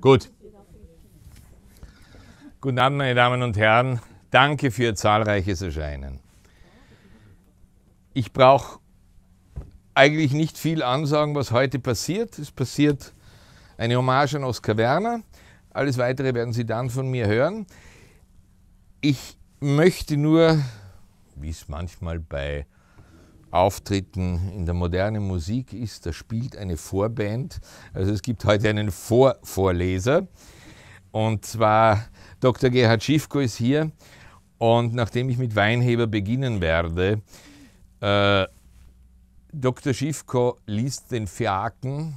Gut. Guten Abend, meine Damen und Herren. Danke für Ihr zahlreiches Erscheinen. Ich brauche eigentlich nicht viel ansagen, was heute passiert. Es passiert eine Hommage an Oskar Werner. Alles Weitere werden Sie dann von mir hören. Ich möchte nur, wie es manchmal bei Auftritten in der modernen Musik ist, da spielt eine Vorband. Also es gibt heute einen Vorvorleser. Und zwar Dr. Gerhard Schiffko ist hier. Und nachdem ich mit Weinheber beginnen werde, äh, Dr. Schiffko liest den Fiaken.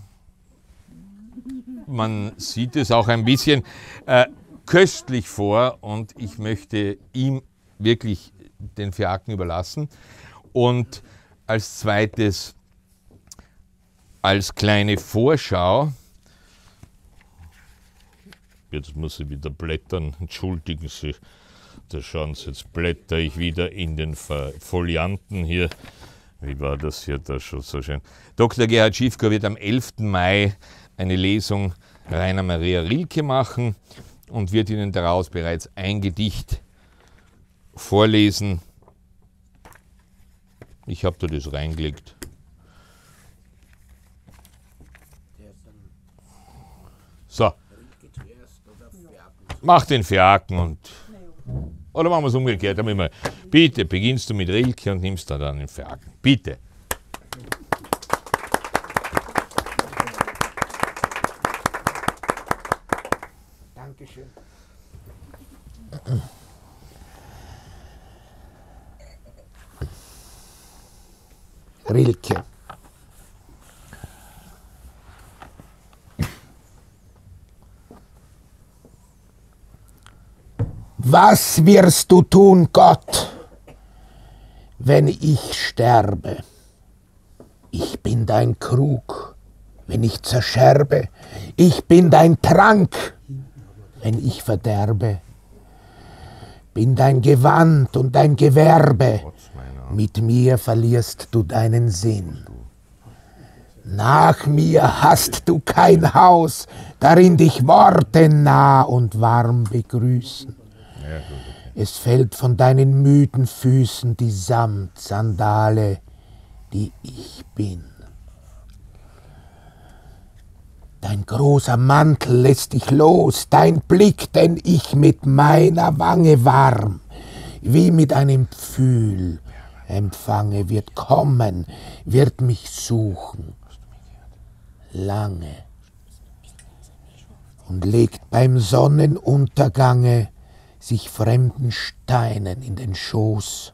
Man sieht es auch ein bisschen äh, köstlich vor und ich möchte ihm wirklich den Fiaken überlassen. Und als zweites als kleine Vorschau. Jetzt muss ich wieder blättern, entschuldigen Sie. Da schauen Sie, jetzt blätter ich wieder in den Folianten hier. Wie war das hier da schon so schön? Dr. Gerhard Schiefko wird am 11. Mai eine Lesung Rainer Maria Rilke machen und wird Ihnen daraus bereits ein Gedicht vorlesen. Ich habe da das reingelegt. So. Mach den Fiaken und. Oder machen wir es umgekehrt. Bitte beginnst du mit Rilke und nimmst da dann den Fiaken. Bitte. Rilke. Was wirst du tun, Gott, wenn ich sterbe? Ich bin dein Krug, wenn ich zerscherbe. Ich bin dein Trank, wenn ich verderbe. Bin dein Gewand und dein Gewerbe mit mir verlierst du deinen Sinn. Nach mir hast du kein Haus, darin dich Worte nah und warm begrüßen. Es fällt von deinen müden Füßen die Samtsandale, die ich bin. Dein großer Mantel lässt dich los, dein Blick, den ich mit meiner Wange warm, wie mit einem Pfühl empfange, wird kommen, wird mich suchen. Lange. Und legt beim Sonnenuntergange sich fremden Steinen in den Schoß.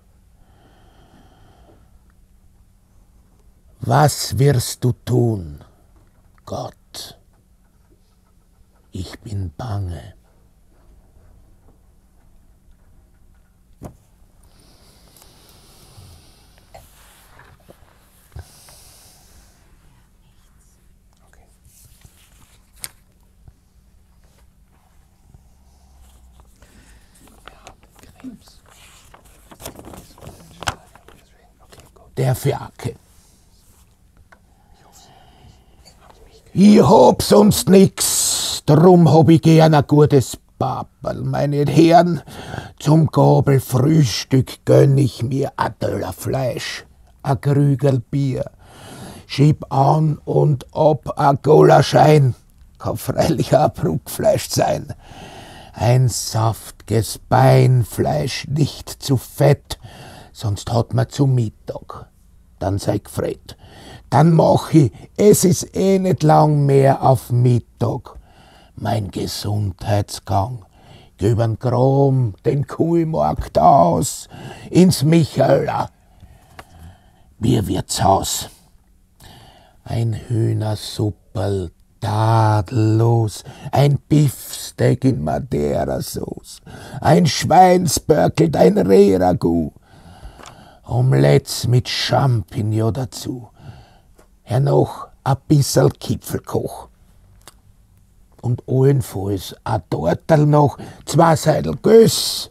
Was wirst du tun, Gott? Ich bin bange. der Fiake. Ich hab sonst nix, drum hab ich gern ein gutes Papel. Meine Herren, zum Gabelfrühstück gönn ich mir a Döller Fleisch, a Krügel Bier. Schieb an und ab a Golaschein, kann freilich a Bruckfleisch sein. Ein saftiges Beinfleisch, nicht zu fett, sonst hat man zu Mittag dann sei gefreut. Dann mach ich, es ist eh nicht lang mehr auf Mittag. Mein Gesundheitsgang. Übern Grom, den Kuhmarkt aus, ins Michaela. Mir wird's Haus. Ein Hühnersuppel tadellos, ein Beefsteak in Madeira-Sauce, ein Schweinsbörkel, ein Rehragout, Omelettes mit Champignon dazu. Hernach ein bisschen Kipfelkoch. Und allenfalls ein Tortel noch, zwei Seidel Göss.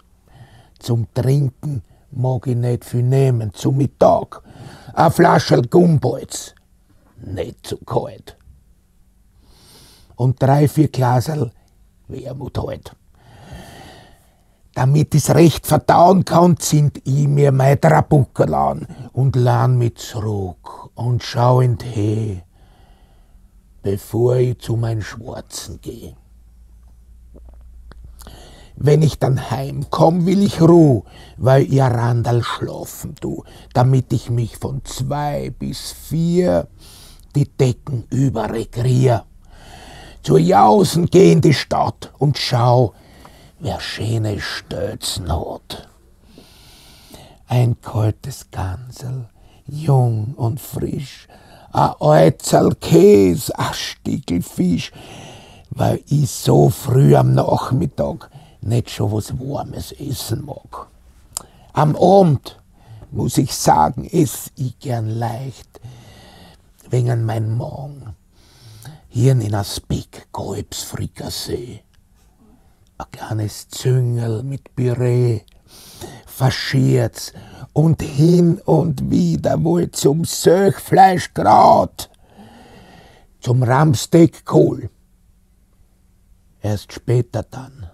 Zum Trinken mag ich nicht viel nehmen, zum Mittag. Eine Flasche Gumbolz, nicht zu kalt. Und drei, vier Glasel Wermut halt. Damit ich's recht verdauen kann, sind ich mir mei Trabuckerlaun und lern mit zurück und schau in die He, bevor ich zu meinen Schwarzen geh. Wenn ich dann heimkomm, will ich Ruhe, weil ihr Randall schlafen du, damit ich mich von zwei bis vier die Decken überregrier. Zur Jausen geh in die Stadt und schau, wer Verschene Stötznot. Ein kaltes Gansel, jung und frisch, a Äuzel Käse, a Stickel Fisch, weil ich so früh am Nachmittag nicht schon was Warmes essen mag. Am Abend muss ich sagen, ess ich gern leicht, wegen mein Magen. Hier in a Speck, Kalbsfrikassee ein kleines Züngel mit Püree, faschiert's und hin und wieder wohl zum Söchfleischkraut, zum Ramsteakkohl. Erst später dann,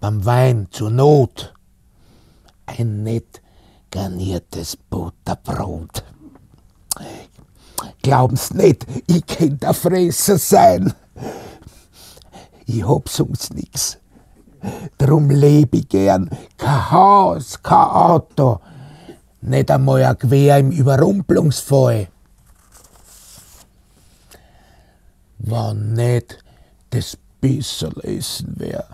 beim Wein zur Not, ein nett garniertes Butterbrot. Glauben's nicht, ich kenn der Fresser sein ich hab sonst nix. Drum lebe ich gern. Kein Haus, kein Auto. Nicht einmal ein Gewehr im Überrumpelungsfall. Wenn nicht das Bissel essen wär.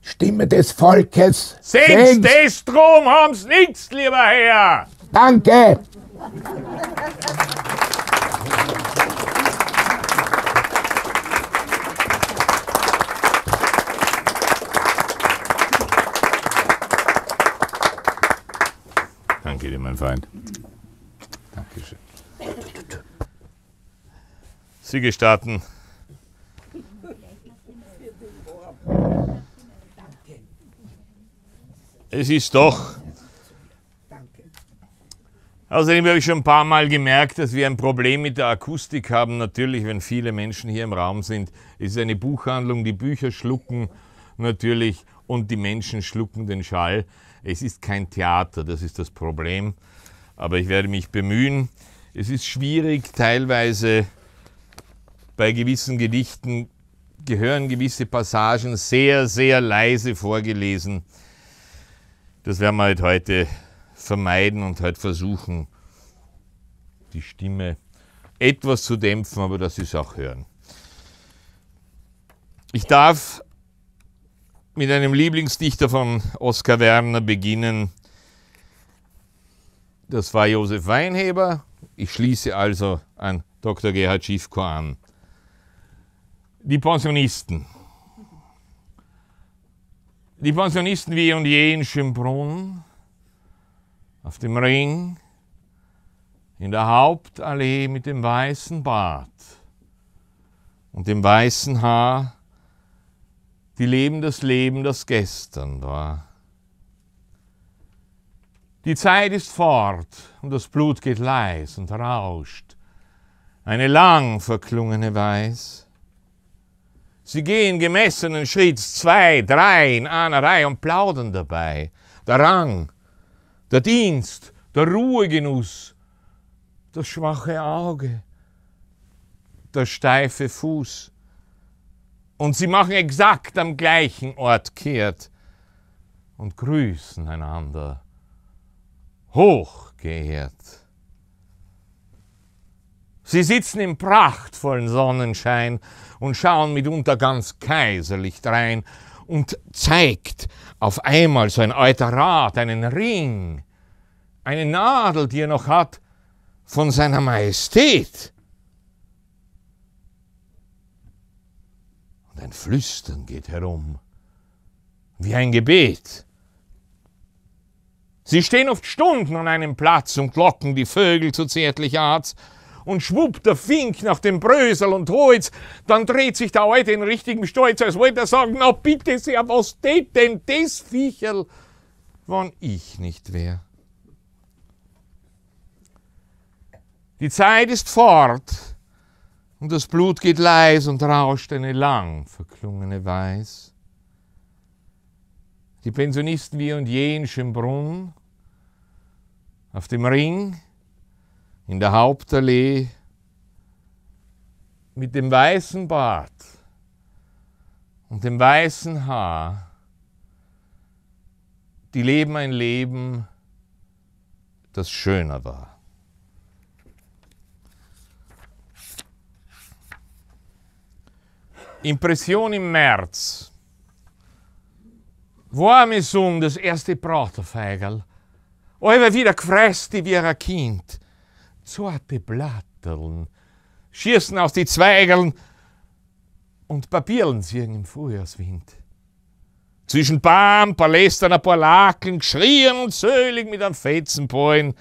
Stimme des Volkes. Sechs des drum haben's nix, lieber Herr. Danke. Danke dir, mein Freund. Dankeschön. Sie starten. Es ist doch. Außerdem habe ich schon ein paar Mal gemerkt, dass wir ein Problem mit der Akustik haben. Natürlich, wenn viele Menschen hier im Raum sind, ist es eine Buchhandlung, die Bücher schlucken natürlich und die Menschen schlucken den Schall. Es ist kein Theater, das ist das Problem. Aber ich werde mich bemühen. Es ist schwierig, teilweise bei gewissen Gedichten gehören gewisse Passagen sehr, sehr leise vorgelesen. Das werden wir halt heute vermeiden und halt versuchen, die Stimme etwas zu dämpfen, aber das ist auch hören. Ich darf mit einem Lieblingsdichter von Oskar Werner beginnen. Das war Josef Weinheber. Ich schließe also an Dr. Gerhard Schiffko an. Die Pensionisten. Die Pensionisten wie und je in Schönbrunn, auf dem Ring, in der Hauptallee mit dem weißen Bart und dem weißen Haar die leben das Leben, das gestern war. Die Zeit ist fort und das Blut geht leis und rauscht. Eine lang verklungene Weiß. Sie gehen gemessenen Schritts zwei, drei in einer Reihe und plaudern dabei. Der Rang, der Dienst, der Ruhegenuss, das schwache Auge, der steife Fuß, und sie machen exakt am gleichen Ort kehrt und grüßen einander. Hochgeehrt. Sie sitzen im prachtvollen Sonnenschein und schauen mitunter ganz kaiserlich drein und zeigt auf einmal so ein alter Rat einen Ring, eine Nadel, die er noch hat, von seiner Majestät. ein Flüstern geht herum, wie ein Gebet. Sie stehen oft Stunden an einem Platz und locken die Vögel zu zärtlicher Art. Und schwuppt der Fink nach dem Brösel und Holz, dann dreht sich der Alte in richtigem Stolz, als wollte er sagen, na bitte sehr, was tät denn das Viecherl, wann ich nicht wär. Die Zeit ist fort, und das Blut geht leis und rauscht eine lang verklungene Weiß. Die Pensionisten wie und je in Schimbrunn, auf dem Ring, in der Hauptallee, mit dem weißen Bart und dem weißen Haar, die leben ein Leben, das schöner war. Impression im März. Warme Song, das erste Bratenfeigel. Euer wieder gefrästi wie ein Kind. Zarte Blatteln schießen aus die Zweigeln und Papierlen sie im Frühjahrswind. Zwischen Baum, Palästern, ein paar Laken, geschrien und söhlig mit einem Fetzenballen.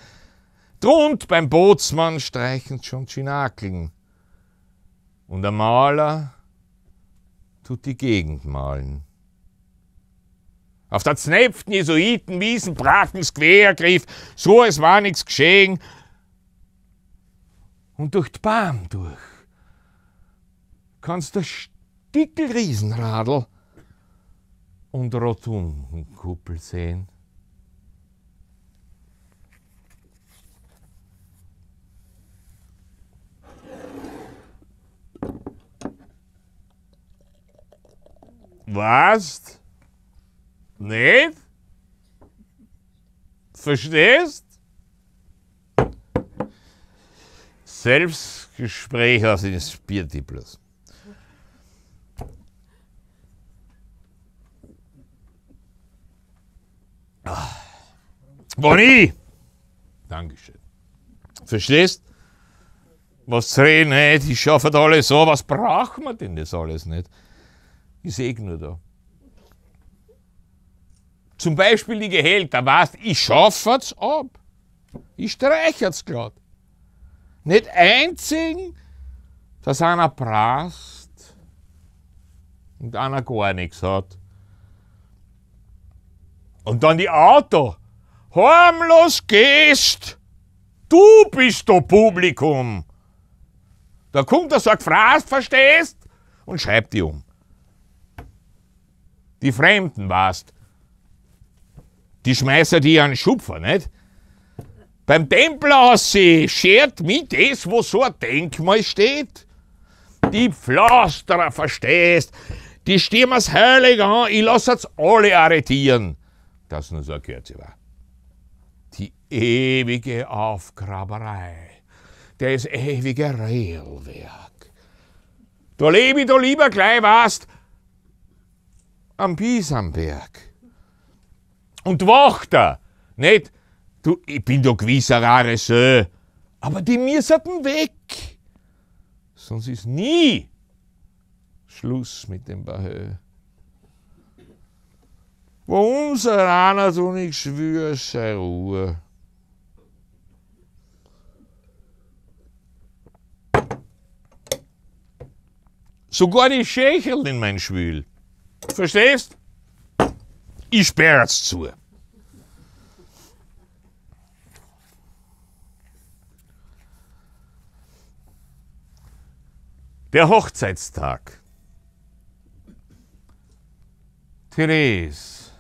Drund beim Bootsmann streichen schon Schinakeln. Und der Maler tut die Gegend malen. Auf der Znäpften Jesuiten, Wiesen, Brakens, Quergriff, so es war nichts geschehen. Und durch die Bahn durch kannst der Stickelriesenradl und Rotundenkuppel sehen. Was? Nicht? Verstehst? Selbstgespräch aus Inspirtiblus. Ah. Bonnie! Dankeschön. Verstehst? Was reden, ich schaffe schaffen alles so, was braucht man denn das alles nicht? Ich eh nur da. Zum Beispiel die Gehälter, weißt ich schaffe es ab. Ich streiche es gerade. Nicht einzigen, dass einer prast und einer gar nichts hat. Und dann die Auto. Harmlos gehst. Du bist das Publikum. Da kommt er, sagt, fraßt, verstehst und schreibt die um die Fremden warst. Die schmeißen die an Schupfer, nicht? Beim Tempel aussehen, schert mich das, wo so ein Denkmal steht. Die Pflasterer, verstehst? Die stehen als heilig an, ich lasse jetzt alle arretieren. Das nur so gehört sie war. Die ewige Aufgraberei, das ewige Regelwerk. Da lebe ich, da lieber gleich weißt, am Biesamberg. Und Wachter, nicht? Du, ich bin doch gewiss ein rares Ö, aber die mir müssen weg. Sonst ist nie Schluss mit dem Bahö. Wo unser einer so ich schwör, sei Ruhe. Sogar die Schächeln in mein Schwül. Verstehst? Ich sperre es zu. Der Hochzeitstag. Therese,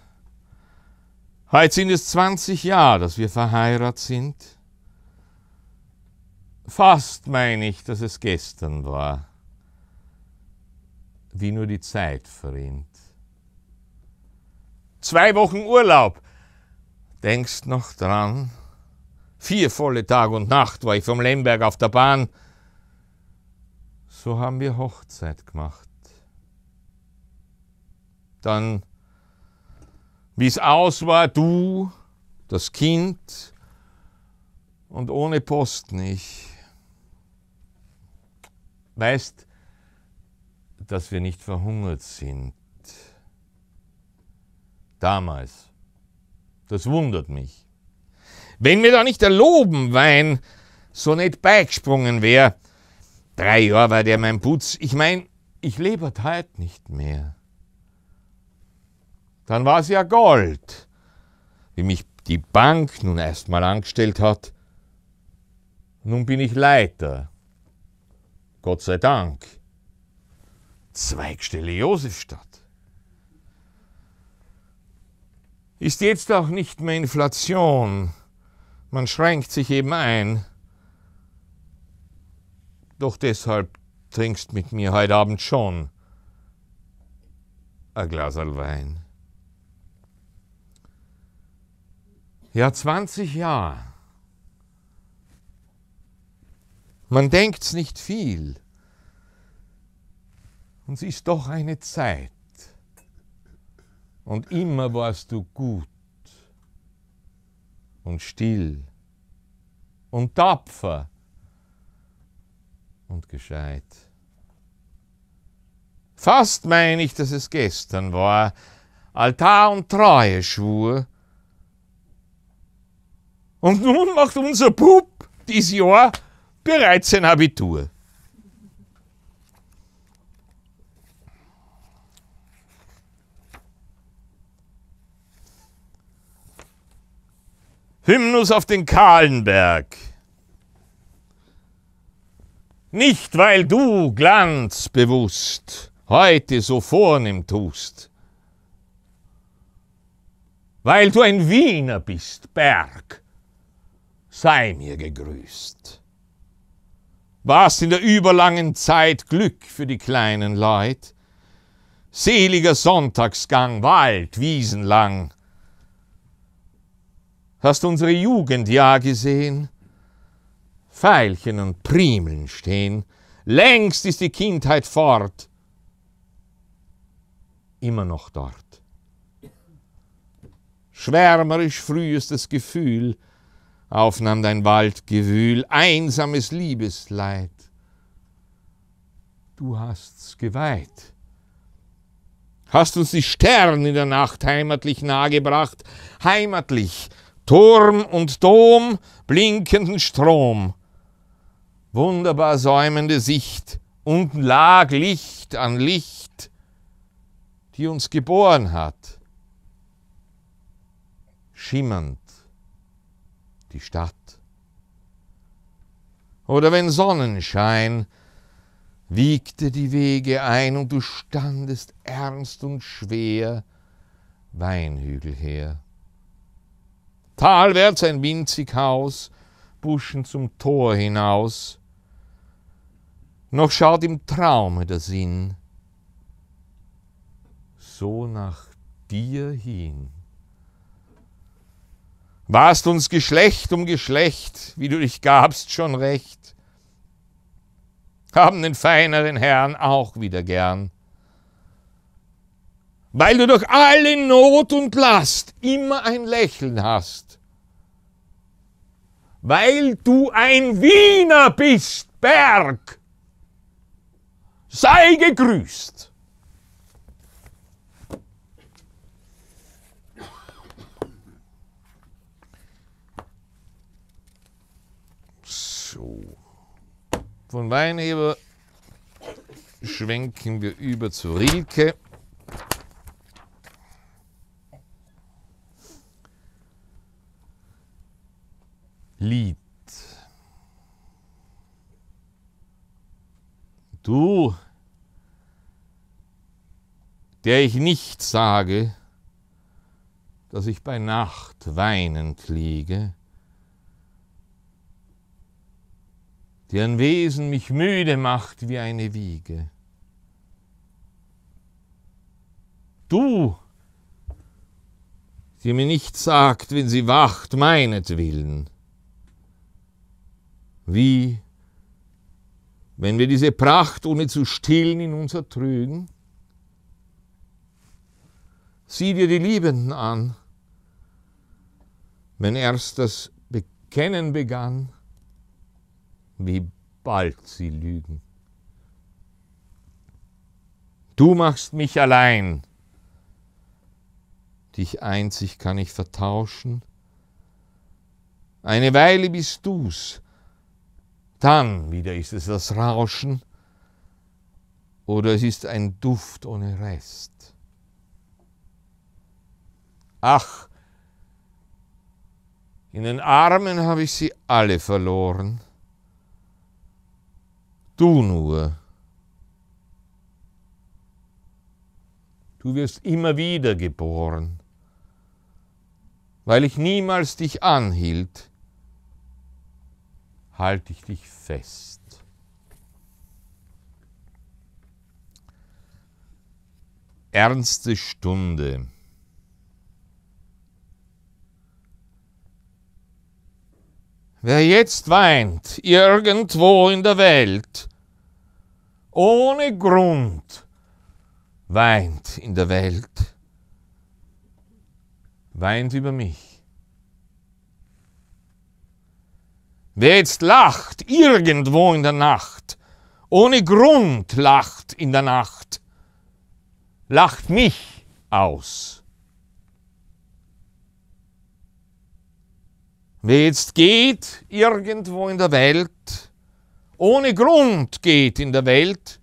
heute sind es 20 Jahre, dass wir verheiratet sind. Fast meine ich, dass es gestern war, wie nur die Zeit verrinnt. Zwei Wochen Urlaub. Denkst noch dran? Vier volle Tag und Nacht war ich vom Lemberg auf der Bahn. So haben wir Hochzeit gemacht. Dann, wie es aus war, du, das Kind und ohne Post nicht. Weißt, dass wir nicht verhungert sind damals. Das wundert mich. Wenn mir da nicht der Lobenwein so nicht beigesprungen wäre, drei Jahre war der mein Putz, ich mein, ich lebe halt nicht mehr. Dann war es ja Gold, wie mich die Bank nun erstmal angestellt hat. Nun bin ich Leiter. Gott sei Dank. Zweigstelle Josefstadt. ist jetzt auch nicht mehr Inflation. Man schränkt sich eben ein. Doch deshalb trinkst mit mir heute Abend schon ein Glas Wein. Ja, 20 Jahre. Man denkt's nicht viel. Und es ist doch eine Zeit, und immer warst du gut und still und tapfer und gescheit. Fast meine ich, dass es gestern war, Altar und Treue schwur. Und nun macht unser Bub dies Jahr bereits sein Abitur. Hymnus auf den Kahlenberg. Nicht weil du glanzbewusst heute so vornehm tust, weil du ein Wiener bist, Berg, sei mir gegrüßt. Warst in der überlangen Zeit Glück für die kleinen Leut, seliger Sonntagsgang, Wald, Wiesen lang, Hast unsere Jugend ja gesehen? Veilchen und Primeln stehen. Längst ist die Kindheit fort. Immer noch dort. Schwärmerisch frühestes Gefühl aufnahm dein Waldgewühl, einsames Liebesleid. Du hast's geweiht. Hast uns die Sterne in der Nacht heimatlich nahegebracht, heimatlich, Turm und Dom, blinkenden Strom. Wunderbar säumende Sicht, unten lag Licht an Licht, die uns geboren hat. Schimmernd die Stadt. Oder wenn Sonnenschein wiegte die Wege ein und du standest ernst und schwer Weinhügel her. Talwärts ein winzig Haus, Buschen zum Tor hinaus. Noch schaut im Traume der Sinn, so nach dir hin. Warst uns Geschlecht um Geschlecht, wie du dich gabst schon recht, haben den feineren Herrn auch wieder gern weil du durch alle Not und Last immer ein Lächeln hast, weil du ein Wiener bist, Berg. Sei gegrüßt. So. Von Weinheber schwenken wir über zu Rilke. Lied. Du, der ich nicht sage, dass ich bei Nacht weinend liege, deren Wesen mich müde macht wie eine Wiege. Du, die mir nicht sagt, wenn sie wacht, meinetwillen, wie wenn wir diese Pracht ohne zu stillen in uns ertrügen. Sieh dir die Liebenden an, wenn erst das Bekennen begann, wie bald sie lügen. Du machst mich allein. Dich einzig kann ich vertauschen. Eine Weile bist du's, dann wieder ist es das Rauschen oder es ist ein Duft ohne Rest. Ach, in den Armen habe ich sie alle verloren. Du nur. Du wirst immer wieder geboren, weil ich niemals dich anhielt halte ich dich fest. Ernste Stunde. Wer jetzt weint, irgendwo in der Welt, ohne Grund weint in der Welt, weint über mich. Wer jetzt lacht, irgendwo in der Nacht, ohne Grund lacht in der Nacht, lacht mich aus. Wer jetzt geht, irgendwo in der Welt, ohne Grund geht in der Welt,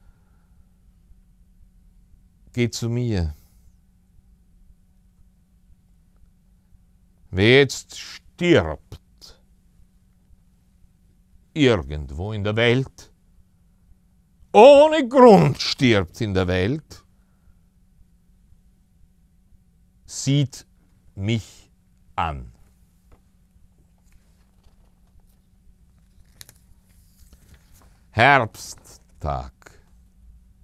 geht zu mir. Wer jetzt stirbt, irgendwo in der Welt. Ohne Grund stirbt in der Welt. Sieht mich an. Herbsttag.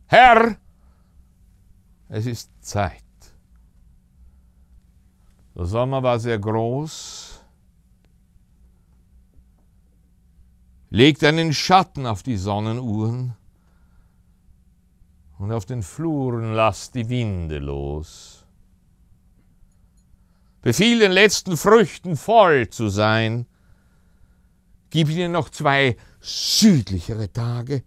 Herr, es ist Zeit. Der Sommer war sehr groß, legt einen Schatten auf die Sonnenuhren und auf den Fluren lasst die Winde los. Befiehl den letzten Früchten voll zu sein. Gib ihnen noch zwei südlichere Tage.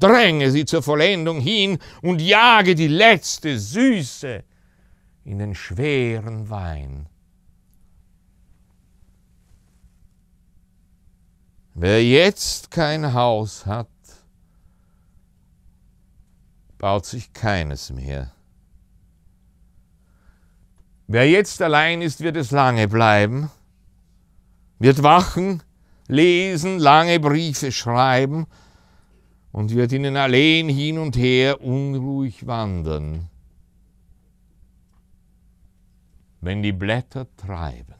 Dränge sie zur Vollendung hin und jage die letzte Süße in den schweren Wein. Wer jetzt kein Haus hat, baut sich keines mehr. Wer jetzt allein ist, wird es lange bleiben, wird wachen, lesen, lange Briefe schreiben und wird in den Alleen hin und her unruhig wandern, wenn die Blätter treiben.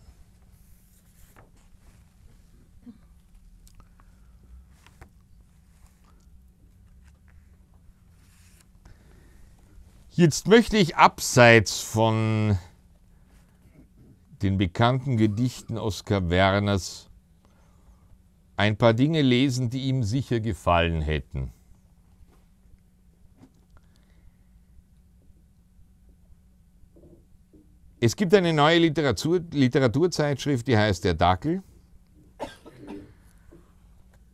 Jetzt möchte ich abseits von den bekannten Gedichten Oskar Werners ein paar Dinge lesen, die ihm sicher gefallen hätten. Es gibt eine neue Literatur, Literaturzeitschrift, die heißt Der Dackel.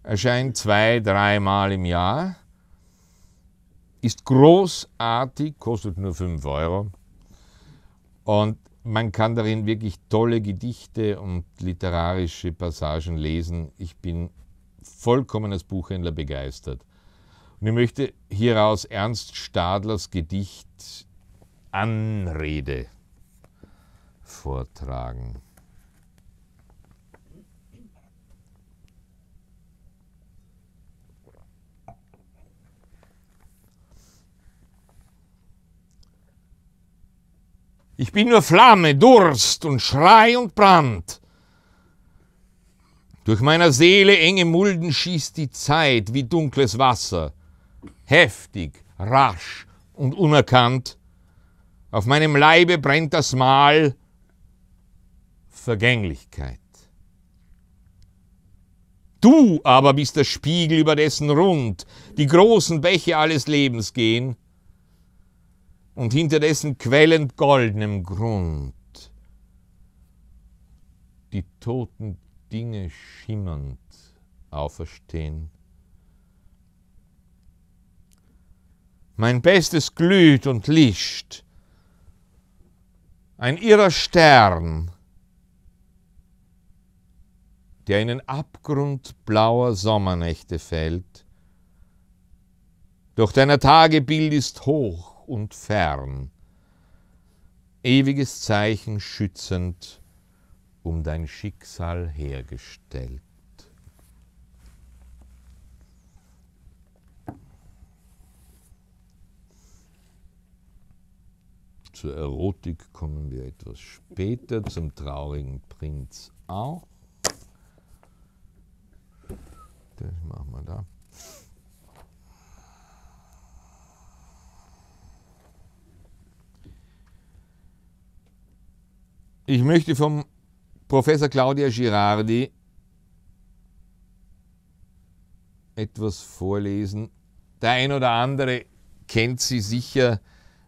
Erscheint zwei, dreimal im Jahr. Ist großartig, kostet nur 5 Euro. Und man kann darin wirklich tolle Gedichte und literarische Passagen lesen. Ich bin vollkommen als Buchhändler begeistert. Und ich möchte hieraus Ernst Stadlers Gedicht Anrede vortragen. Ich bin nur Flamme, Durst und Schrei und Brand. Durch meiner Seele enge Mulden schießt die Zeit wie dunkles Wasser, heftig, rasch und unerkannt. Auf meinem Leibe brennt das Mal Vergänglichkeit. Du aber bist der Spiegel, über dessen rund die großen Bäche alles Lebens gehen und hinter dessen quellend goldenem Grund die toten Dinge schimmernd auferstehen. Mein Bestes glüht und lischt, ein irrer Stern, der in den Abgrund blauer Sommernächte fällt. Doch deiner Tagebild ist hoch und fern, ewiges Zeichen schützend, um dein Schicksal hergestellt. Zur Erotik kommen wir etwas später, zum traurigen Prinz auch. Das machen wir da. Ich möchte vom Professor Claudia Girardi etwas vorlesen. Der ein oder andere kennt sie sicher,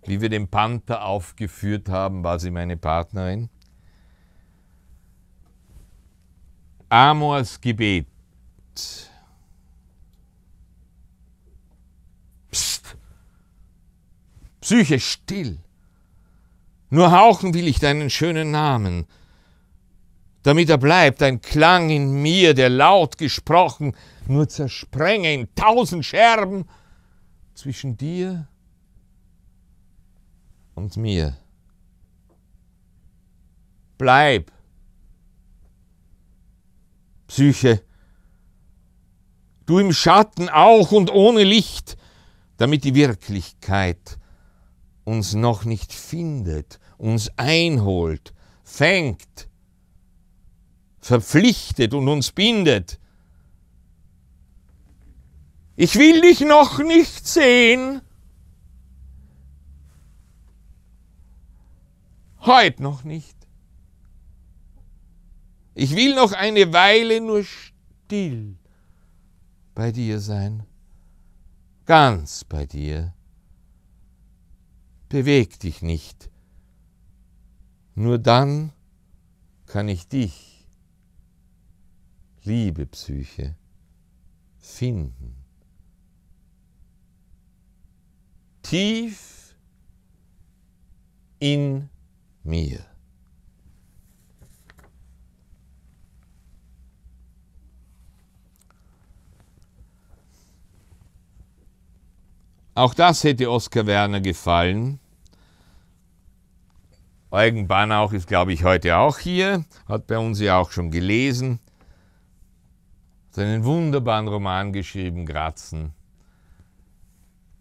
wie wir den Panther aufgeführt haben, war sie meine Partnerin. Amors Gebet. Psst. Psyche still. Nur hauchen will ich deinen schönen Namen, damit er bleibt ein Klang in mir, der laut gesprochen, nur zersprenge in tausend Scherben zwischen dir und mir. Bleib, Psyche, du im Schatten auch und ohne Licht, damit die Wirklichkeit uns noch nicht findet, uns einholt, fängt, verpflichtet und uns bindet. Ich will dich noch nicht sehen. Heute noch nicht. Ich will noch eine Weile nur still bei dir sein, ganz bei dir beweg dich nicht. Nur dann kann ich dich, liebe Psyche, finden. Tief in mir. Auch das hätte Oskar Werner gefallen, Eugen Banauch ist, glaube ich, heute auch hier, hat bei uns ja auch schon gelesen, seinen wunderbaren Roman geschrieben, Gratzen.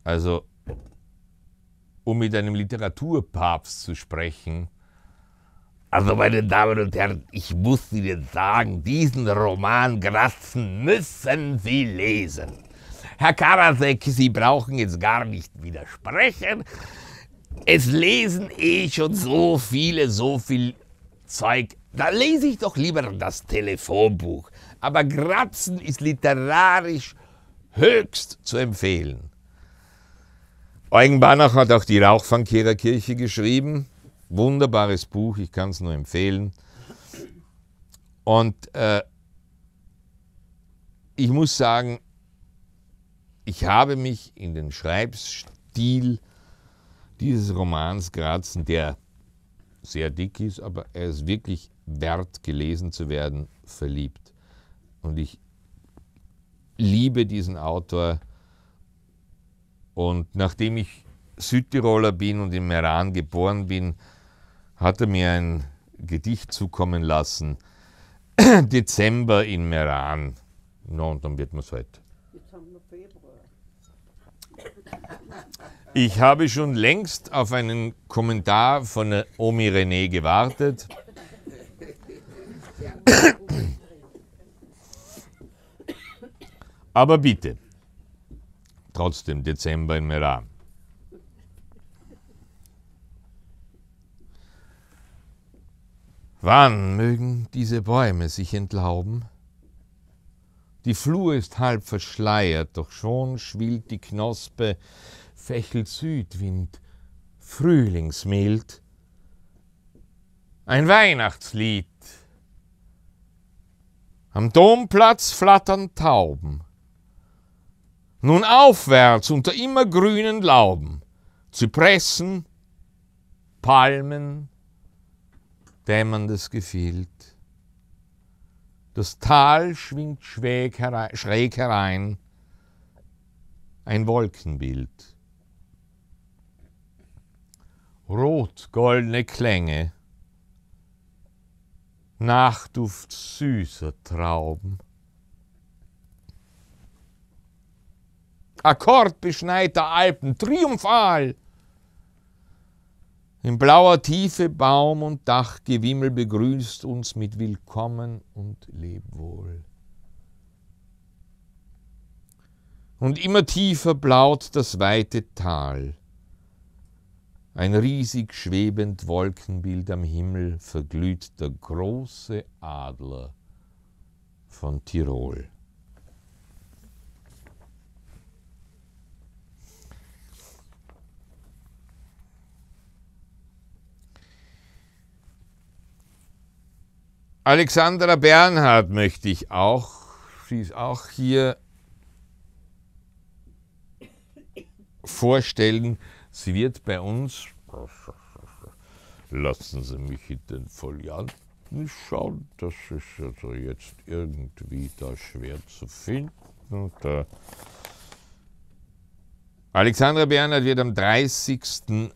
Also, um mit einem Literaturpapst zu sprechen. Also, meine Damen und Herren, ich muss Ihnen sagen, diesen Roman Gratzen müssen Sie lesen. Herr Karasek, Sie brauchen jetzt gar nicht widersprechen es lesen eh schon so viele, so viel Zeug. Da lese ich doch lieber das Telefonbuch. Aber Gratzen ist literarisch höchst zu empfehlen. Eugen Banach hat auch die Rauchfangkehrerkirche geschrieben. Wunderbares Buch, ich kann es nur empfehlen. Und äh, ich muss sagen, ich habe mich in den Schreibstil dieses Romans Grazen, der sehr dick ist, aber er ist wirklich wert, gelesen zu werden, verliebt. Und ich liebe diesen Autor. Und nachdem ich Südtiroler bin und in Meran geboren bin, hat er mir ein Gedicht zukommen lassen. Dezember in Meran. No, und dann wird man es heute. Halt ich habe schon längst auf einen Kommentar von Omi René gewartet. Aber bitte, trotzdem Dezember in Meran. Wann mögen diese Bäume sich entlauben? Die Flur ist halb verschleiert, doch schon schwillt die Knospe, fächelt Südwind, frühlingsmild. Ein Weihnachtslied. Am Domplatz flattern Tauben. Nun aufwärts unter immergrünen Lauben, Zypressen, Palmen, dämmerndes Gefild. Das Tal schwingt herein, schräg herein, ein Wolkenbild. Rot, goldene Klänge, Nachduft süßer Trauben. Akkord beschneiter Alpen, triumphal! In blauer Tiefe Baum und Dachgewimmel begrüßt uns mit Willkommen und Lebwohl. Und immer tiefer blaut das weite Tal. Ein riesig schwebend Wolkenbild am Himmel verglüht der große Adler von Tirol. Alexandra Bernhard möchte ich auch. Sie ist auch hier vorstellen. Sie wird bei uns. Lassen Sie mich in den Folianten schauen. Das ist also jetzt irgendwie da schwer zu finden. Da Alexandra Bernhard wird am 30.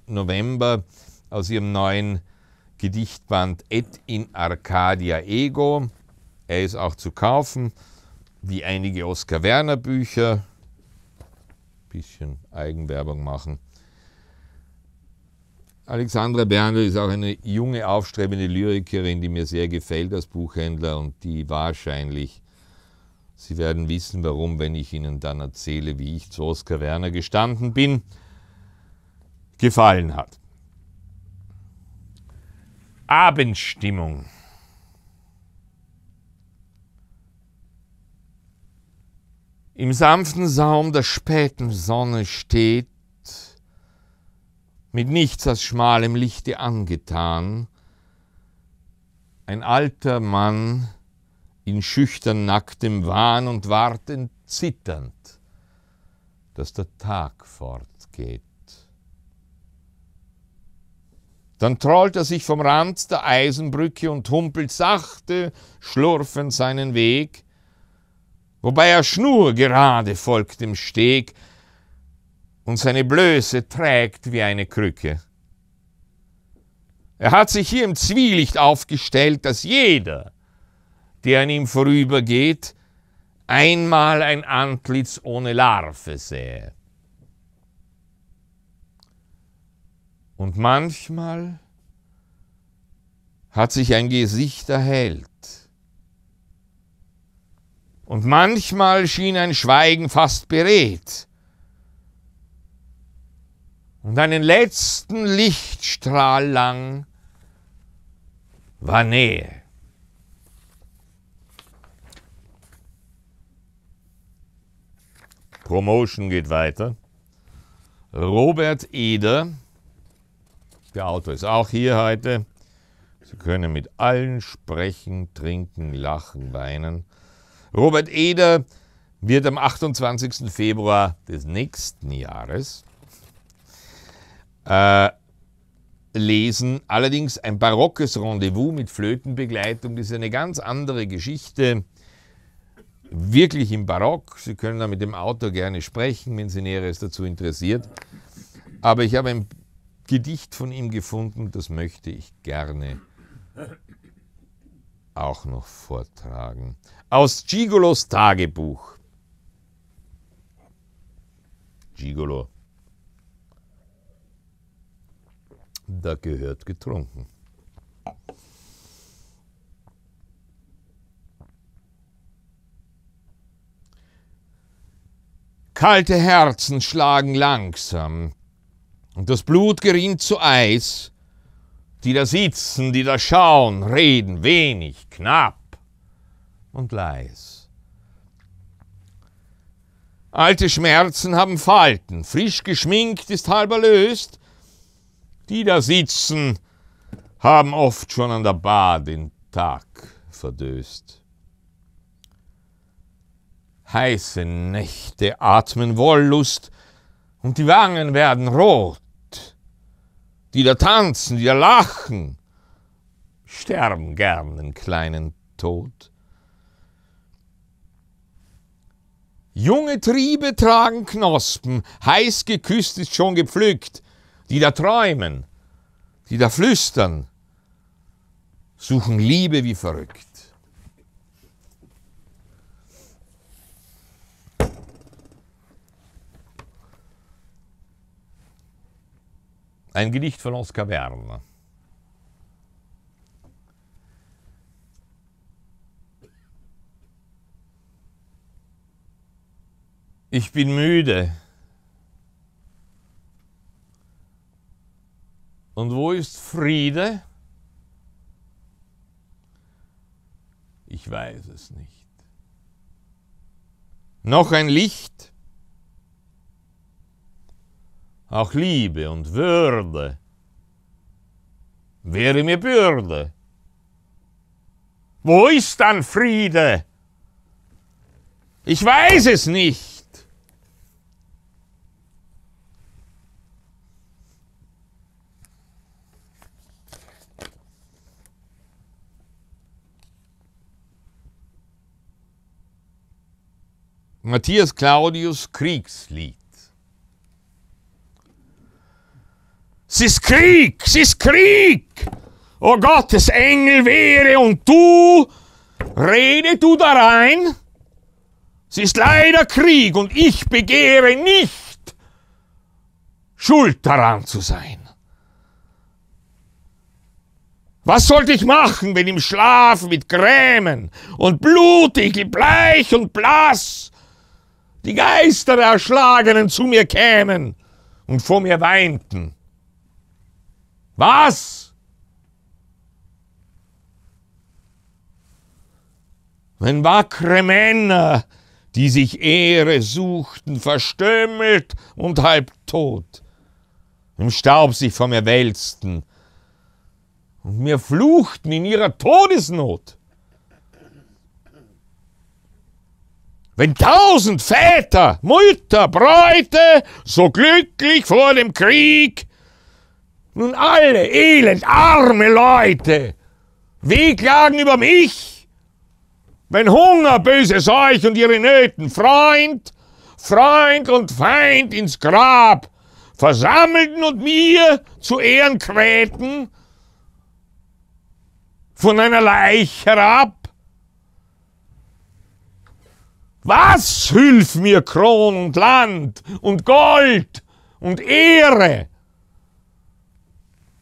November aus ihrem neuen Gedichtband Et in Arcadia Ego. Er ist auch zu kaufen, wie einige Oskar Werner Bücher. Bisschen Eigenwerbung machen. Alexandra Berndl ist auch eine junge, aufstrebende Lyrikerin, die mir sehr gefällt als Buchhändler und die wahrscheinlich, Sie werden wissen, warum, wenn ich Ihnen dann erzähle, wie ich zu Oskar Werner gestanden bin, gefallen hat. Abendstimmung. Im sanften Saum der späten Sonne steht, mit nichts als schmalem Lichte angetan, ein alter Mann in schüchtern nacktem Wahn und wartend zitternd, dass der Tag fortgeht. Dann trollt er sich vom Rand der Eisenbrücke und humpelt sachte, schlurfend seinen Weg, wobei er schnurgerade folgt dem Steg und seine Blöße trägt wie eine Krücke. Er hat sich hier im Zwielicht aufgestellt, dass jeder, der an ihm vorübergeht, einmal ein Antlitz ohne Larve sähe. Und manchmal hat sich ein Gesicht erhellt. Und manchmal schien ein Schweigen fast beredt. Und einen letzten Lichtstrahl lang war Nähe. Promotion geht weiter. Robert Eder der Autor ist auch hier heute. Sie können mit allen sprechen, trinken, lachen, weinen. Robert Eder wird am 28. Februar des nächsten Jahres äh, lesen. Allerdings ein barockes Rendezvous mit Flötenbegleitung. Das ist eine ganz andere Geschichte. Wirklich im Barock. Sie können da mit dem Autor gerne sprechen, wenn Sie Näheres dazu interessiert. Aber ich habe ein Gedicht von ihm gefunden, das möchte ich gerne auch noch vortragen. Aus Gigolos Tagebuch. Gigolo. Da gehört getrunken. Kalte Herzen schlagen langsam, und das Blut gerinnt zu Eis. Die da sitzen, die da schauen, reden wenig, knapp und leis. Alte Schmerzen haben Falten, frisch geschminkt ist halb erlöst. Die da sitzen, haben oft schon an der Bar den Tag verdöst. Heiße Nächte atmen Wollust und die Wangen werden rot die da tanzen, die da lachen, sterben gern den kleinen Tod. Junge Triebe tragen Knospen, heiß geküsst ist schon gepflückt, die da träumen, die da flüstern, suchen Liebe wie verrückt. Ein Gedicht von Oscar Werner. Ich bin müde. Und wo ist Friede? Ich weiß es nicht. Noch ein Licht? auch Liebe und Würde wäre mir Bürde. Wo ist dann Friede? Ich weiß es nicht. Matthias Claudius Kriegslied. Es ist Krieg! Es ist Krieg! O oh Gottes Engel wäre und du, rede du da rein? Es ist leider Krieg und ich begehre nicht, schuld daran zu sein. Was sollte ich machen, wenn im Schlaf mit Grämen und blutig, bleich und blass die Geister der Erschlagenen zu mir kämen und vor mir weinten? Was? Wenn wackre Männer, die sich Ehre suchten, verstümmelt und halbtot, im Staub sich vor mir wälzten und mir fluchten in ihrer Todesnot. Wenn tausend Väter, Mütter, Bräute so glücklich vor dem Krieg nun alle, elend, arme Leute, wehklagen über mich. Wenn Hunger, böse Seuch und ihre Nöten Freund, Freund und Feind ins Grab versammelten und mir zu Ehren krähten, von einer Leiche herab. Was hilft mir Kron und Land und Gold und Ehre?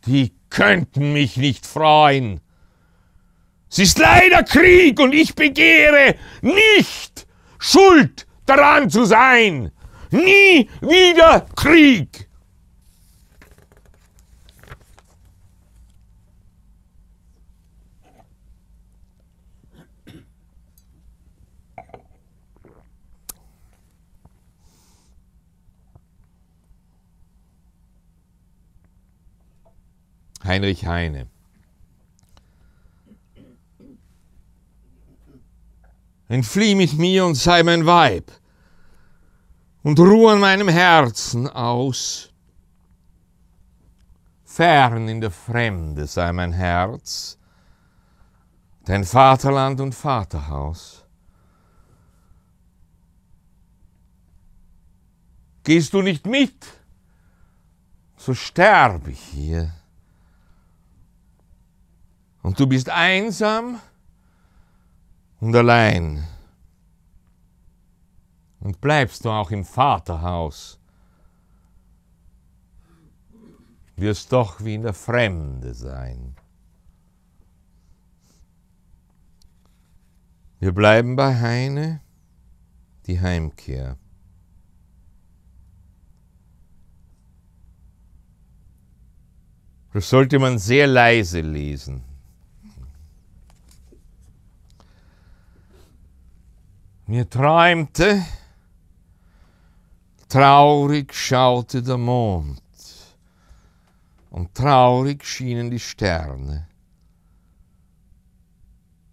Die könnten mich nicht freuen. Es ist leider Krieg und ich begehre nicht Schuld daran zu sein. Nie wieder Krieg. Heinrich Heine. Entflieh mit mir und sei mein Weib und ruhe an meinem Herzen aus. Fern in der Fremde sei mein Herz, dein Vaterland und Vaterhaus. Gehst du nicht mit, so sterbe ich hier. Und du bist einsam und allein. Und bleibst du auch im Vaterhaus, wirst doch wie in der Fremde sein. Wir bleiben bei Heine, die Heimkehr. Das sollte man sehr leise lesen. Mir träumte, traurig schaute der Mond und traurig schienen die Sterne.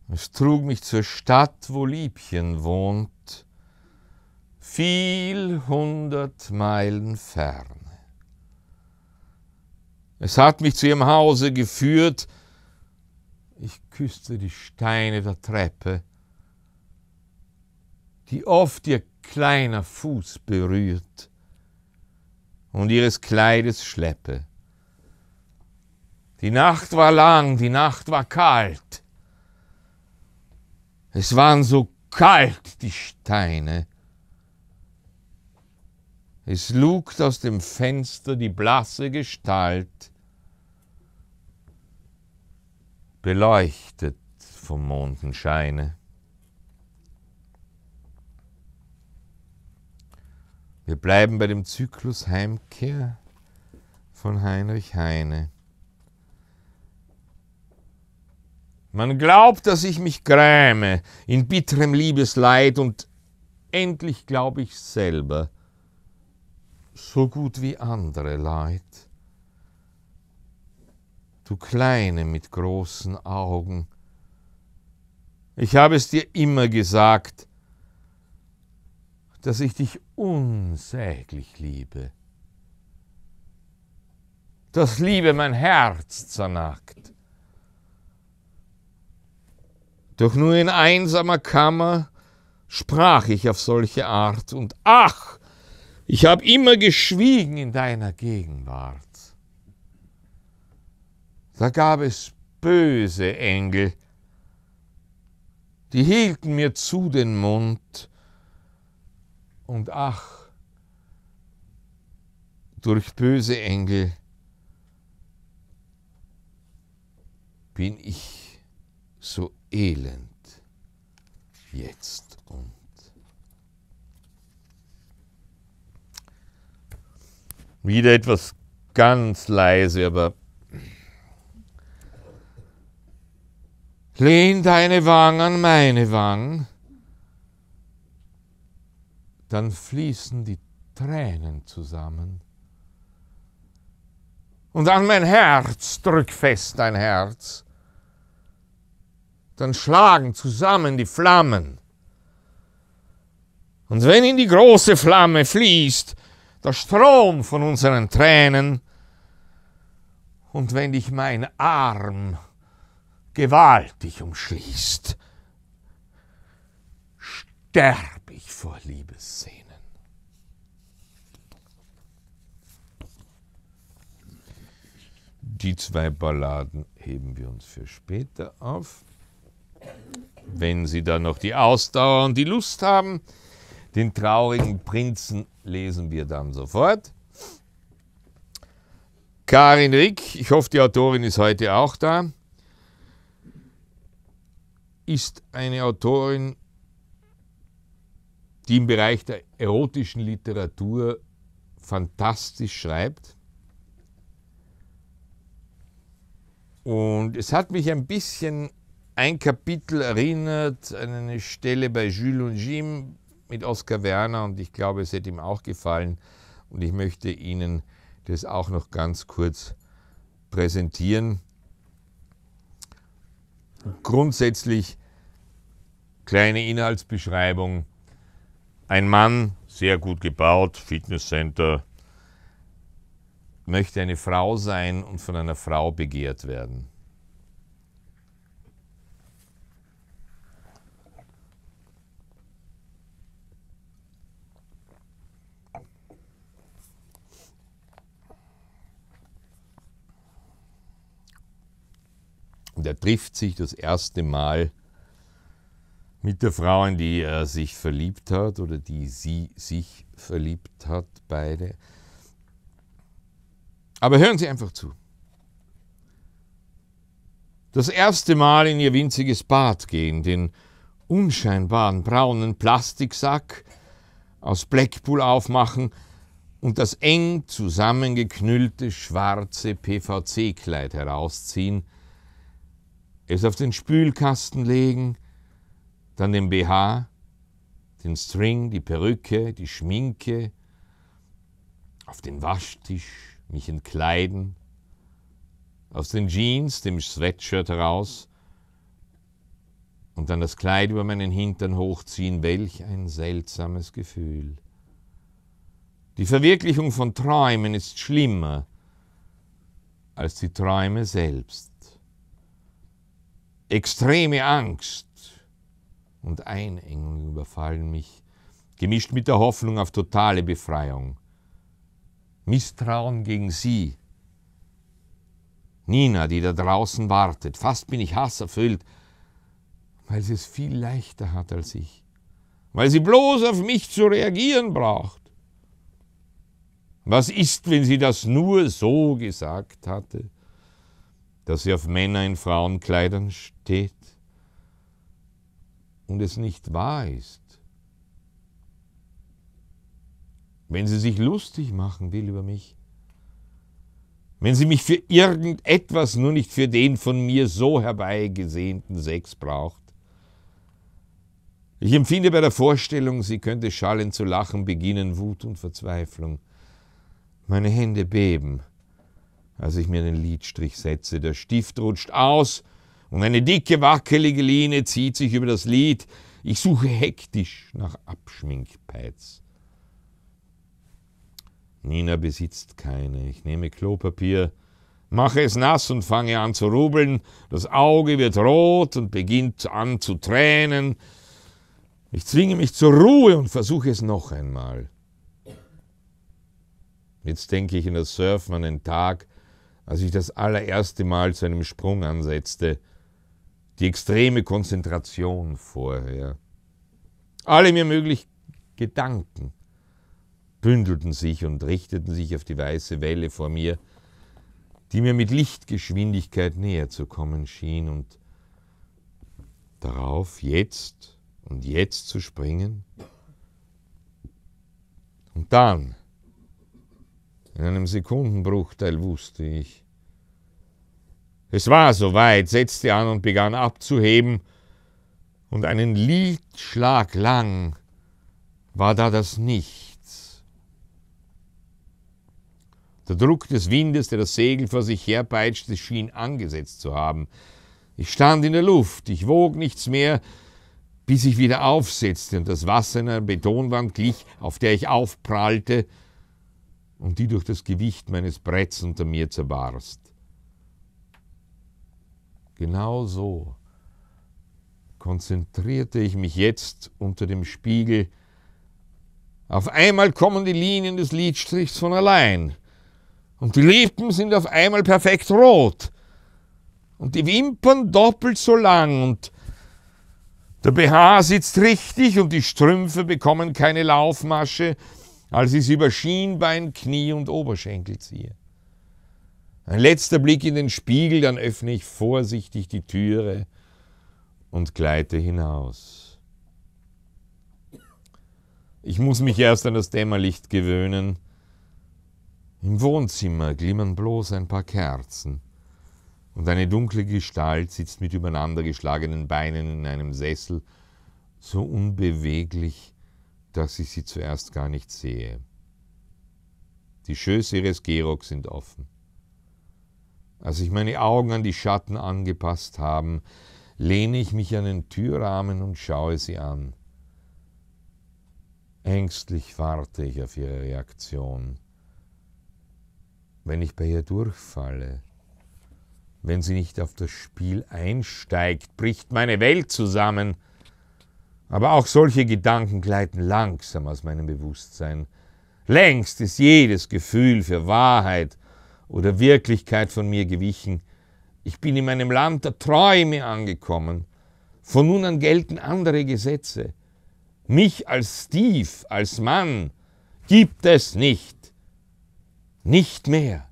Es trug mich zur Stadt, wo Liebchen wohnt, viel hundert Meilen ferne. Es hat mich zu ihrem Hause geführt, ich küsste die Steine der Treppe, die oft ihr kleiner Fuß berührt und ihres Kleides Schleppe. Die Nacht war lang, die Nacht war kalt. Es waren so kalt die Steine. Es lugt aus dem Fenster die blasse Gestalt, beleuchtet vom Mondenscheine. Wir bleiben bei dem Zyklus Heimkehr von Heinrich Heine. Man glaubt, dass ich mich gräme in bitterem Liebesleid und endlich glaube ich selber, so gut wie andere Leid. Du Kleine mit großen Augen, ich habe es dir immer gesagt, dass ich dich unsäglich liebe. Dass Liebe mein Herz zernagt. Doch nur in einsamer Kammer sprach ich auf solche Art, und ach, ich habe immer geschwiegen in deiner Gegenwart. Da gab es böse Engel, die hielten mir zu den Mund, und ach durch böse Engel bin ich so elend jetzt und wieder etwas ganz leise, aber lehn deine Wangen an meine Wangen dann fließen die Tränen zusammen. Und an mein Herz, drück fest dein Herz, dann schlagen zusammen die Flammen. Und wenn in die große Flamme fließt der Strom von unseren Tränen, und wenn dich mein Arm gewaltig umschließt, sterb vor Liebesszenen. Die zwei Balladen heben wir uns für später auf. Wenn Sie dann noch die Ausdauer und die Lust haben, den traurigen Prinzen lesen wir dann sofort. Karin Rick, ich hoffe, die Autorin ist heute auch da, ist eine Autorin, die im Bereich der erotischen Literatur fantastisch schreibt. Und es hat mich ein bisschen ein Kapitel erinnert an eine Stelle bei Jules und Jim mit Oskar Werner und ich glaube, es hätte ihm auch gefallen. Und ich möchte Ihnen das auch noch ganz kurz präsentieren. Grundsätzlich kleine Inhaltsbeschreibung. Ein Mann, sehr gut gebaut, Fitnesscenter, möchte eine Frau sein und von einer Frau begehrt werden. Und er trifft sich das erste Mal mit der Frau, in die er sich verliebt hat oder die sie sich verliebt hat, beide. Aber hören Sie einfach zu. Das erste Mal in ihr winziges Bad gehen, den unscheinbaren braunen Plastiksack aus Blackpool aufmachen und das eng zusammengeknüllte schwarze PVC-Kleid herausziehen, es auf den Spülkasten legen, dann den BH, den String, die Perücke, die Schminke, auf den Waschtisch mich entkleiden, aus den Jeans, dem Sweatshirt heraus und dann das Kleid über meinen Hintern hochziehen, welch ein seltsames Gefühl. Die Verwirklichung von Träumen ist schlimmer als die Träume selbst. Extreme Angst und Einengung überfallen mich, gemischt mit der Hoffnung auf totale Befreiung. Misstrauen gegen sie. Nina, die da draußen wartet, fast bin ich hasserfüllt, weil sie es viel leichter hat als ich, weil sie bloß auf mich zu reagieren braucht. Was ist, wenn sie das nur so gesagt hatte, dass sie auf Männer in Frauenkleidern steht? und es nicht wahr ist, wenn sie sich lustig machen will über mich, wenn sie mich für irgendetwas, nur nicht für den von mir so herbeigesehnten Sex braucht. Ich empfinde bei der Vorstellung, sie könnte schallend zu lachen beginnen, Wut und Verzweiflung. Meine Hände beben, als ich mir einen Liedstrich setze, der Stift rutscht aus und eine dicke, wackelige Linie zieht sich über das Lied. Ich suche hektisch nach Abschminkpads. Nina besitzt keine. Ich nehme Klopapier, mache es nass und fange an zu rubbeln. Das Auge wird rot und beginnt an zu tränen. Ich zwinge mich zur Ruhe und versuche es noch einmal. Jetzt denke ich in das Surfen an den Tag, als ich das allererste Mal zu einem Sprung ansetzte – die extreme Konzentration vorher. Alle mir möglichen Gedanken bündelten sich und richteten sich auf die weiße Welle vor mir, die mir mit Lichtgeschwindigkeit näher zu kommen schien und darauf jetzt und jetzt zu springen. Und dann, in einem Sekundenbruchteil wusste ich, es war soweit, setzte an und begann abzuheben, und einen Liedschlag lang war da das Nichts. Der Druck des Windes, der das Segel vor sich herpeitschte, schien angesetzt zu haben. Ich stand in der Luft, ich wog nichts mehr, bis ich wieder aufsetzte und das Wasser in einer Betonwand glich, auf der ich aufprallte und die durch das Gewicht meines Bretts unter mir zerbarst. Genau so konzentrierte ich mich jetzt unter dem Spiegel. Auf einmal kommen die Linien des Lidstrichs von allein. Und die Lippen sind auf einmal perfekt rot. Und die Wimpern doppelt so lang. Und der BH sitzt richtig und die Strümpfe bekommen keine Laufmasche, als ich sie über Schienbein, Knie und Oberschenkel ziehe. Ein letzter Blick in den Spiegel, dann öffne ich vorsichtig die Türe und gleite hinaus. Ich muss mich erst an das Dämmerlicht gewöhnen. Im Wohnzimmer glimmern bloß ein paar Kerzen und eine dunkle Gestalt sitzt mit übereinandergeschlagenen Beinen in einem Sessel, so unbeweglich, dass ich sie zuerst gar nicht sehe. Die Schöße ihres Gerogs sind offen. Als ich meine Augen an die Schatten angepasst haben, lehne ich mich an den Türrahmen und schaue sie an. Ängstlich warte ich auf ihre Reaktion. Wenn ich bei ihr durchfalle, wenn sie nicht auf das Spiel einsteigt, bricht meine Welt zusammen. Aber auch solche Gedanken gleiten langsam aus meinem Bewusstsein. Längst ist jedes Gefühl für Wahrheit oder Wirklichkeit von mir gewichen. Ich bin in meinem Land der Träume angekommen. Von nun an gelten andere Gesetze. Mich als Steve, als Mann, gibt es nicht. Nicht mehr.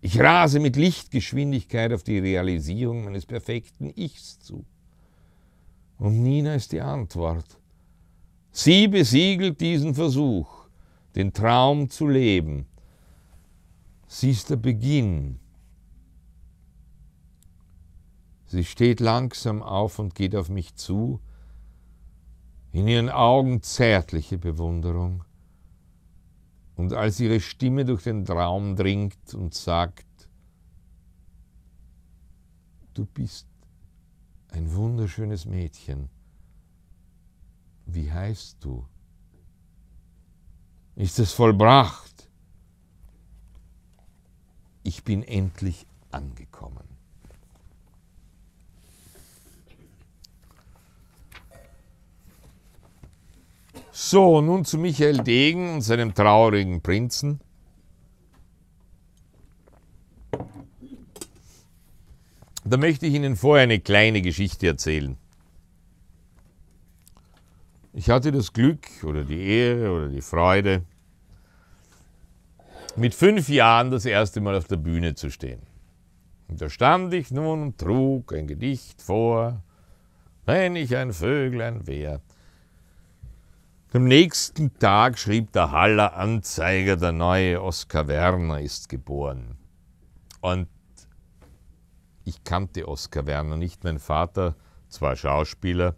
Ich rase mit Lichtgeschwindigkeit auf die Realisierung meines perfekten Ichs zu. Und Nina ist die Antwort. Sie besiegelt diesen Versuch, den Traum zu leben, Sie ist der Beginn. Sie steht langsam auf und geht auf mich zu, in ihren Augen zärtliche Bewunderung. Und als ihre Stimme durch den Traum dringt und sagt, du bist ein wunderschönes Mädchen, wie heißt du? Ist es vollbracht? ich bin endlich angekommen. So, nun zu Michael Degen und seinem traurigen Prinzen. Da möchte ich Ihnen vorher eine kleine Geschichte erzählen. Ich hatte das Glück oder die Ehre oder die Freude, mit fünf Jahren das erste Mal auf der Bühne zu stehen. Und da stand ich nun und trug ein Gedicht vor, wenn ich ein Vöglein wär. Am nächsten Tag schrieb der Haller Anzeiger, der neue Oskar Werner ist geboren. Und ich kannte Oskar Werner nicht. Mein Vater, zwar Schauspieler,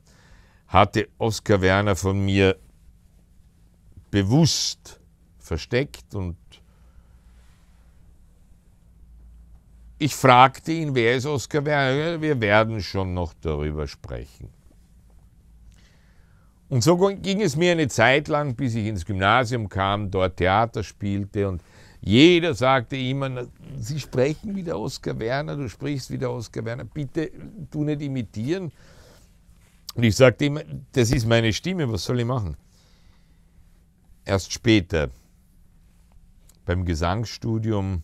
hatte Oskar Werner von mir bewusst versteckt und Ich fragte ihn, wer ist Oskar Werner? Wir werden schon noch darüber sprechen. Und so ging es mir eine Zeit lang, bis ich ins Gymnasium kam, dort Theater spielte und jeder sagte immer, Sie sprechen wie der Oskar Werner, du sprichst wie der Oskar Werner, bitte du nicht imitieren. Und ich sagte immer, das ist meine Stimme, was soll ich machen? Erst später beim Gesangsstudium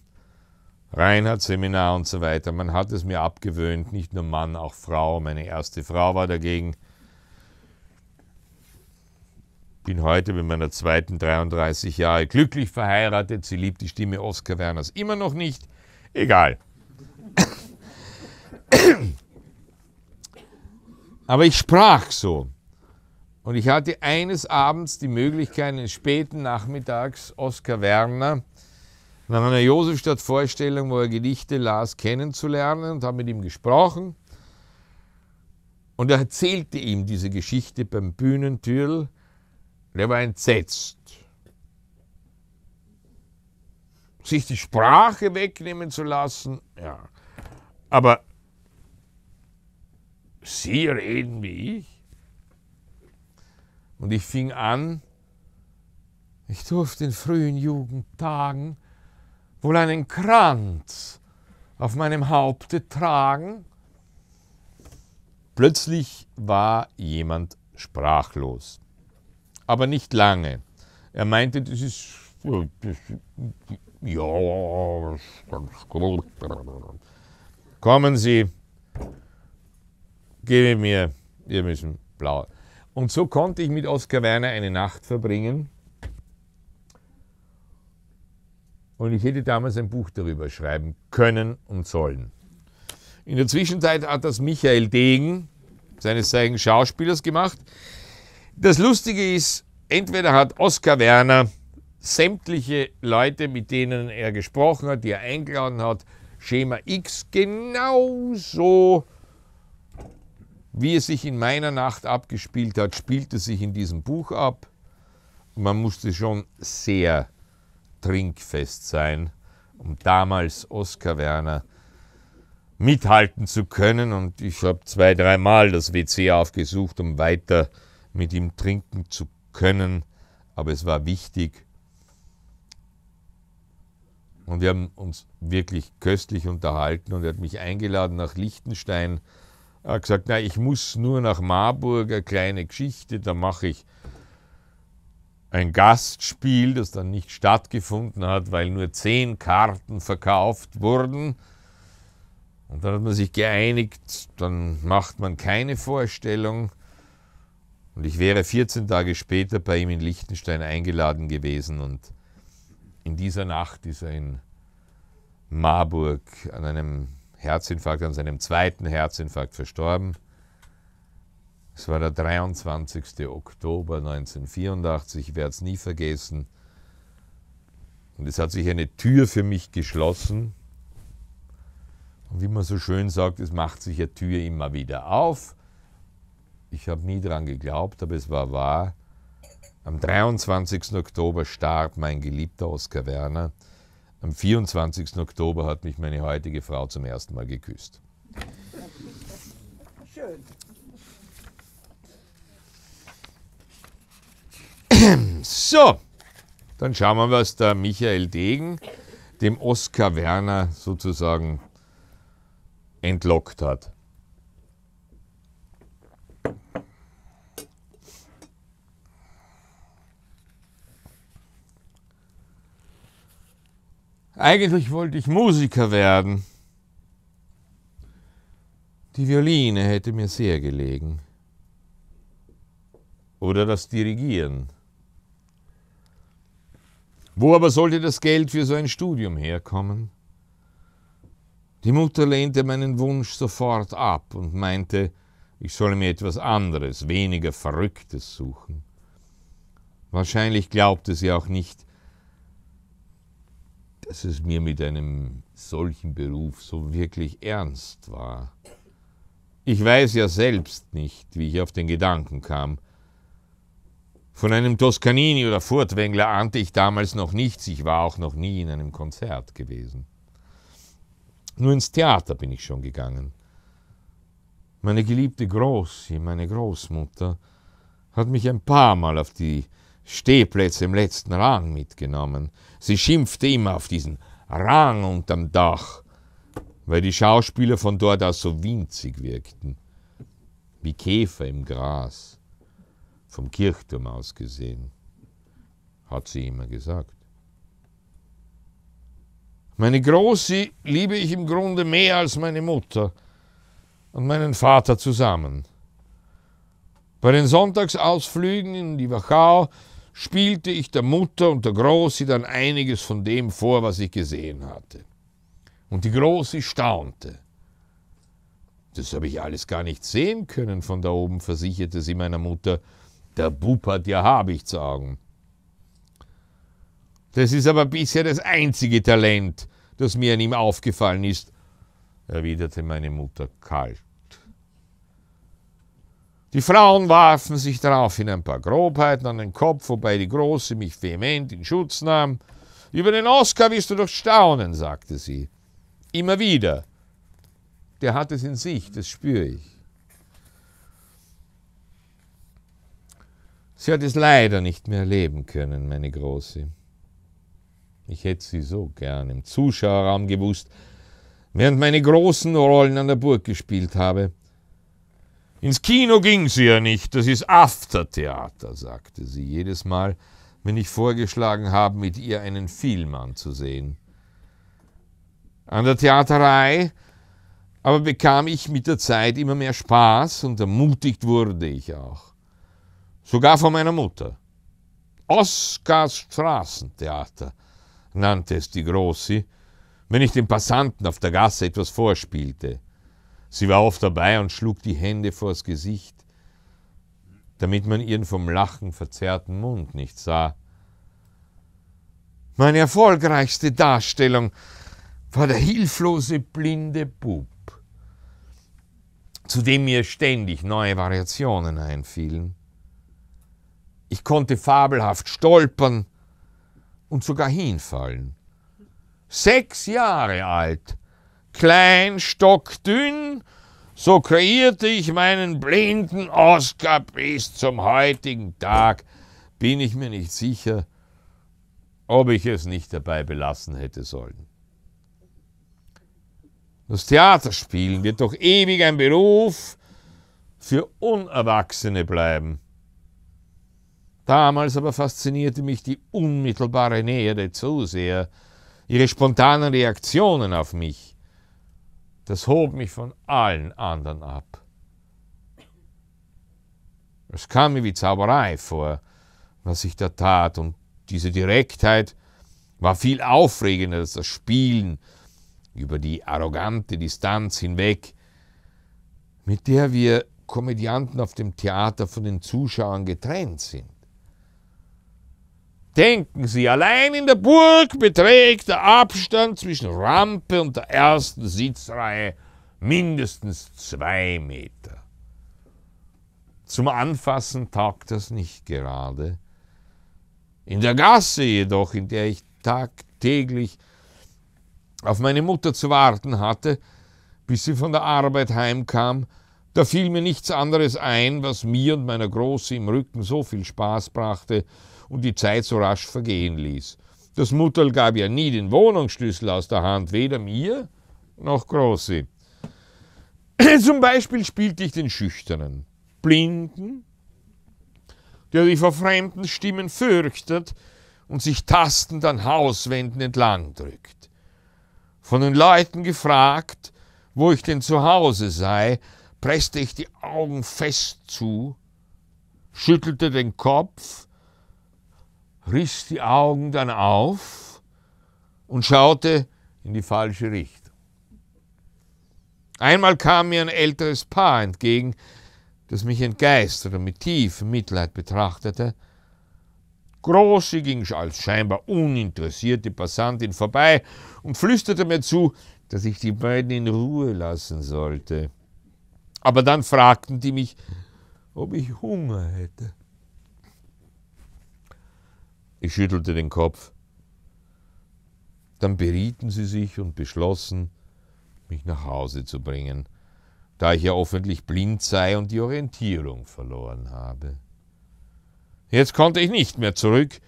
Reinhardt-Seminar und so weiter. Man hat es mir abgewöhnt, nicht nur Mann, auch Frau. Meine erste Frau war dagegen. Bin heute mit meiner zweiten 33 Jahre glücklich verheiratet. Sie liebt die Stimme Oskar Werners immer noch nicht. Egal. Aber ich sprach so. Und ich hatte eines Abends die Möglichkeit, einen späten Nachmittags Oskar Werner nach einer Josefstadt-Vorstellung, wo er Gedichte las, kennenzulernen und habe mit ihm gesprochen. Und er erzählte ihm diese Geschichte beim Bühnentürl. Der war entsetzt. Sich die Sprache wegnehmen zu lassen, ja. Aber Sie reden wie ich? Und ich fing an, ich durfte in frühen Jugendtagen wohl einen Kranz auf meinem Haupte tragen? Plötzlich war jemand sprachlos. Aber nicht lange. Er meinte, das ist. Äh, ja, das ist ganz gut. kommen Sie, gebe mir, wir müssen blau. Und so konnte ich mit Oskar Werner eine Nacht verbringen Und ich hätte damals ein Buch darüber schreiben können und sollen. In der Zwischenzeit hat das Michael Degen, seines Zeichen Schauspielers, gemacht. Das Lustige ist, entweder hat Oskar Werner sämtliche Leute, mit denen er gesprochen hat, die er eingeladen hat, Schema X genauso, wie es sich in meiner Nacht abgespielt hat, spielte sich in diesem Buch ab. Man musste schon sehr Trinkfest sein, um damals Oskar Werner mithalten zu können. Und ich habe zwei, dreimal das WC aufgesucht, um weiter mit ihm trinken zu können. Aber es war wichtig. Und wir haben uns wirklich köstlich unterhalten und er hat mich eingeladen nach Liechtenstein. Er hat gesagt, na, ich muss nur nach Marburg, eine kleine Geschichte, da mache ich ein Gastspiel, das dann nicht stattgefunden hat, weil nur zehn Karten verkauft wurden. Und dann hat man sich geeinigt, dann macht man keine Vorstellung. Und ich wäre 14 Tage später bei ihm in Liechtenstein eingeladen gewesen. Und in dieser Nacht ist er in Marburg an einem Herzinfarkt, an seinem zweiten Herzinfarkt verstorben. Es war der 23. Oktober 1984, ich werde es nie vergessen. Und es hat sich eine Tür für mich geschlossen. Und wie man so schön sagt, es macht sich eine Tür immer wieder auf. Ich habe nie daran geglaubt, aber es war wahr. Am 23. Oktober starb mein geliebter Oskar Werner. Am 24. Oktober hat mich meine heutige Frau zum ersten Mal geküsst. Schön. So, dann schauen wir, was der Michael Degen dem Oskar Werner sozusagen entlockt hat. Eigentlich wollte ich Musiker werden. Die Violine hätte mir sehr gelegen. Oder das Dirigieren. Wo aber sollte das Geld für so ein Studium herkommen? Die Mutter lehnte meinen Wunsch sofort ab und meinte, ich solle mir etwas anderes, weniger Verrücktes suchen. Wahrscheinlich glaubte sie auch nicht, dass es mir mit einem solchen Beruf so wirklich ernst war. Ich weiß ja selbst nicht, wie ich auf den Gedanken kam, von einem Toscanini oder Furtwängler ahnte ich damals noch nichts, ich war auch noch nie in einem Konzert gewesen. Nur ins Theater bin ich schon gegangen. Meine geliebte Großi, meine Großmutter, hat mich ein paar Mal auf die Stehplätze im letzten Rang mitgenommen. Sie schimpfte immer auf diesen Rang unterm Dach, weil die Schauspieler von dort aus so winzig wirkten, wie Käfer im Gras vom Kirchturm aus gesehen, hat sie immer gesagt. Meine Große liebe ich im Grunde mehr als meine Mutter und meinen Vater zusammen. Bei den Sonntagsausflügen in die Wachau spielte ich der Mutter und der Große dann einiges von dem vor, was ich gesehen hatte. Und die Große staunte. Das habe ich alles gar nicht sehen können von da oben, versicherte sie meiner Mutter. Der Bub hat ja habig zu Augen. Das ist aber bisher das einzige Talent, das mir an ihm aufgefallen ist, erwiderte meine Mutter kalt. Die Frauen warfen sich daraufhin ein paar Grobheiten an den Kopf, wobei die Große mich vehement in Schutz nahm. Über den Oscar wirst du doch staunen, sagte sie. Immer wieder. Der hat es in sich, das spüre ich. Sie hat es leider nicht mehr leben können, meine Große. Ich hätte sie so gern im Zuschauerraum gewusst, während meine großen Rollen an der Burg gespielt habe. Ins Kino ging sie ja nicht, das ist Aftertheater, sagte sie jedes Mal, wenn ich vorgeschlagen habe, mit ihr einen Film anzusehen. An der Theaterei aber bekam ich mit der Zeit immer mehr Spaß und ermutigt wurde ich auch sogar von meiner Mutter. Oskars Straßentheater nannte es die Grossi, wenn ich den Passanten auf der Gasse etwas vorspielte. Sie war oft dabei und schlug die Hände vors Gesicht, damit man ihren vom Lachen verzerrten Mund nicht sah. Meine erfolgreichste Darstellung war der hilflose blinde Bub, zu dem mir ständig neue Variationen einfielen. Ich konnte fabelhaft stolpern und sogar hinfallen. Sechs Jahre alt, klein, stockdünn, so kreierte ich meinen blinden Oscar bis zum heutigen Tag. Bin ich mir nicht sicher, ob ich es nicht dabei belassen hätte sollen. Das Theaterspielen wird doch ewig ein Beruf für Unerwachsene bleiben. Damals aber faszinierte mich die unmittelbare Nähe der Zuseher, ihre spontanen Reaktionen auf mich. Das hob mich von allen anderen ab. Es kam mir wie Zauberei vor, was ich da tat, und diese Direktheit war viel aufregender als das Spielen über die arrogante Distanz hinweg, mit der wir Komödianten auf dem Theater von den Zuschauern getrennt sind. Denken Sie, allein in der Burg beträgt der Abstand zwischen Rampe und der ersten Sitzreihe mindestens zwei Meter. Zum Anfassen taugt das nicht gerade. In der Gasse jedoch, in der ich tagtäglich auf meine Mutter zu warten hatte, bis sie von der Arbeit heimkam, da fiel mir nichts anderes ein, was mir und meiner Große im Rücken so viel Spaß brachte, und die Zeit so rasch vergehen ließ. Das Mutterl gab ja nie den Wohnungsschlüssel aus der Hand, weder mir noch Grossi. Zum Beispiel spielte ich den Schüchternen, Blinden, der sich vor fremden Stimmen fürchtet und sich tastend an Hauswänden entlang drückt. Von den Leuten gefragt, wo ich denn zu Hause sei, presste ich die Augen fest zu, schüttelte den Kopf riss die Augen dann auf und schaute in die falsche Richtung. Einmal kam mir ein älteres Paar entgegen, das mich entgeistert und mit tiefem Mitleid betrachtete. Große ging als scheinbar uninteressierte Passantin vorbei und flüsterte mir zu, dass ich die beiden in Ruhe lassen sollte. Aber dann fragten die mich, ob ich Hunger hätte. Ich schüttelte den Kopf. Dann berieten sie sich und beschlossen, mich nach Hause zu bringen, da ich ja offensichtlich blind sei und die Orientierung verloren habe. Jetzt konnte ich nicht mehr zurück,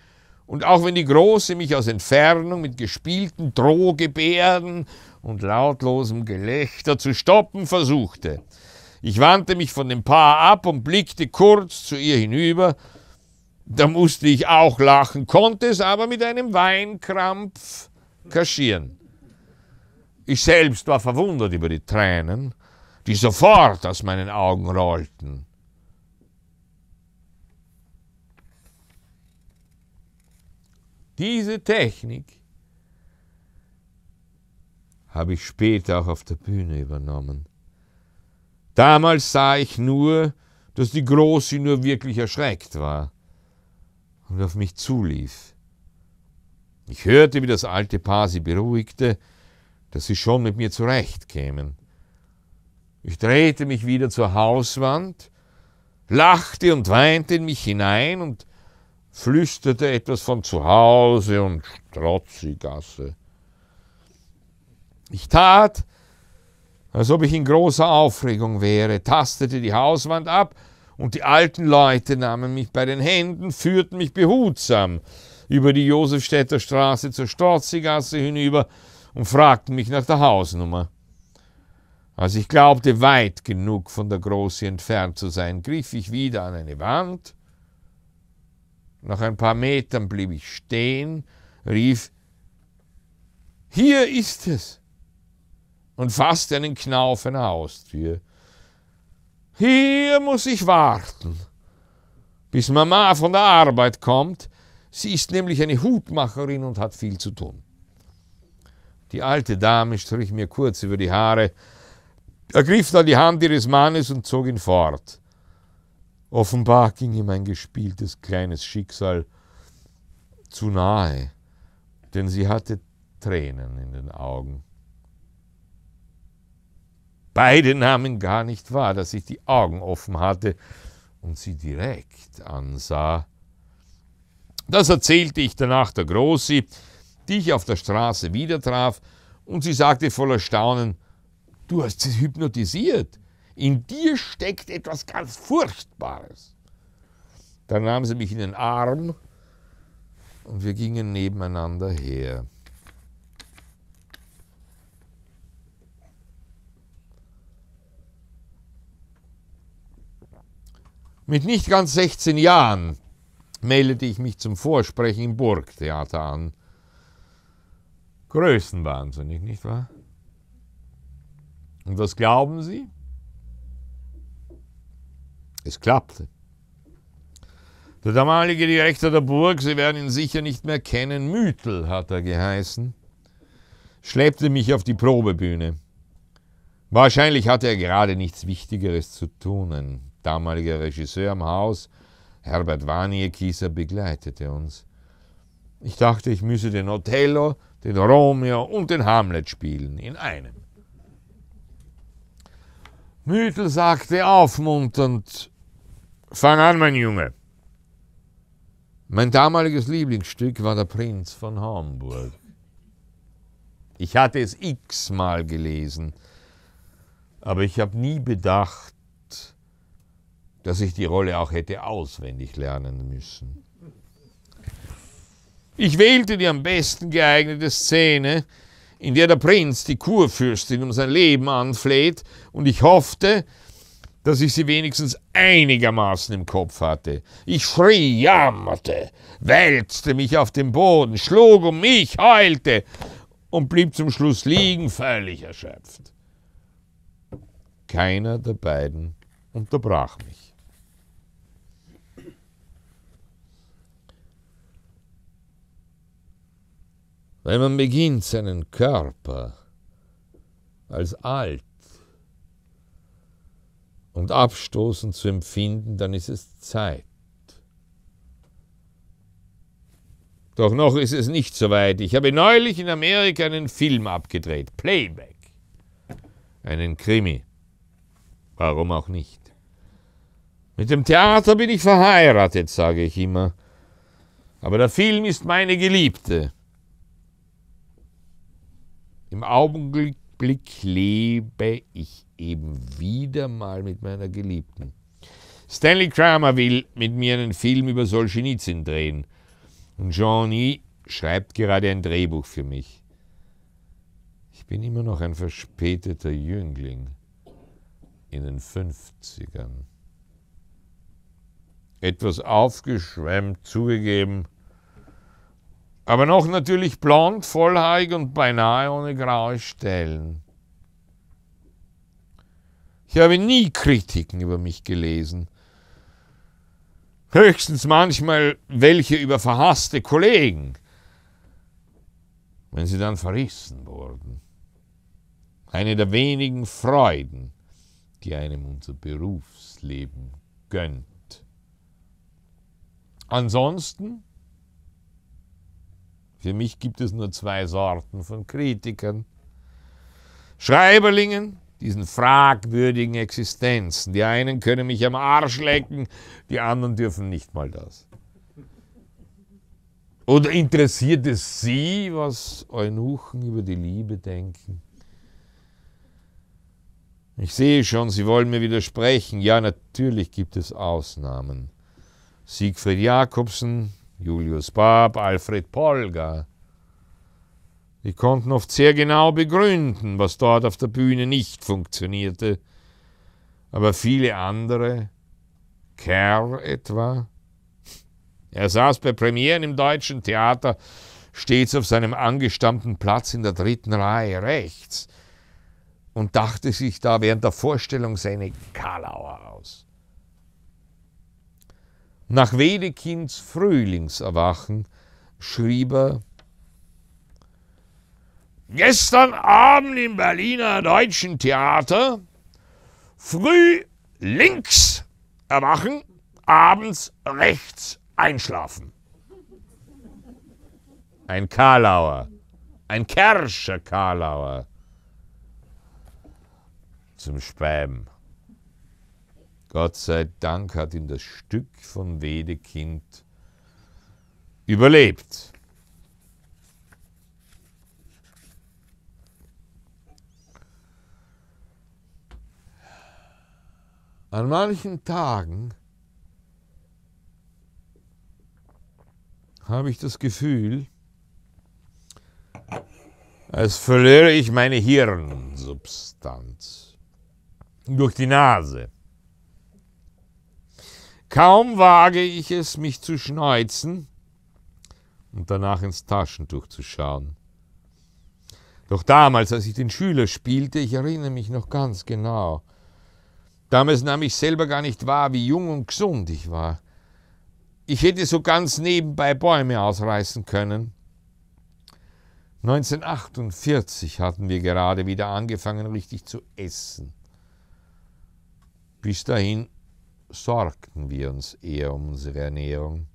und auch wenn die Große mich aus Entfernung mit gespielten Drohgebärden und lautlosem Gelächter zu stoppen versuchte, ich wandte mich von dem Paar ab und blickte kurz zu ihr hinüber, da musste ich auch lachen, konnte es aber mit einem Weinkrampf kaschieren. Ich selbst war verwundert über die Tränen, die sofort aus meinen Augen rollten. Diese Technik habe ich später auch auf der Bühne übernommen. Damals sah ich nur, dass die Große nur wirklich erschreckt war und auf mich zulief. Ich hörte, wie das alte Paar sie beruhigte, dass sie schon mit mir zurechtkämen. Ich drehte mich wieder zur Hauswand, lachte und weinte in mich hinein und flüsterte etwas von zu Hause und Strotzigasse. Ich tat, als ob ich in großer Aufregung wäre, tastete die Hauswand ab und die alten Leute nahmen mich bei den Händen, führten mich behutsam über die Josefstädter Straße zur Strozzigasse hinüber und fragten mich nach der Hausnummer. Als ich glaubte, weit genug von der Große entfernt zu sein, griff ich wieder an eine Wand. Nach ein paar Metern blieb ich stehen, rief, hier ist es, und fasste einen Knauf einer Haustür. Hier muss ich warten, bis Mama von der Arbeit kommt. Sie ist nämlich eine Hutmacherin und hat viel zu tun. Die alte Dame strich mir kurz über die Haare, ergriff dann die Hand ihres Mannes und zog ihn fort. Offenbar ging ihm ein gespieltes kleines Schicksal zu nahe, denn sie hatte Tränen in den Augen beide nahmen gar nicht wahr, dass ich die Augen offen hatte und sie direkt ansah. Das erzählte ich danach der Grossi, die ich auf der Straße wieder traf, und sie sagte voller Staunen, du hast sie hypnotisiert, in dir steckt etwas ganz Furchtbares. Dann nahm sie mich in den Arm und wir gingen nebeneinander her. Mit nicht ganz 16 Jahren meldete ich mich zum Vorsprechen im Burgtheater an. Größenwahnsinnig, nicht wahr? Und was glauben Sie? Es klappte. Der damalige Direktor der Burg, Sie werden ihn sicher nicht mehr kennen, Mütel hat er geheißen, schleppte mich auf die Probebühne. Wahrscheinlich hatte er gerade nichts Wichtigeres zu tun, ein damaliger Regisseur am Haus, Herbert Waniekieser, begleitete uns. Ich dachte, ich müsse den Othello, den Romeo und den Hamlet spielen, in einem. Mütel sagte aufmunternd, Fang an, mein Junge. Mein damaliges Lieblingsstück war der Prinz von Hamburg. Ich hatte es x-mal gelesen, aber ich habe nie bedacht, dass ich die Rolle auch hätte auswendig lernen müssen. Ich wählte die am besten geeignete Szene, in der der Prinz die Kurfürstin um sein Leben anfleht, und ich hoffte, dass ich sie wenigstens einigermaßen im Kopf hatte. Ich schrie, jammerte, wälzte mich auf den Boden, schlug um mich, heulte und blieb zum Schluss liegen, völlig erschöpft. Keiner der beiden unterbrach mich. Wenn man beginnt, seinen Körper als alt und abstoßend zu empfinden, dann ist es Zeit. Doch noch ist es nicht so weit. Ich habe neulich in Amerika einen Film abgedreht, Playback, einen Krimi. Warum auch nicht? Mit dem Theater bin ich verheiratet, sage ich immer. Aber der Film ist meine Geliebte. Im Augenblick lebe ich eben wieder mal mit meiner Geliebten. Stanley Kramer will mit mir einen Film über Solzhenitsyn drehen. Und Johnny schreibt gerade ein Drehbuch für mich. Ich bin immer noch ein verspäteter Jüngling in den 50ern. Etwas aufgeschwemmt zugegeben, aber noch natürlich blond, vollhaarig und beinahe ohne graue Stellen. Ich habe nie Kritiken über mich gelesen. Höchstens manchmal welche über verhasste Kollegen, wenn sie dann verrissen wurden. Eine der wenigen Freuden, die einem unser Berufsleben gönnt. Ansonsten für mich gibt es nur zwei Sorten von Kritikern. Schreiberlingen, diesen fragwürdigen Existenzen. Die einen können mich am Arsch lecken, die anderen dürfen nicht mal das. Oder interessiert es Sie, was Eunuchen über die Liebe denken? Ich sehe schon, Sie wollen mir widersprechen. Ja, natürlich gibt es Ausnahmen. Siegfried Jakobsen, Julius Barb, Alfred Polger. Die konnten oft sehr genau begründen, was dort auf der Bühne nicht funktionierte, aber viele andere, Kerr etwa, er saß bei Premieren im deutschen Theater stets auf seinem angestammten Platz in der dritten Reihe rechts und dachte sich da während der Vorstellung seine Kalauer aus. Nach Wedekinds Frühlingserwachen schrieb er, Gestern Abend im Berliner Deutschen Theater, früh links erwachen, abends rechts einschlafen. Ein Karlauer, ein Kerscher Karlauer zum Späben. Gott sei Dank hat ihn das Stück von Wedekind überlebt. An manchen Tagen habe ich das Gefühl, als verliere ich meine Hirnsubstanz durch die Nase. Kaum wage ich es, mich zu schneuzen und danach ins Taschentuch zu schauen. Doch damals, als ich den Schüler spielte, ich erinnere mich noch ganz genau. Damals nahm ich selber gar nicht wahr, wie jung und gesund ich war. Ich hätte so ganz nebenbei Bäume ausreißen können. 1948 hatten wir gerade wieder angefangen, richtig zu essen. Bis dahin sorgten wir uns eher um unsere Ernährung.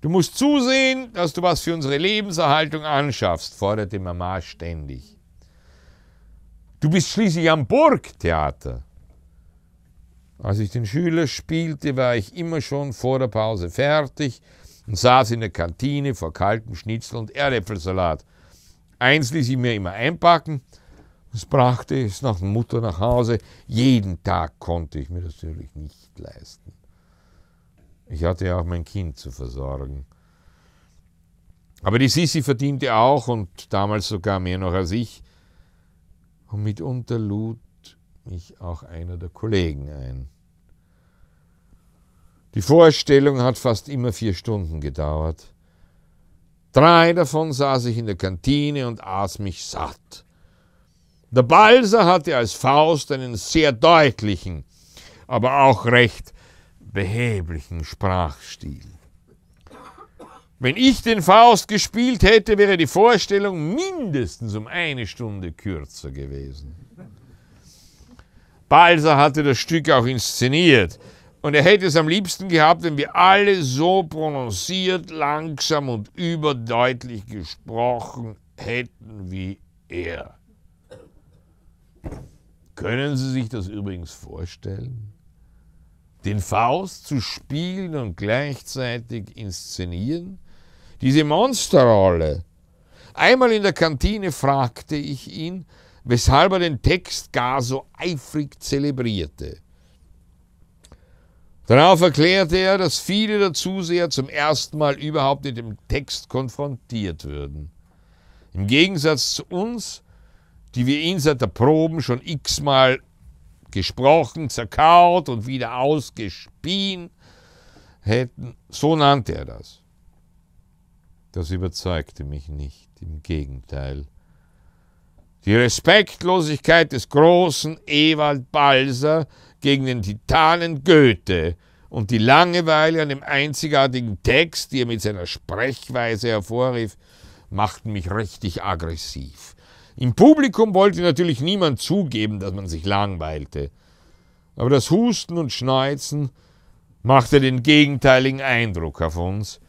Du musst zusehen, dass du was für unsere Lebenserhaltung anschaffst, forderte Mama ständig. Du bist schließlich am Burgtheater. Als ich den Schüler spielte, war ich immer schon vor der Pause fertig und saß in der Kantine vor kaltem Schnitzel und Erdäpfelsalat. Eins ließ ich mir immer einpacken – das brachte es nach Mutter nach Hause. Jeden Tag konnte ich mir das natürlich nicht leisten. Ich hatte ja auch mein Kind zu versorgen. Aber die Sissi verdiente auch und damals sogar mehr noch als ich. Und mitunter lud mich auch einer der Kollegen ein. Die Vorstellung hat fast immer vier Stunden gedauert. Drei davon saß ich in der Kantine und aß mich satt. Der Balser hatte als Faust einen sehr deutlichen, aber auch recht behäblichen Sprachstil. Wenn ich den Faust gespielt hätte, wäre die Vorstellung mindestens um eine Stunde kürzer gewesen. Balser hatte das Stück auch inszeniert und er hätte es am liebsten gehabt, wenn wir alle so prononciert, langsam und überdeutlich gesprochen hätten wie er. Können Sie sich das übrigens vorstellen? Den Faust zu spielen und gleichzeitig inszenieren? Diese Monsterrolle. Einmal in der Kantine fragte ich ihn, weshalb er den Text gar so eifrig zelebrierte. Darauf erklärte er, dass viele der Zuseher zum ersten Mal überhaupt mit dem Text konfrontiert würden. Im Gegensatz zu uns die wir ihn seit der Proben schon x-mal gesprochen, zerkaut und wieder ausgespien hätten. So nannte er das. Das überzeugte mich nicht, im Gegenteil. Die Respektlosigkeit des großen Ewald Balser gegen den Titanen Goethe und die Langeweile an dem einzigartigen Text, die er mit seiner Sprechweise hervorrief, machten mich richtig aggressiv. Im Publikum wollte natürlich niemand zugeben, dass man sich langweilte. Aber das Husten und Schneuzen machte den gegenteiligen Eindruck auf uns.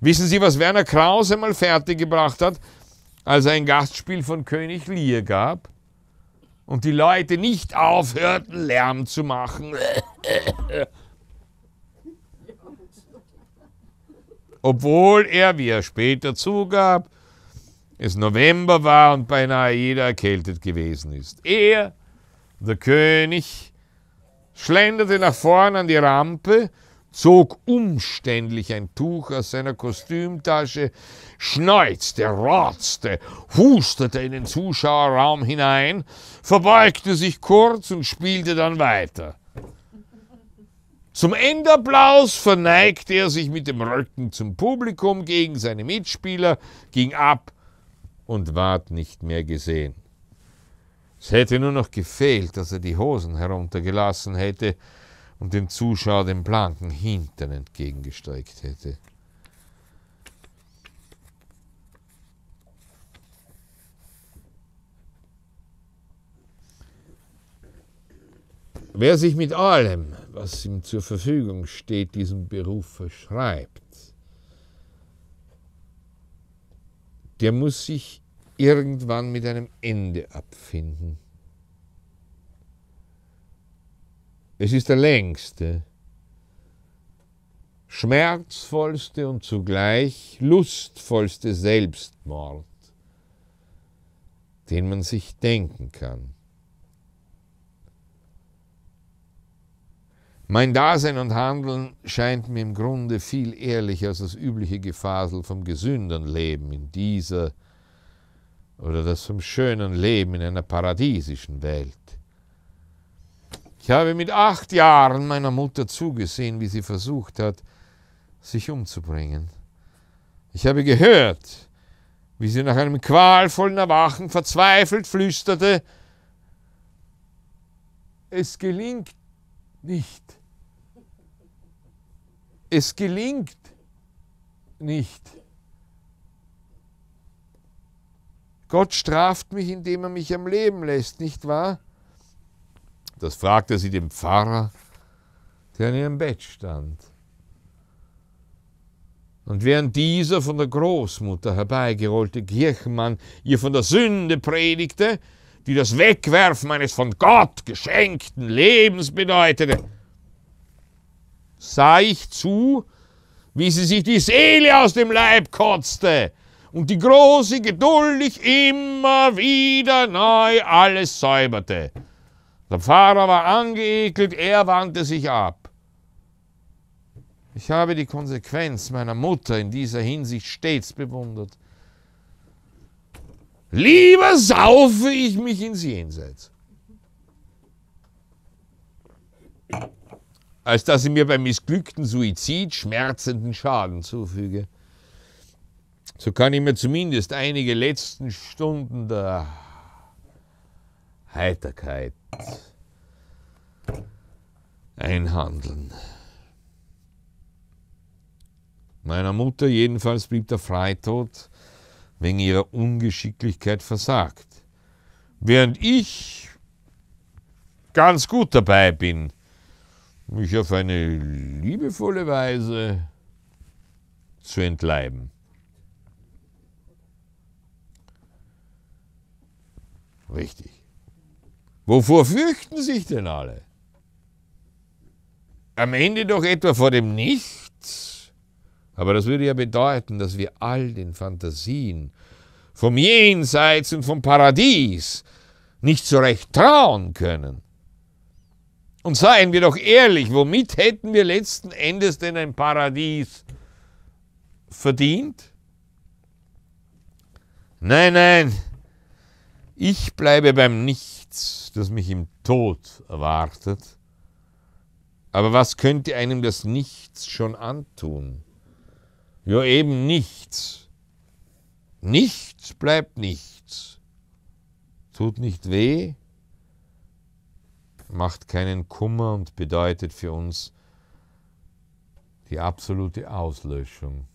Wissen Sie, was Werner Krause mal fertiggebracht hat, als er ein Gastspiel von König Lear gab? Und die Leute nicht aufhörten, Lärm zu machen. Obwohl er, wie er später zugab, es November war und beinahe jeder erkältet gewesen ist. Er, der König, schlenderte nach vorn an die Rampe, zog umständlich ein Tuch aus seiner Kostümtasche, schneuzte, rotzte, hustete in den Zuschauerraum hinein, verbeugte sich kurz und spielte dann weiter. Zum Endapplaus verneigte er sich mit dem Rücken zum Publikum gegen seine Mitspieler, ging ab und ward nicht mehr gesehen. Es hätte nur noch gefehlt, dass er die Hosen heruntergelassen hätte und dem Zuschauer den blanken Hintern entgegengestreckt hätte. Wer sich mit allem, was ihm zur Verfügung steht, diesem Beruf verschreibt, der muss sich irgendwann mit einem Ende abfinden. Es ist der längste, schmerzvollste und zugleich lustvollste Selbstmord, den man sich denken kann. Mein Dasein und Handeln scheint mir im Grunde viel ehrlicher als das übliche Gefasel vom gesünderen Leben in dieser oder das vom schönen Leben in einer paradiesischen Welt. Ich habe mit acht Jahren meiner Mutter zugesehen, wie sie versucht hat, sich umzubringen. Ich habe gehört, wie sie nach einem qualvollen Erwachen verzweifelt flüsterte, es gelingt nicht. Es gelingt nicht. Gott straft mich, indem er mich am Leben lässt, nicht wahr? Das fragte sie dem Pfarrer, der an ihrem Bett stand. Und während dieser von der Großmutter herbeigerollte Kirchenmann ihr von der Sünde predigte, die das Wegwerfen eines von Gott geschenkten Lebens bedeutete, sah ich zu, wie sie sich die Seele aus dem Leib kotzte und die große geduldig immer wieder neu alles säuberte. Der Pfarrer war angeekelt, er wandte sich ab. Ich habe die Konsequenz meiner Mutter in dieser Hinsicht stets bewundert. Lieber saufe ich mich ins Jenseits. als dass ich mir beim missglückten Suizid schmerzenden Schaden zufüge. So kann ich mir zumindest einige letzten Stunden der Heiterkeit einhandeln. Meiner Mutter jedenfalls blieb der Freitod wegen ihrer Ungeschicklichkeit versagt. Während ich ganz gut dabei bin, mich auf eine liebevolle Weise zu entleiben. Richtig. Wovor fürchten sich denn alle? Am Ende doch etwa vor dem Nichts? Aber das würde ja bedeuten, dass wir all den Fantasien vom Jenseits und vom Paradies nicht so recht trauen können. Und seien wir doch ehrlich, womit hätten wir letzten Endes denn ein Paradies verdient? Nein, nein, ich bleibe beim Nichts, das mich im Tod erwartet. Aber was könnte einem das Nichts schon antun? Ja, eben nichts. Nichts bleibt nichts. Tut nicht weh, macht keinen Kummer und bedeutet für uns die absolute Auslöschung.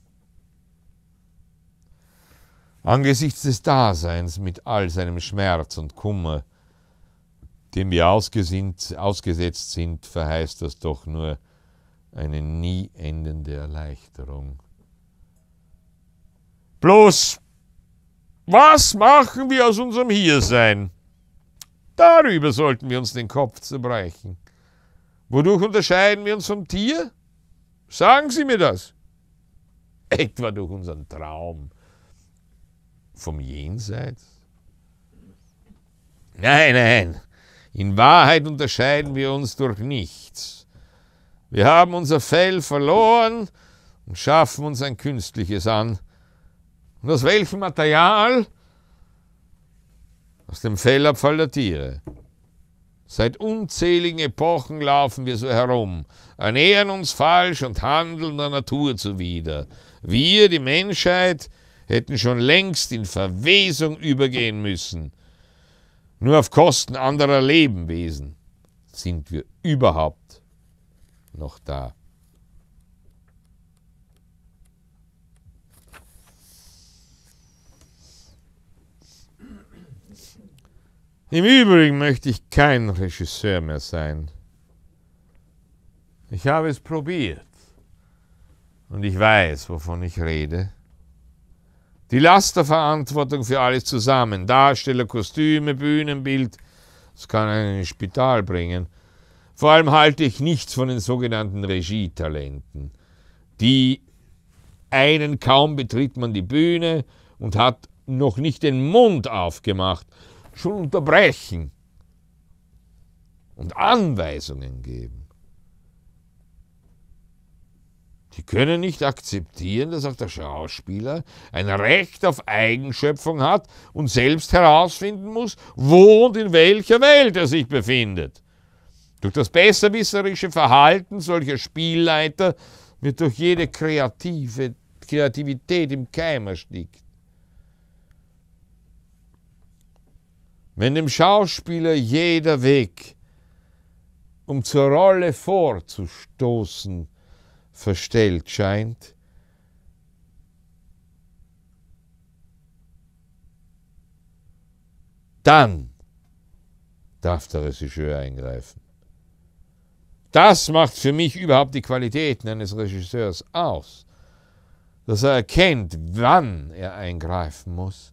Angesichts des Daseins mit all seinem Schmerz und Kummer, dem wir ausgesetzt sind, verheißt das doch nur eine nie endende Erleichterung. Bloß, was machen wir aus unserem Hiersein? Darüber sollten wir uns den Kopf zerbrechen. Wodurch unterscheiden wir uns vom Tier? Sagen Sie mir das. Etwa durch unseren Traum vom Jenseits? Nein, nein. In Wahrheit unterscheiden wir uns durch nichts. Wir haben unser Fell verloren und schaffen uns ein künstliches an. Und aus welchem Material? aus dem Fellabfall der Tiere. Seit unzähligen Epochen laufen wir so herum, ernähren uns falsch und handeln der Natur zuwider. Wir, die Menschheit, hätten schon längst in Verwesung übergehen müssen. Nur auf Kosten anderer Lebenwesen sind wir überhaupt noch da. Im Übrigen möchte ich kein Regisseur mehr sein. Ich habe es probiert und ich weiß, wovon ich rede. Die Last der Verantwortung für alles zusammen, Darsteller, Kostüme, Bühnenbild, das kann einen ins Spital bringen. Vor allem halte ich nichts von den sogenannten Regietalenten. Die einen kaum betritt man die Bühne und hat noch nicht den Mund aufgemacht, schon unterbrechen und Anweisungen geben. Die können nicht akzeptieren, dass auch der Schauspieler ein Recht auf Eigenschöpfung hat und selbst herausfinden muss, wo und in welcher Welt er sich befindet. Durch das besserwisserische Verhalten solcher Spielleiter wird durch jede kreative Kreativität im Keim erstickt. Wenn dem Schauspieler jeder Weg, um zur Rolle vorzustoßen, verstellt scheint, dann darf der Regisseur eingreifen. Das macht für mich überhaupt die Qualitäten eines Regisseurs aus, dass er erkennt, wann er eingreifen muss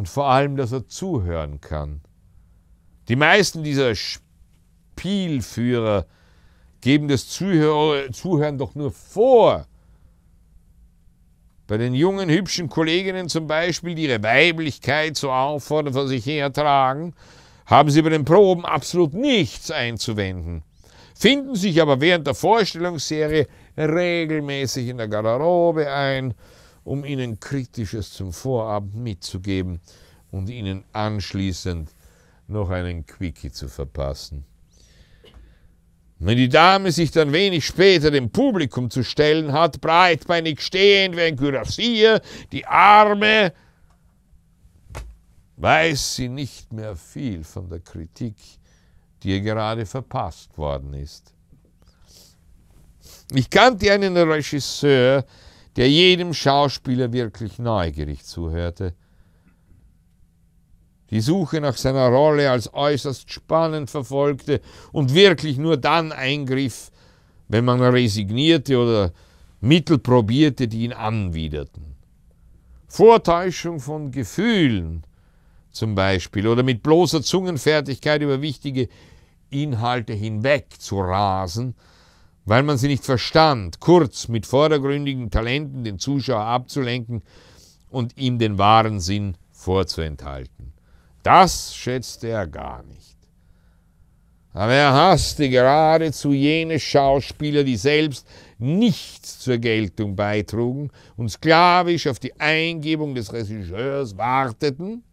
und vor allem, dass er zuhören kann. Die meisten dieser Spielführer geben das Zuhören doch nur vor. Bei den jungen, hübschen Kolleginnen zum Beispiel, die ihre Weiblichkeit so auffordern, von sich her tragen, haben sie bei den Proben absolut nichts einzuwenden, finden sich aber während der Vorstellungsserie regelmäßig in der Garderobe ein, um ihnen Kritisches zum Vorabend mitzugeben und ihnen anschließend noch einen Quickie zu verpassen. Wenn die Dame sich dann wenig später dem Publikum zu stellen hat, breitbeinig stehend wie ein Kürassier, die Arme, weiß sie nicht mehr viel von der Kritik, die ihr gerade verpasst worden ist. Ich kannte einen Regisseur, der jedem Schauspieler wirklich neugierig zuhörte. Die Suche nach seiner Rolle als äußerst spannend verfolgte und wirklich nur dann eingriff, wenn man resignierte oder Mittel probierte, die ihn anwiderten. Vortäuschung von Gefühlen zum Beispiel oder mit bloßer Zungenfertigkeit über wichtige Inhalte hinweg zu rasen, weil man sie nicht verstand, kurz mit vordergründigen Talenten den Zuschauer abzulenken und ihm den wahren Sinn vorzuenthalten. Das schätzte er gar nicht. Aber er hasste geradezu jene Schauspieler, die selbst nichts zur Geltung beitrugen und sklavisch auf die Eingebung des Regisseurs warteten.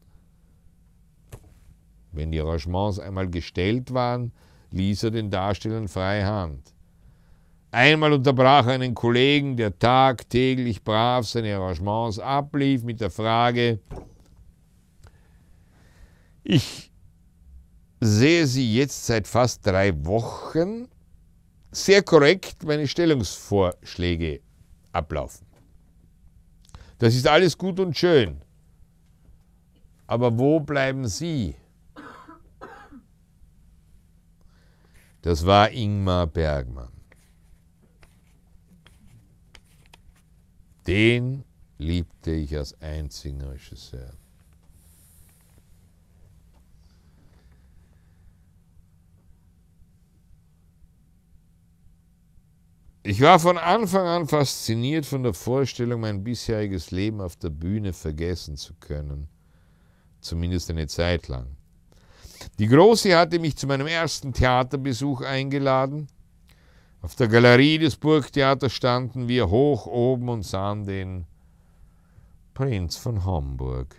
Wenn die Arrangements einmal gestellt waren, ließ er den Darstellern freie Hand. Einmal unterbrach er einen Kollegen, der tagtäglich brav seine Arrangements ablief, mit der Frage, ich sehe Sie jetzt seit fast drei Wochen sehr korrekt meine Stellungsvorschläge ablaufen. Das ist alles gut und schön. Aber wo bleiben Sie? Das war Ingmar Bergmann. Den liebte ich als einzigen Regisseur. Ich war von Anfang an fasziniert von der Vorstellung, mein bisheriges Leben auf der Bühne vergessen zu können. Zumindest eine Zeit lang. Die Große hatte mich zu meinem ersten Theaterbesuch eingeladen auf der Galerie des Burgtheaters standen wir hoch oben und sahen den Prinz von Homburg.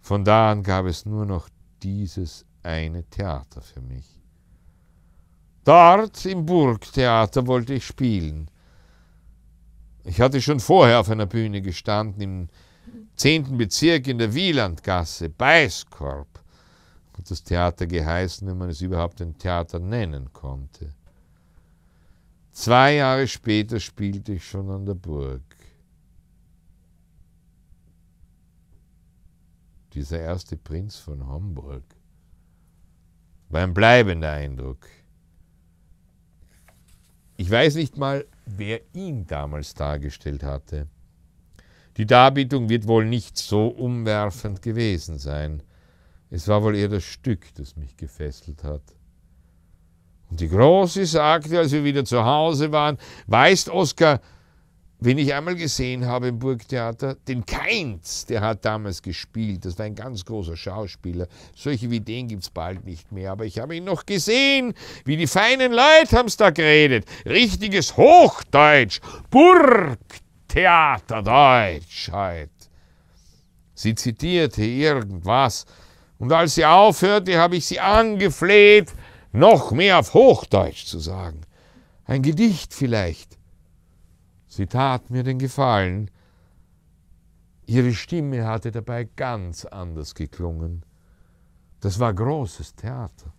Von da an gab es nur noch dieses eine Theater für mich. Dort im Burgtheater wollte ich spielen. Ich hatte schon vorher auf einer Bühne gestanden, im 10. Bezirk in der Wielandgasse, Beiskorb, hat das Theater geheißen, wenn man es überhaupt ein Theater nennen konnte. Zwei Jahre später spielte ich schon an der Burg. Dieser erste Prinz von Hamburg war ein bleibender Eindruck. Ich weiß nicht mal, wer ihn damals dargestellt hatte. Die Darbietung wird wohl nicht so umwerfend gewesen sein. Es war wohl eher das Stück, das mich gefesselt hat. Und die Große sagte, als wir wieder zu Hause waren, weißt Oskar, wenn ich einmal gesehen habe im Burgtheater, den Keins, der hat damals gespielt. Das war ein ganz großer Schauspieler. Solche wie den gibt es bald nicht mehr. Aber ich habe ihn noch gesehen, wie die feinen Leute haben es da geredet. Richtiges Hochdeutsch, Burgtheaterdeutsch halt. Sie zitierte irgendwas. Und als sie aufhörte, habe ich sie angefleht, noch mehr auf Hochdeutsch zu sagen. Ein Gedicht vielleicht. Sie tat mir den Gefallen. Ihre Stimme hatte dabei ganz anders geklungen. Das war großes Theater.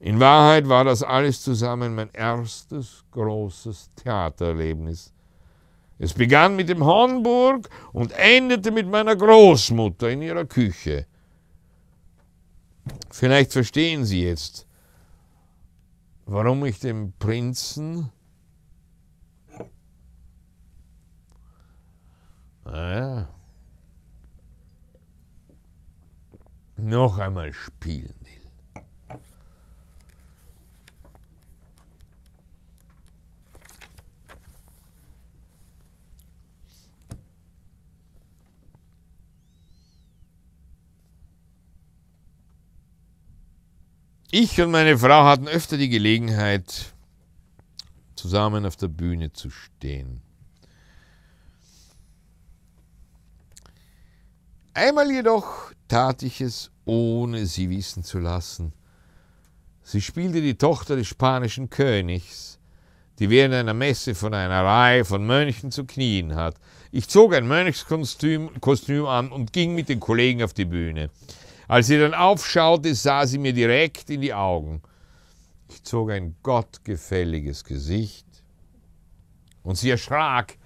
In Wahrheit war das alles zusammen mein erstes großes Theatererlebnis. Es begann mit dem Hornburg und endete mit meiner Großmutter in ihrer Küche. Vielleicht verstehen Sie jetzt, warum ich dem Prinzen naja, ah. noch einmal spielen Ich und meine Frau hatten öfter die Gelegenheit, zusammen auf der Bühne zu stehen. Einmal jedoch tat ich es, ohne sie wissen zu lassen. Sie spielte die Tochter des spanischen Königs, die während einer Messe von einer Reihe von Mönchen zu knien hat. Ich zog ein Mönchskostüm an und ging mit den Kollegen auf die Bühne. Als sie dann aufschaute, sah sie mir direkt in die Augen. Ich zog ein gottgefälliges Gesicht und sie erschrak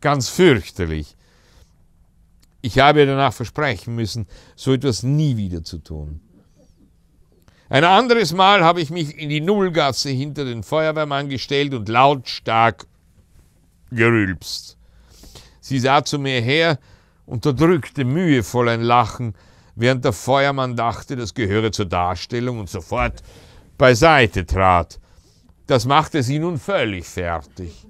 ganz fürchterlich. Ich habe ihr danach versprechen müssen, so etwas nie wieder zu tun. Ein anderes Mal habe ich mich in die Nullgasse hinter den Feuerwehrmann gestellt und lautstark gerülpst. Sie sah zu mir her, unterdrückte mühevoll ein Lachen, während der Feuermann dachte, das gehöre zur Darstellung und sofort beiseite trat. Das machte sie nun völlig fertig.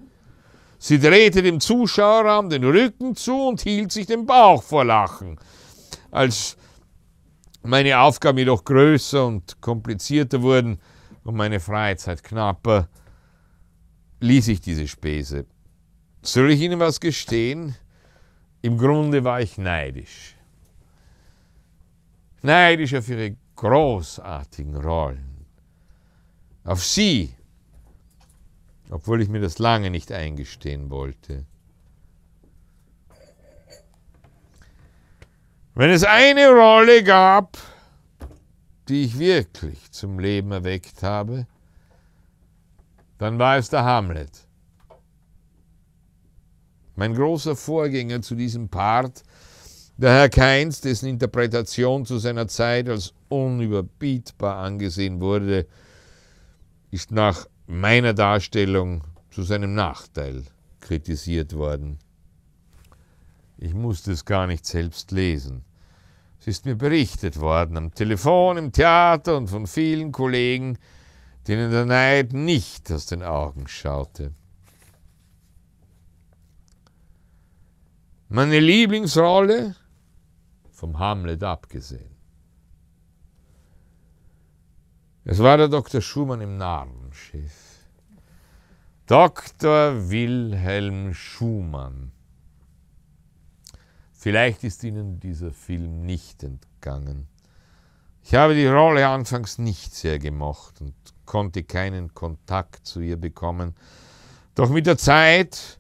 Sie drehte dem Zuschauerraum den Rücken zu und hielt sich den Bauch vor Lachen. Als meine Aufgaben jedoch größer und komplizierter wurden und meine Freizeit knapper, ließ ich diese Späße. Soll ich Ihnen was gestehen? Im Grunde war ich neidisch neidisch auf ihre großartigen Rollen. Auf sie, obwohl ich mir das lange nicht eingestehen wollte. Wenn es eine Rolle gab, die ich wirklich zum Leben erweckt habe, dann war es der Hamlet. Mein großer Vorgänger zu diesem Part der Herr Keynes, dessen Interpretation zu seiner Zeit als unüberbietbar angesehen wurde, ist nach meiner Darstellung zu seinem Nachteil kritisiert worden. Ich musste es gar nicht selbst lesen. Es ist mir berichtet worden, am Telefon, im Theater und von vielen Kollegen, denen der Neid nicht aus den Augen schaute. Meine Lieblingsrolle vom Hamlet abgesehen. Es war der Dr. Schumann im Narrenschiff. Dr. Wilhelm Schumann. Vielleicht ist Ihnen dieser Film nicht entgangen. Ich habe die Rolle anfangs nicht sehr gemocht und konnte keinen Kontakt zu ihr bekommen. Doch mit der Zeit,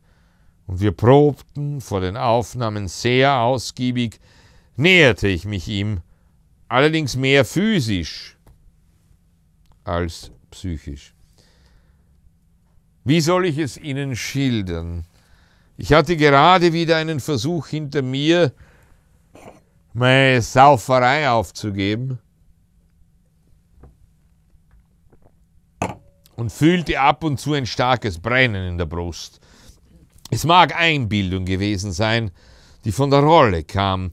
und wir probten vor den Aufnahmen sehr ausgiebig, näherte ich mich ihm, allerdings mehr physisch als psychisch. Wie soll ich es Ihnen schildern? Ich hatte gerade wieder einen Versuch hinter mir, meine Sauferei aufzugeben und fühlte ab und zu ein starkes Brennen in der Brust. Es mag Einbildung gewesen sein, die von der Rolle kam,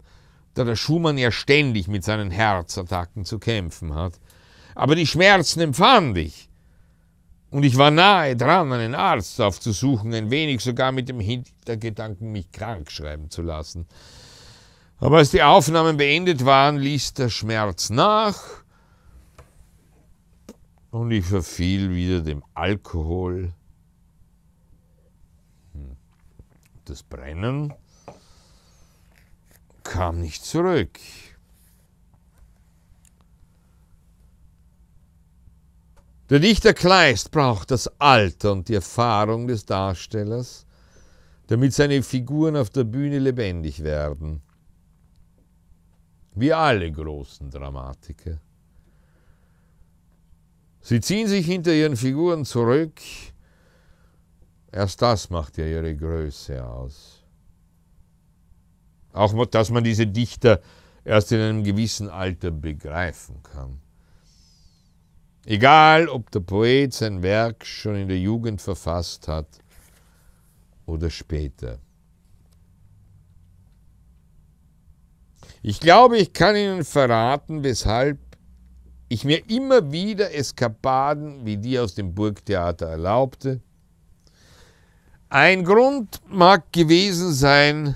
da der Schumann ja ständig mit seinen Herzattacken zu kämpfen hat. Aber die Schmerzen empfand ich. Und ich war nahe dran, einen Arzt aufzusuchen, ein wenig sogar mit dem Hintergedanken, mich krank schreiben zu lassen. Aber als die Aufnahmen beendet waren, ließ der Schmerz nach und ich verfiel wieder dem Alkohol. Hm, das Brennen kam nicht zurück. Der Dichter Kleist braucht das Alter und die Erfahrung des Darstellers, damit seine Figuren auf der Bühne lebendig werden. Wie alle großen Dramatiker. Sie ziehen sich hinter ihren Figuren zurück. Erst das macht ja ihre Größe aus. Auch, dass man diese Dichter erst in einem gewissen Alter begreifen kann. Egal, ob der Poet sein Werk schon in der Jugend verfasst hat oder später. Ich glaube, ich kann Ihnen verraten, weshalb ich mir immer wieder Eskapaden wie die aus dem Burgtheater erlaubte. Ein Grund mag gewesen sein,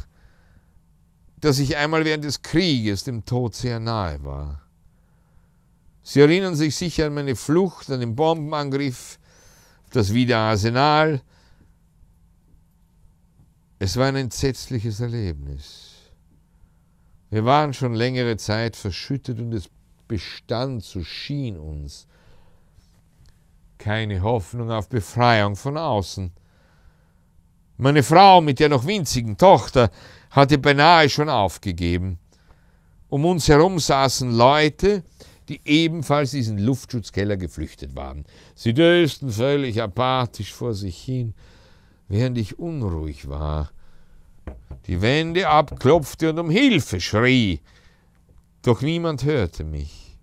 dass ich einmal während des Krieges dem Tod sehr nahe war. Sie erinnern sich sicher an meine Flucht, an den Bombenangriff, das Wiederarsenal. Es war ein entsetzliches Erlebnis. Wir waren schon längere Zeit verschüttet und es bestand, so schien uns, keine Hoffnung auf Befreiung von außen. Meine Frau mit der noch winzigen Tochter hatte beinahe schon aufgegeben. Um uns herum saßen Leute, die ebenfalls diesen Luftschutzkeller geflüchtet waren. Sie dösten völlig apathisch vor sich hin, während ich unruhig war, die Wände abklopfte und um Hilfe schrie. Doch niemand hörte mich.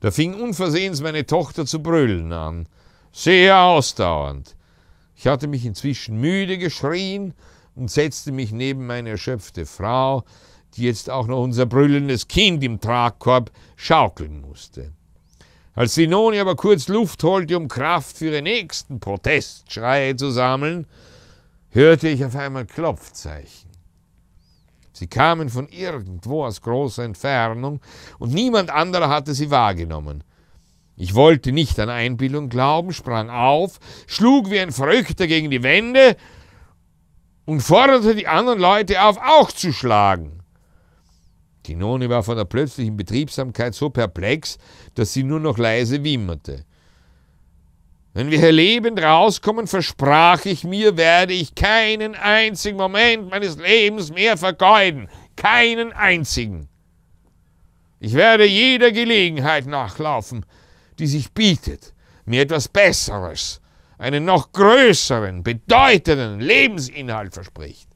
Da fing unversehens meine Tochter zu brüllen an, sehr ausdauernd. Ich hatte mich inzwischen müde geschrien und setzte mich neben meine erschöpfte Frau, die jetzt auch noch unser brüllendes Kind im Tragkorb schaukeln musste. Als Sinoni aber kurz Luft holte, um Kraft für ihre nächsten Protestschreie zu sammeln, hörte ich auf einmal Klopfzeichen. Sie kamen von irgendwo aus großer Entfernung und niemand anderer hatte sie wahrgenommen. Ich wollte nicht an Einbildung glauben, sprang auf, schlug wie ein Verrückter gegen die Wände und forderte die anderen Leute auf, auch zu schlagen. Die Nonne war von der plötzlichen Betriebsamkeit so perplex, dass sie nur noch leise wimmerte. Wenn wir hier lebend rauskommen, versprach ich mir, werde ich keinen einzigen Moment meines Lebens mehr vergeuden. Keinen einzigen. Ich werde jeder Gelegenheit nachlaufen, die sich bietet, mir etwas Besseres, einen noch größeren, bedeutenden Lebensinhalt verspricht.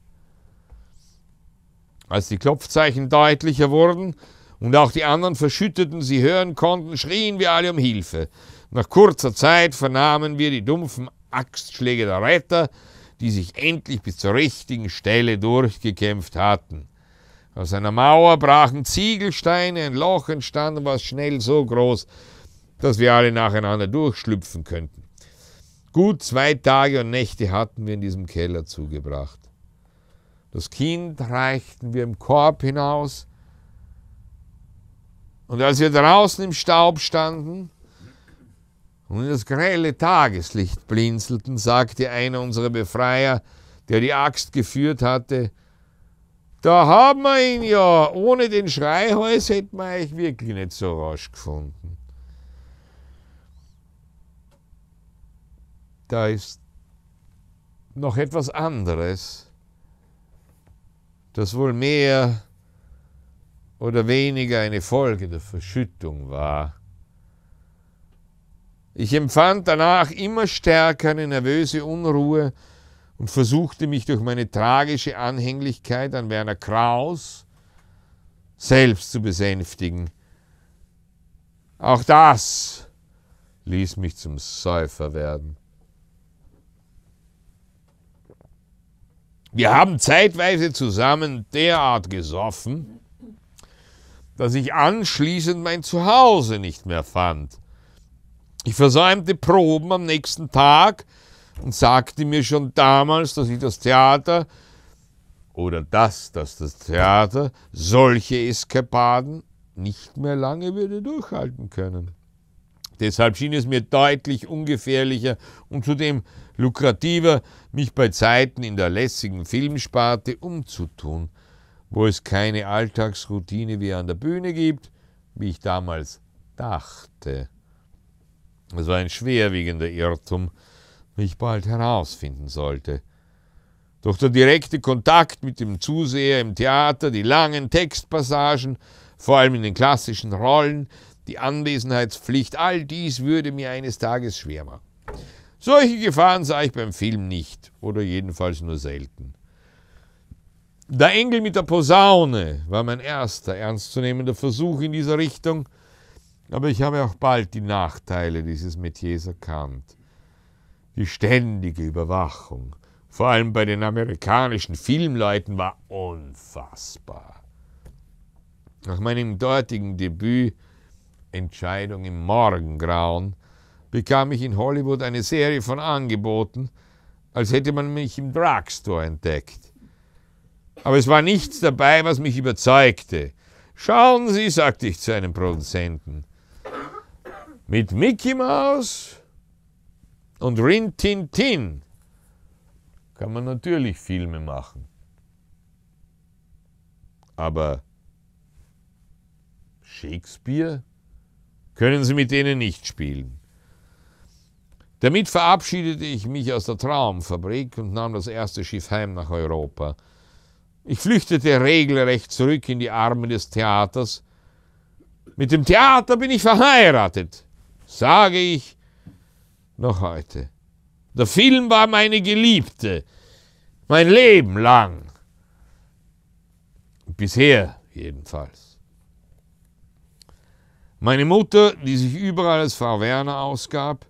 Als die Klopfzeichen deutlicher wurden und auch die anderen Verschütteten sie hören konnten, schrien wir alle um Hilfe. Nach kurzer Zeit vernahmen wir die dumpfen Axtschläge der Retter, die sich endlich bis zur richtigen Stelle durchgekämpft hatten. Aus einer Mauer brachen Ziegelsteine, ein Loch entstand und war schnell so groß, dass wir alle nacheinander durchschlüpfen könnten. Gut zwei Tage und Nächte hatten wir in diesem Keller zugebracht. Das Kind reichten wir im Korb hinaus. Und als wir draußen im Staub standen und in das grelle Tageslicht blinzelten, sagte einer unserer Befreier, der die Axt geführt hatte, da haben wir ihn ja. Ohne den Schreihals hätten wir euch wirklich nicht so rasch gefunden. da ist noch etwas anderes, das wohl mehr oder weniger eine Folge der Verschüttung war. Ich empfand danach immer stärker eine nervöse Unruhe und versuchte mich durch meine tragische Anhänglichkeit an Werner Kraus selbst zu besänftigen. Auch das ließ mich zum Säufer werden. Wir haben zeitweise zusammen derart gesoffen, dass ich anschließend mein Zuhause nicht mehr fand. Ich versäumte Proben am nächsten Tag und sagte mir schon damals, dass ich das Theater oder das, dass das Theater solche Eskapaden nicht mehr lange würde durchhalten können. Deshalb schien es mir deutlich ungefährlicher und zudem lukrativer, mich bei Zeiten in der lässigen Filmsparte umzutun, wo es keine Alltagsroutine wie an der Bühne gibt, wie ich damals dachte. Es war ein schwerwiegender Irrtum, wie ich bald herausfinden sollte. Doch der direkte Kontakt mit dem Zuseher im Theater, die langen Textpassagen, vor allem in den klassischen Rollen, die Anwesenheitspflicht, all dies würde mir eines Tages schwer machen. Solche Gefahren sah ich beim Film nicht oder jedenfalls nur selten. Der Engel mit der Posaune war mein erster ernstzunehmender Versuch in dieser Richtung, aber ich habe auch bald die Nachteile dieses Metiers erkannt. Die ständige Überwachung, vor allem bei den amerikanischen Filmleuten, war unfassbar. Nach meinem dortigen Debüt Entscheidung im Morgengrauen bekam ich in Hollywood eine Serie von Angeboten, als hätte man mich im Drugstore entdeckt. Aber es war nichts dabei, was mich überzeugte. Schauen Sie, sagte ich zu einem Produzenten, mit Mickey Mouse und Rin Tin Tin kann man natürlich Filme machen. Aber Shakespeare können Sie mit denen nicht spielen. Damit verabschiedete ich mich aus der Traumfabrik und nahm das erste Schiff heim nach Europa. Ich flüchtete regelrecht zurück in die Arme des Theaters. Mit dem Theater bin ich verheiratet, sage ich noch heute. Der Film war meine Geliebte, mein Leben lang. Bisher jedenfalls. Meine Mutter, die sich überall als Frau Werner ausgab,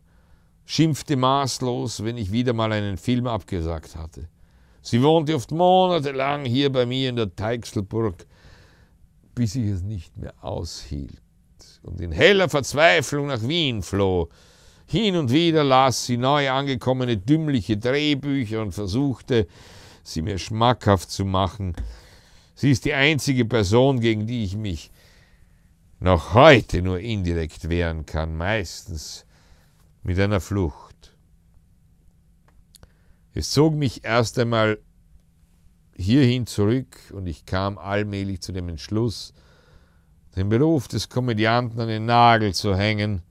schimpfte maßlos, wenn ich wieder mal einen Film abgesagt hatte. Sie wohnte oft monatelang hier bei mir in der Teichselburg, bis ich es nicht mehr aushielt und in heller Verzweiflung nach Wien floh. Hin und wieder las sie neu angekommene dümmliche Drehbücher und versuchte, sie mir schmackhaft zu machen. Sie ist die einzige Person, gegen die ich mich noch heute nur indirekt wehren kann, meistens mit einer Flucht. Es zog mich erst einmal hierhin zurück und ich kam allmählich zu dem Entschluss, den Beruf des Komödianten an den Nagel zu hängen.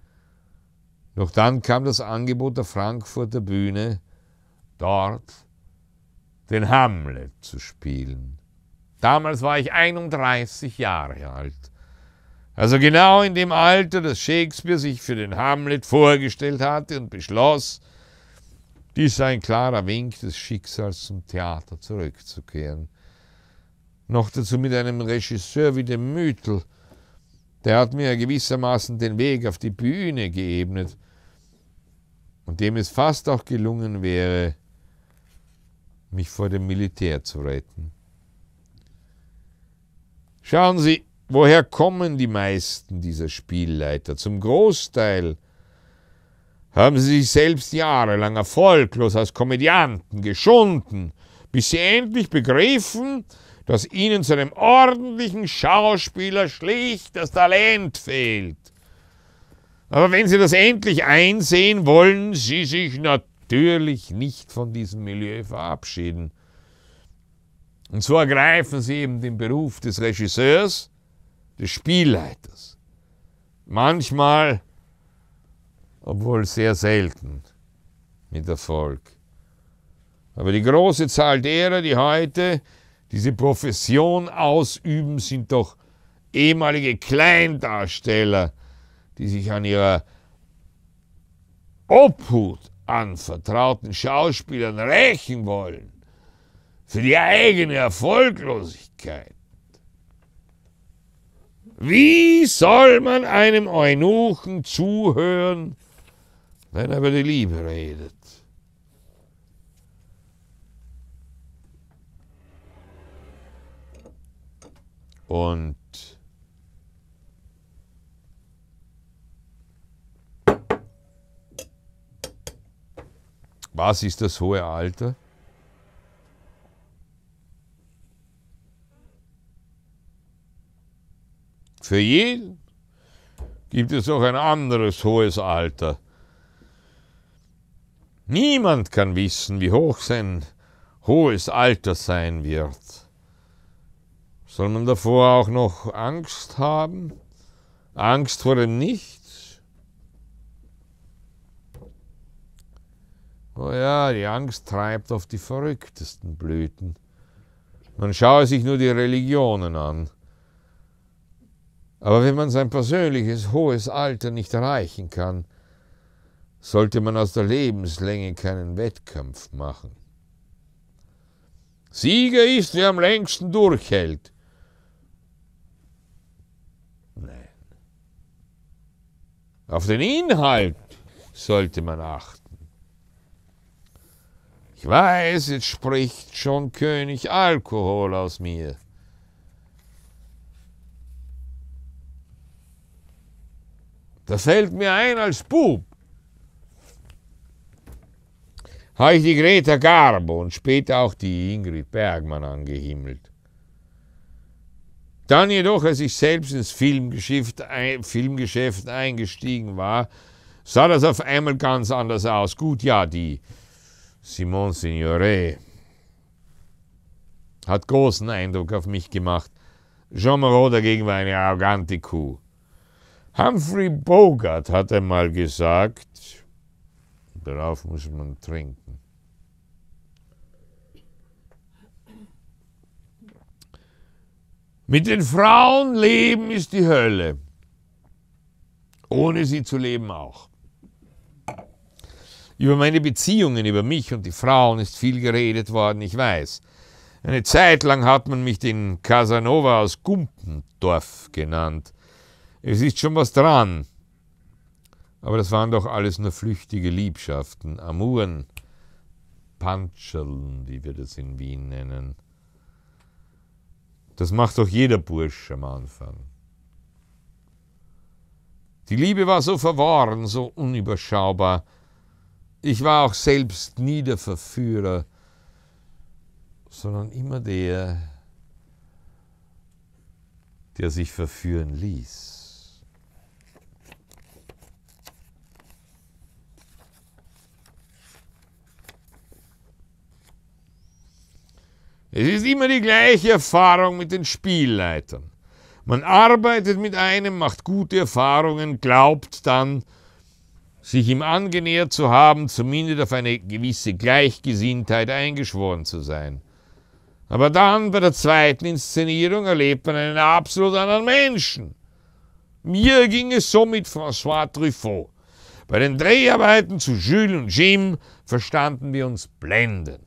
Doch dann kam das Angebot der Frankfurter Bühne, dort den Hamlet zu spielen. Damals war ich 31 Jahre alt also genau in dem Alter, das Shakespeare sich für den Hamlet vorgestellt hatte und beschloss, dies sei ein klarer Wink des Schicksals zum Theater zurückzukehren. Noch dazu mit einem Regisseur wie dem Mütel. Der hat mir gewissermaßen den Weg auf die Bühne geebnet und dem es fast auch gelungen wäre, mich vor dem Militär zu retten. Schauen Sie, Woher kommen die meisten dieser Spielleiter? Zum Großteil haben sie sich selbst jahrelang erfolglos als Komödianten geschunden, bis sie endlich begriffen, dass ihnen zu einem ordentlichen Schauspieler schlicht das Talent fehlt. Aber wenn sie das endlich einsehen, wollen sie sich natürlich nicht von diesem Milieu verabschieden. Und so ergreifen sie eben den Beruf des Regisseurs, des Spielleiters. Manchmal, obwohl sehr selten, mit Erfolg. Aber die große Zahl derer, die heute diese Profession ausüben, sind doch ehemalige Kleindarsteller, die sich an ihrer Obhut an vertrauten Schauspielern rächen wollen für die eigene Erfolglosigkeit. Wie soll man einem Eunuchen zuhören, wenn er über die Liebe redet? Und was ist das hohe Alter? Für jeden gibt es noch ein anderes hohes Alter. Niemand kann wissen, wie hoch sein hohes Alter sein wird. Soll man davor auch noch Angst haben? Angst vor dem Nichts? Oh ja, die Angst treibt auf die verrücktesten Blüten. Man schaue sich nur die Religionen an. Aber wenn man sein persönliches hohes Alter nicht erreichen kann, sollte man aus der Lebenslänge keinen Wettkampf machen. Sieger ist, wer am längsten durchhält. Nein. Auf den Inhalt sollte man achten. Ich weiß, jetzt spricht schon König Alkohol aus mir. Das fällt mir ein als Bub. Habe ich die Greta Garbo und später auch die Ingrid Bergmann angehimmelt. Dann jedoch, als ich selbst ins Filmgeschäft, Filmgeschäft eingestiegen war, sah das auf einmal ganz anders aus. Gut, ja, die Simone Signoret hat großen Eindruck auf mich gemacht. Jean Moreau dagegen war eine arrogante Kuh. Humphrey Bogart hat einmal gesagt, darauf muss man trinken. Mit den Frauen leben ist die Hölle. Ohne sie zu leben auch. Über meine Beziehungen, über mich und die Frauen ist viel geredet worden, ich weiß. Eine Zeit lang hat man mich den Casanova aus Gumpendorf genannt. Es ist schon was dran. Aber das waren doch alles nur flüchtige Liebschaften, Amuren, Panscherln, wie wir das in Wien nennen. Das macht doch jeder Bursch am Anfang. Die Liebe war so verworren, so unüberschaubar. Ich war auch selbst nie der Verführer, sondern immer der, der sich verführen ließ. Es ist immer die gleiche Erfahrung mit den Spielleitern. Man arbeitet mit einem, macht gute Erfahrungen, glaubt dann, sich ihm angenähert zu haben, zumindest auf eine gewisse Gleichgesinntheit eingeschworen zu sein. Aber dann bei der zweiten Inszenierung erlebt man einen absolut anderen Menschen. Mir ging es so mit François Truffaut. Bei den Dreharbeiten zu Jules und Jim verstanden wir uns blendend.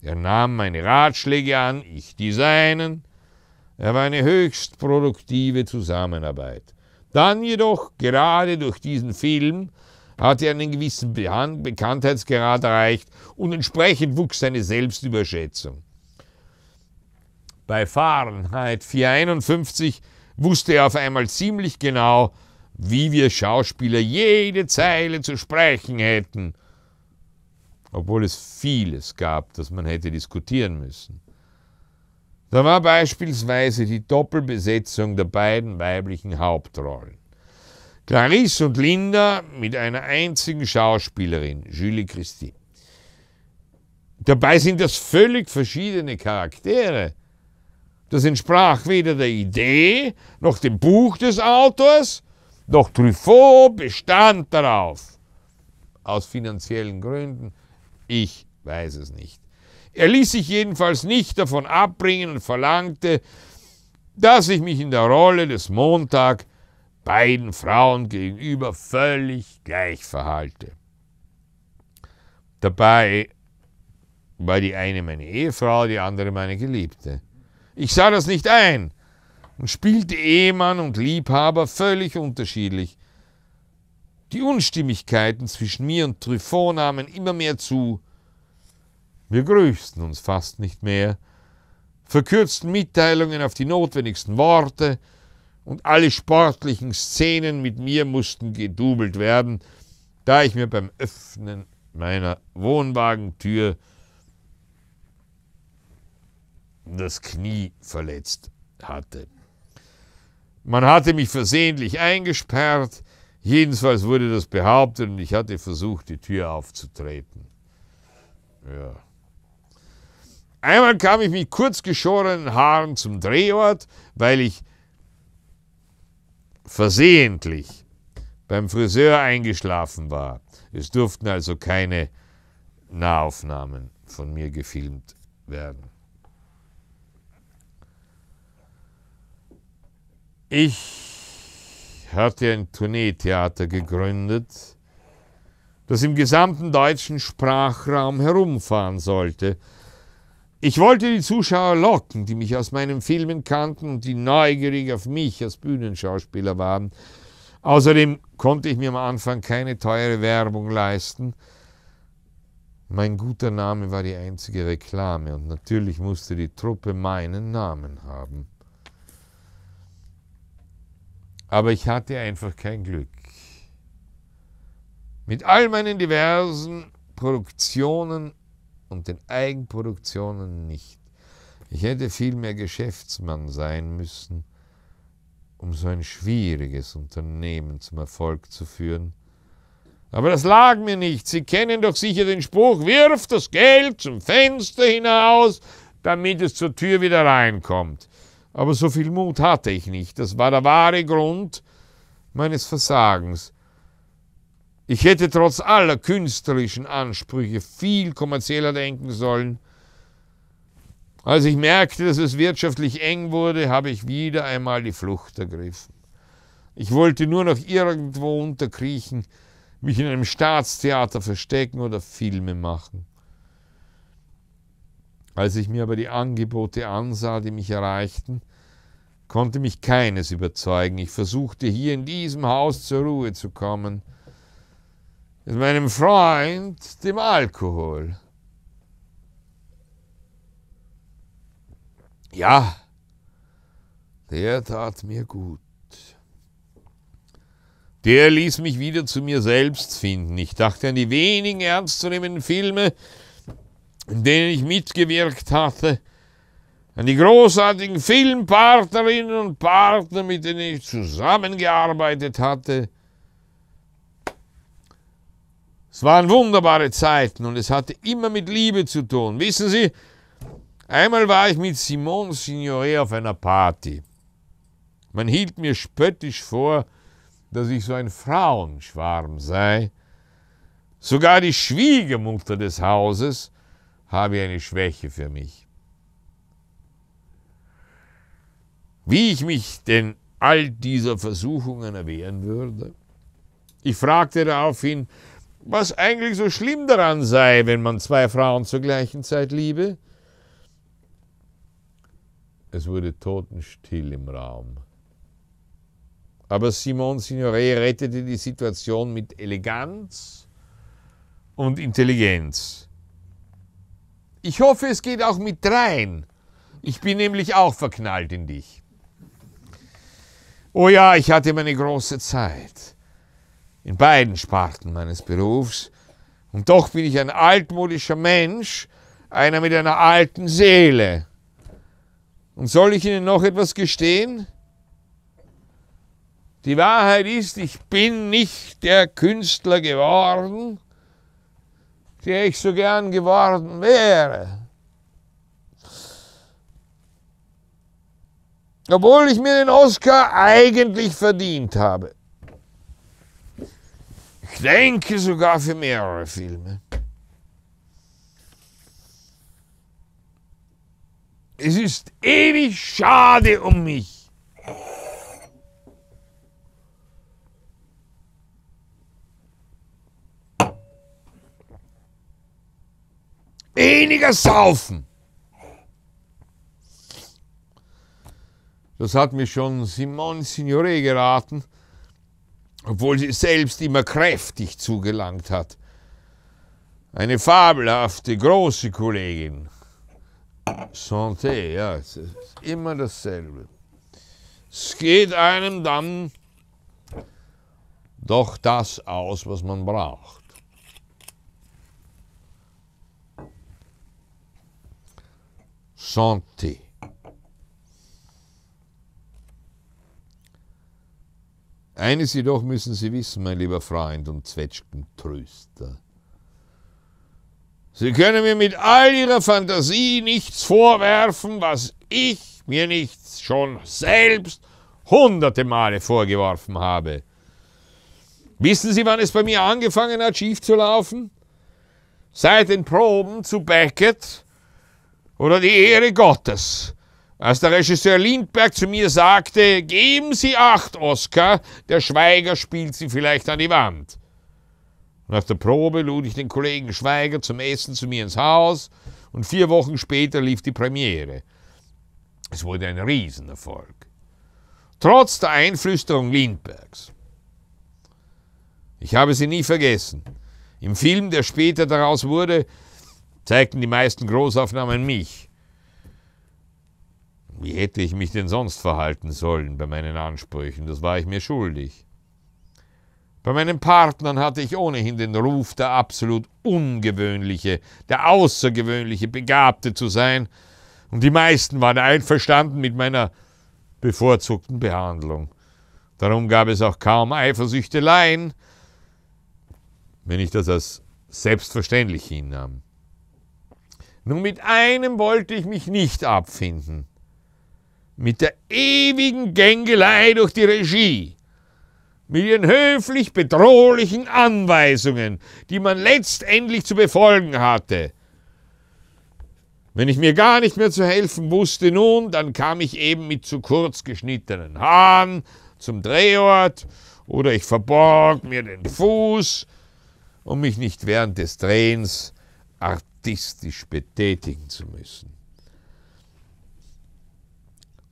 Er nahm meine Ratschläge an, ich die seinen. Er war eine höchst produktive Zusammenarbeit. Dann jedoch, gerade durch diesen Film, hatte er einen gewissen Bekanntheitsgrad erreicht und entsprechend wuchs seine Selbstüberschätzung. Bei Fahrenheit 451 wusste er auf einmal ziemlich genau, wie wir Schauspieler jede Zeile zu sprechen hätten – obwohl es vieles gab, das man hätte diskutieren müssen. Da war beispielsweise die Doppelbesetzung der beiden weiblichen Hauptrollen. Clarisse und Linda mit einer einzigen Schauspielerin, Julie Christine. Dabei sind das völlig verschiedene Charaktere. Das entsprach weder der Idee noch dem Buch des Autors, doch Truffaut bestand darauf, aus finanziellen Gründen ich weiß es nicht. Er ließ sich jedenfalls nicht davon abbringen und verlangte, dass ich mich in der Rolle des Montag beiden Frauen gegenüber völlig gleich verhalte. Dabei war die eine meine Ehefrau, die andere meine Geliebte. Ich sah das nicht ein und spielte Ehemann und Liebhaber völlig unterschiedlich die Unstimmigkeiten zwischen mir und Truffaut nahmen immer mehr zu. Wir grüßten uns fast nicht mehr, verkürzten Mitteilungen auf die notwendigsten Worte und alle sportlichen Szenen mit mir mussten gedubelt werden, da ich mir beim Öffnen meiner Wohnwagentür das Knie verletzt hatte. Man hatte mich versehentlich eingesperrt, Jedenfalls wurde das behauptet und ich hatte versucht, die Tür aufzutreten. Ja. Einmal kam ich mit kurz geschorenen Haaren zum Drehort, weil ich versehentlich beim Friseur eingeschlafen war. Es durften also keine Nahaufnahmen von mir gefilmt werden. Ich hat er ein Tourneetheater gegründet, das im gesamten deutschen Sprachraum herumfahren sollte. Ich wollte die Zuschauer locken, die mich aus meinen Filmen kannten und die neugierig auf mich als Bühnenschauspieler waren. Außerdem konnte ich mir am Anfang keine teure Werbung leisten. Mein guter Name war die einzige Reklame und natürlich musste die Truppe meinen Namen haben. Aber ich hatte einfach kein Glück. Mit all meinen diversen Produktionen und den Eigenproduktionen nicht. Ich hätte viel mehr Geschäftsmann sein müssen, um so ein schwieriges Unternehmen zum Erfolg zu führen. Aber das lag mir nicht. Sie kennen doch sicher den Spruch, wirf das Geld zum Fenster hinaus, damit es zur Tür wieder reinkommt aber so viel Mut hatte ich nicht. Das war der wahre Grund meines Versagens. Ich hätte trotz aller künstlerischen Ansprüche viel kommerzieller denken sollen. Als ich merkte, dass es wirtschaftlich eng wurde, habe ich wieder einmal die Flucht ergriffen. Ich wollte nur noch irgendwo unterkriechen, mich in einem Staatstheater verstecken oder Filme machen. Als ich mir aber die Angebote ansah, die mich erreichten, konnte mich keines überzeugen. Ich versuchte hier in diesem Haus zur Ruhe zu kommen. Mit meinem Freund, dem Alkohol. Ja, der tat mir gut. Der ließ mich wieder zu mir selbst finden. Ich dachte an die wenigen ernstzunehmenden Filme, in denen ich mitgewirkt hatte, an die großartigen Filmpartnerinnen und Partner, mit denen ich zusammengearbeitet hatte. Es waren wunderbare Zeiten und es hatte immer mit Liebe zu tun. Wissen Sie, einmal war ich mit Simone Signoret auf einer Party. Man hielt mir spöttisch vor, dass ich so ein Frauenschwarm sei. Sogar die Schwiegermutter des Hauses, habe ich eine Schwäche für mich. Wie ich mich denn all dieser Versuchungen erwehren würde? Ich fragte daraufhin, was eigentlich so schlimm daran sei, wenn man zwei Frauen zur gleichen Zeit liebe. Es wurde totenstill im Raum. Aber Simon Signore rettete die Situation mit Eleganz und Intelligenz. Ich hoffe, es geht auch mit rein. Ich bin nämlich auch verknallt in dich. Oh ja, ich hatte meine große Zeit. In beiden Sparten meines Berufs. Und doch bin ich ein altmodischer Mensch, einer mit einer alten Seele. Und soll ich Ihnen noch etwas gestehen? Die Wahrheit ist, ich bin nicht der Künstler geworden, der ich so gern geworden wäre. Obwohl ich mir den Oscar eigentlich verdient habe. Ich denke sogar für mehrere Filme. Es ist ewig schade um mich. Weniger saufen. Das hat mir schon Simone Signore geraten, obwohl sie selbst immer kräftig zugelangt hat. Eine fabelhafte, große Kollegin. Santé, ja, es ist immer dasselbe. Es geht einem dann doch das aus, was man braucht. Santé. Eines jedoch müssen Sie wissen, mein lieber Freund und Zwetschgentröster. Sie können mir mit all Ihrer Fantasie nichts vorwerfen, was ich mir nicht schon selbst hunderte Male vorgeworfen habe. Wissen Sie, wann es bei mir angefangen hat, schief zu laufen? Seit den Proben zu Beckett oder die Ehre Gottes. Als der Regisseur Lindberg zu mir sagte, geben Sie acht, Oscar, der Schweiger spielt Sie vielleicht an die Wand. Nach der Probe lud ich den Kollegen Schweiger zum Essen zu mir ins Haus und vier Wochen später lief die Premiere. Es wurde ein Riesenerfolg. Trotz der Einflüsterung Lindbergs. Ich habe sie nie vergessen. Im Film, der später daraus wurde, zeigten die meisten Großaufnahmen mich. Wie hätte ich mich denn sonst verhalten sollen bei meinen Ansprüchen? Das war ich mir schuldig. Bei meinen Partnern hatte ich ohnehin den Ruf, der absolut ungewöhnliche, der außergewöhnliche Begabte zu sein, und die meisten waren einverstanden mit meiner bevorzugten Behandlung. Darum gab es auch kaum Eifersüchteleien, wenn ich das als selbstverständlich hinnahm. Nur mit einem wollte ich mich nicht abfinden. Mit der ewigen Gängelei durch die Regie. Mit ihren höflich bedrohlichen Anweisungen, die man letztendlich zu befolgen hatte. Wenn ich mir gar nicht mehr zu helfen wusste nun, dann kam ich eben mit zu kurz geschnittenen Haaren zum Drehort oder ich verborg mir den Fuß, um mich nicht während des Drehens statistisch betätigen zu müssen.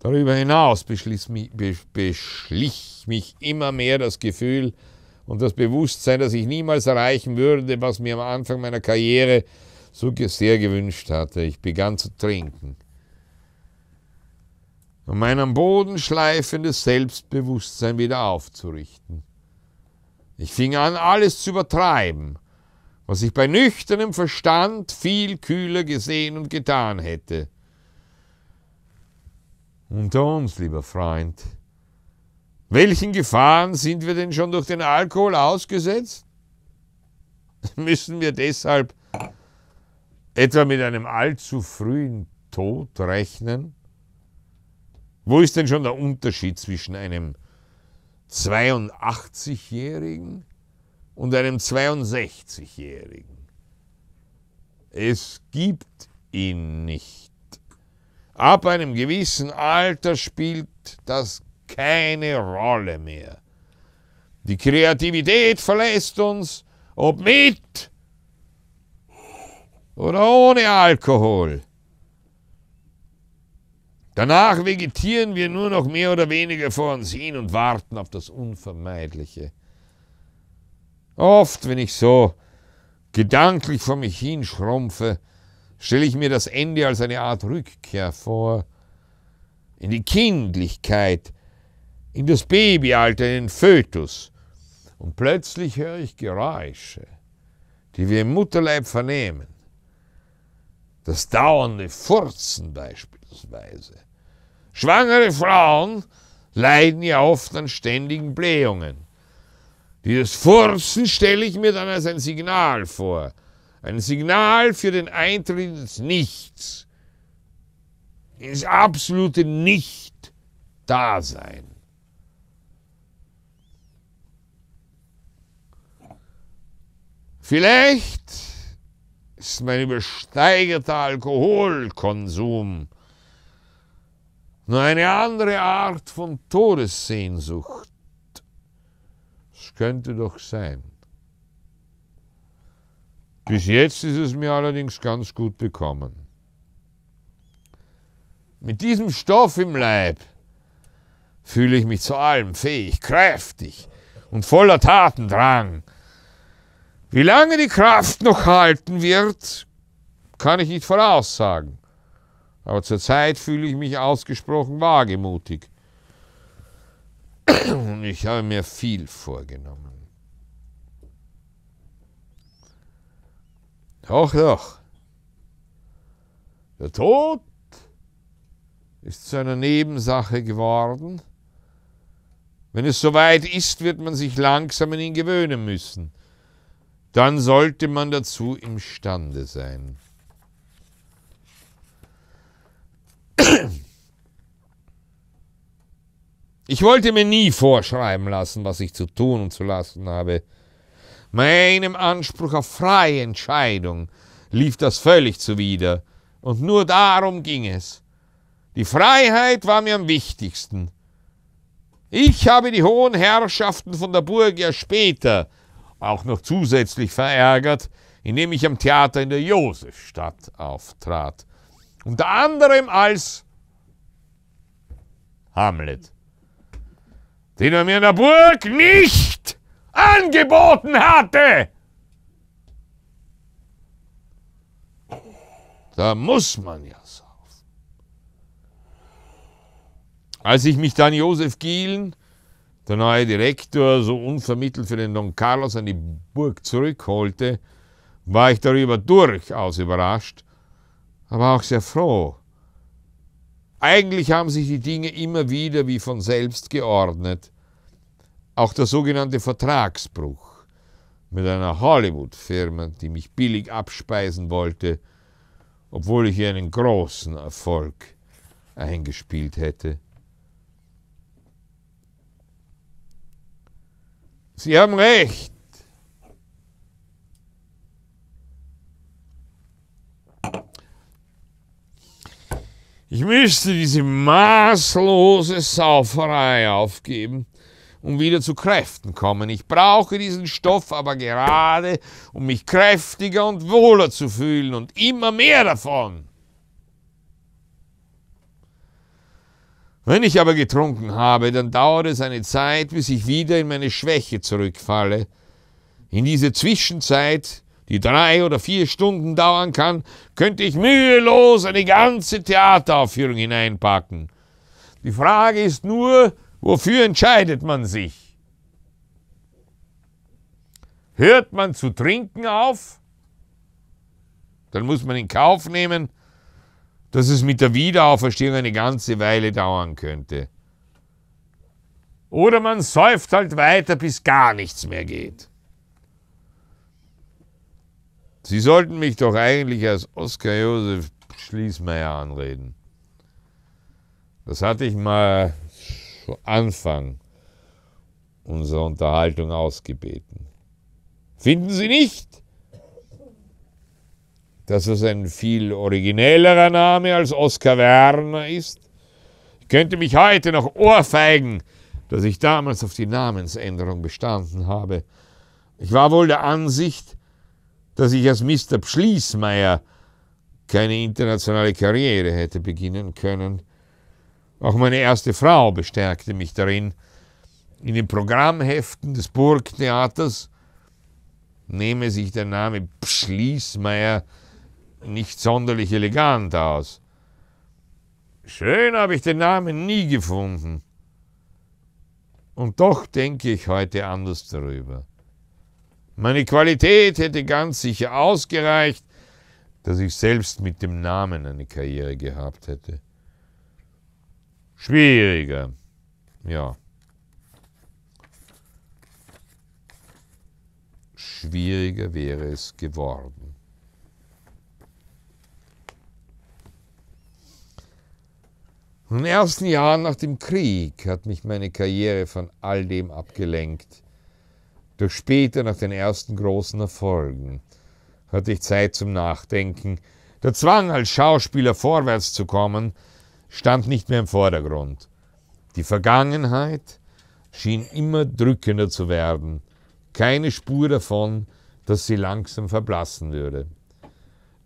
Darüber hinaus beschlich mich, beschlich mich immer mehr das Gefühl und das Bewusstsein, dass ich niemals erreichen würde, was mir am Anfang meiner Karriere so sehr gewünscht hatte. Ich begann zu trinken. Um mein am Boden schleifendes Selbstbewusstsein wieder aufzurichten. Ich fing an, alles zu übertreiben was ich bei nüchternem Verstand viel kühler gesehen und getan hätte. Unter uns, lieber Freund, welchen Gefahren sind wir denn schon durch den Alkohol ausgesetzt? Müssen wir deshalb etwa mit einem allzu frühen Tod rechnen? Wo ist denn schon der Unterschied zwischen einem 82-Jährigen und einem 62-Jährigen. Es gibt ihn nicht. Ab einem gewissen Alter spielt das keine Rolle mehr. Die Kreativität verlässt uns, ob mit oder ohne Alkohol. Danach vegetieren wir nur noch mehr oder weniger vor uns hin und warten auf das Unvermeidliche. Oft, wenn ich so gedanklich vor mich hinschrumpfe, stelle ich mir das Ende als eine Art Rückkehr vor, in die Kindlichkeit, in das Babyalter, in den Fötus. Und plötzlich höre ich Geräusche, die wir im Mutterleib vernehmen. Das dauernde Furzen beispielsweise. Schwangere Frauen leiden ja oft an ständigen Blähungen. Dieses Furzen stelle ich mir dann als ein Signal vor. Ein Signal für den Eintritt ins Nichts. Ins absolute Nicht-Dasein. Vielleicht ist mein übersteigerter Alkoholkonsum nur eine andere Art von Todessehnsucht könnte doch sein. Bis jetzt ist es mir allerdings ganz gut bekommen. Mit diesem Stoff im Leib fühle ich mich zu allem fähig, kräftig und voller Tatendrang. Wie lange die Kraft noch halten wird, kann ich nicht voraussagen. Aber zurzeit fühle ich mich ausgesprochen wagemutig und Ich habe mir viel vorgenommen. Doch, doch. Der Tod ist zu einer Nebensache geworden. Wenn es soweit ist, wird man sich langsam an ihn gewöhnen müssen. Dann sollte man dazu imstande sein. Ich wollte mir nie vorschreiben lassen, was ich zu tun und zu lassen habe. Meinem Anspruch auf freie Entscheidung lief das völlig zuwider, und nur darum ging es. Die Freiheit war mir am wichtigsten. Ich habe die hohen Herrschaften von der Burg ja später auch noch zusätzlich verärgert, indem ich am Theater in der Josefstadt auftrat. Unter anderem als Hamlet den er mir in der Burg nicht angeboten hatte. Da muss man ja saufen. Als ich mich dann Josef Gielen, der neue Direktor, so unvermittelt für den Don Carlos an die Burg zurückholte, war ich darüber durchaus überrascht, aber auch sehr froh, eigentlich haben sich die Dinge immer wieder wie von selbst geordnet. Auch der sogenannte Vertragsbruch mit einer Hollywood-Firma, die mich billig abspeisen wollte, obwohl ich ihr einen großen Erfolg eingespielt hätte. Sie haben recht, Ich müsste diese maßlose Sauferei aufgeben um wieder zu Kräften kommen. Ich brauche diesen Stoff aber gerade, um mich kräftiger und wohler zu fühlen und immer mehr davon. Wenn ich aber getrunken habe, dann dauert es eine Zeit, bis ich wieder in meine Schwäche zurückfalle. In diese Zwischenzeit die drei oder vier Stunden dauern kann, könnte ich mühelos eine ganze Theateraufführung hineinpacken. Die Frage ist nur, wofür entscheidet man sich? Hört man zu trinken auf? Dann muss man in Kauf nehmen, dass es mit der Wiederauferstehung eine ganze Weile dauern könnte. Oder man säuft halt weiter, bis gar nichts mehr geht. Sie sollten mich doch eigentlich als Oskar Josef Schließmeier anreden. Das hatte ich mal zu Anfang unserer Unterhaltung ausgebeten. Finden Sie nicht, dass es ein viel originellerer Name als Oskar Werner ist? Ich könnte mich heute noch ohrfeigen, dass ich damals auf die Namensänderung bestanden habe. Ich war wohl der Ansicht, dass ich als Mr. Pschließmeier keine internationale Karriere hätte beginnen können. Auch meine erste Frau bestärkte mich darin. In den Programmheften des Burgtheaters nehme sich der Name Pschließmeier nicht sonderlich elegant aus. Schön habe ich den Namen nie gefunden. Und doch denke ich heute anders darüber. Meine Qualität hätte ganz sicher ausgereicht, dass ich selbst mit dem Namen eine Karriere gehabt hätte. Schwieriger, ja. Schwieriger wäre es geworden. In den ersten Jahren nach dem Krieg hat mich meine Karriere von all dem abgelenkt, doch später, nach den ersten großen Erfolgen, hatte ich Zeit zum Nachdenken. Der Zwang, als Schauspieler vorwärts zu kommen, stand nicht mehr im Vordergrund. Die Vergangenheit schien immer drückender zu werden. Keine Spur davon, dass sie langsam verblassen würde.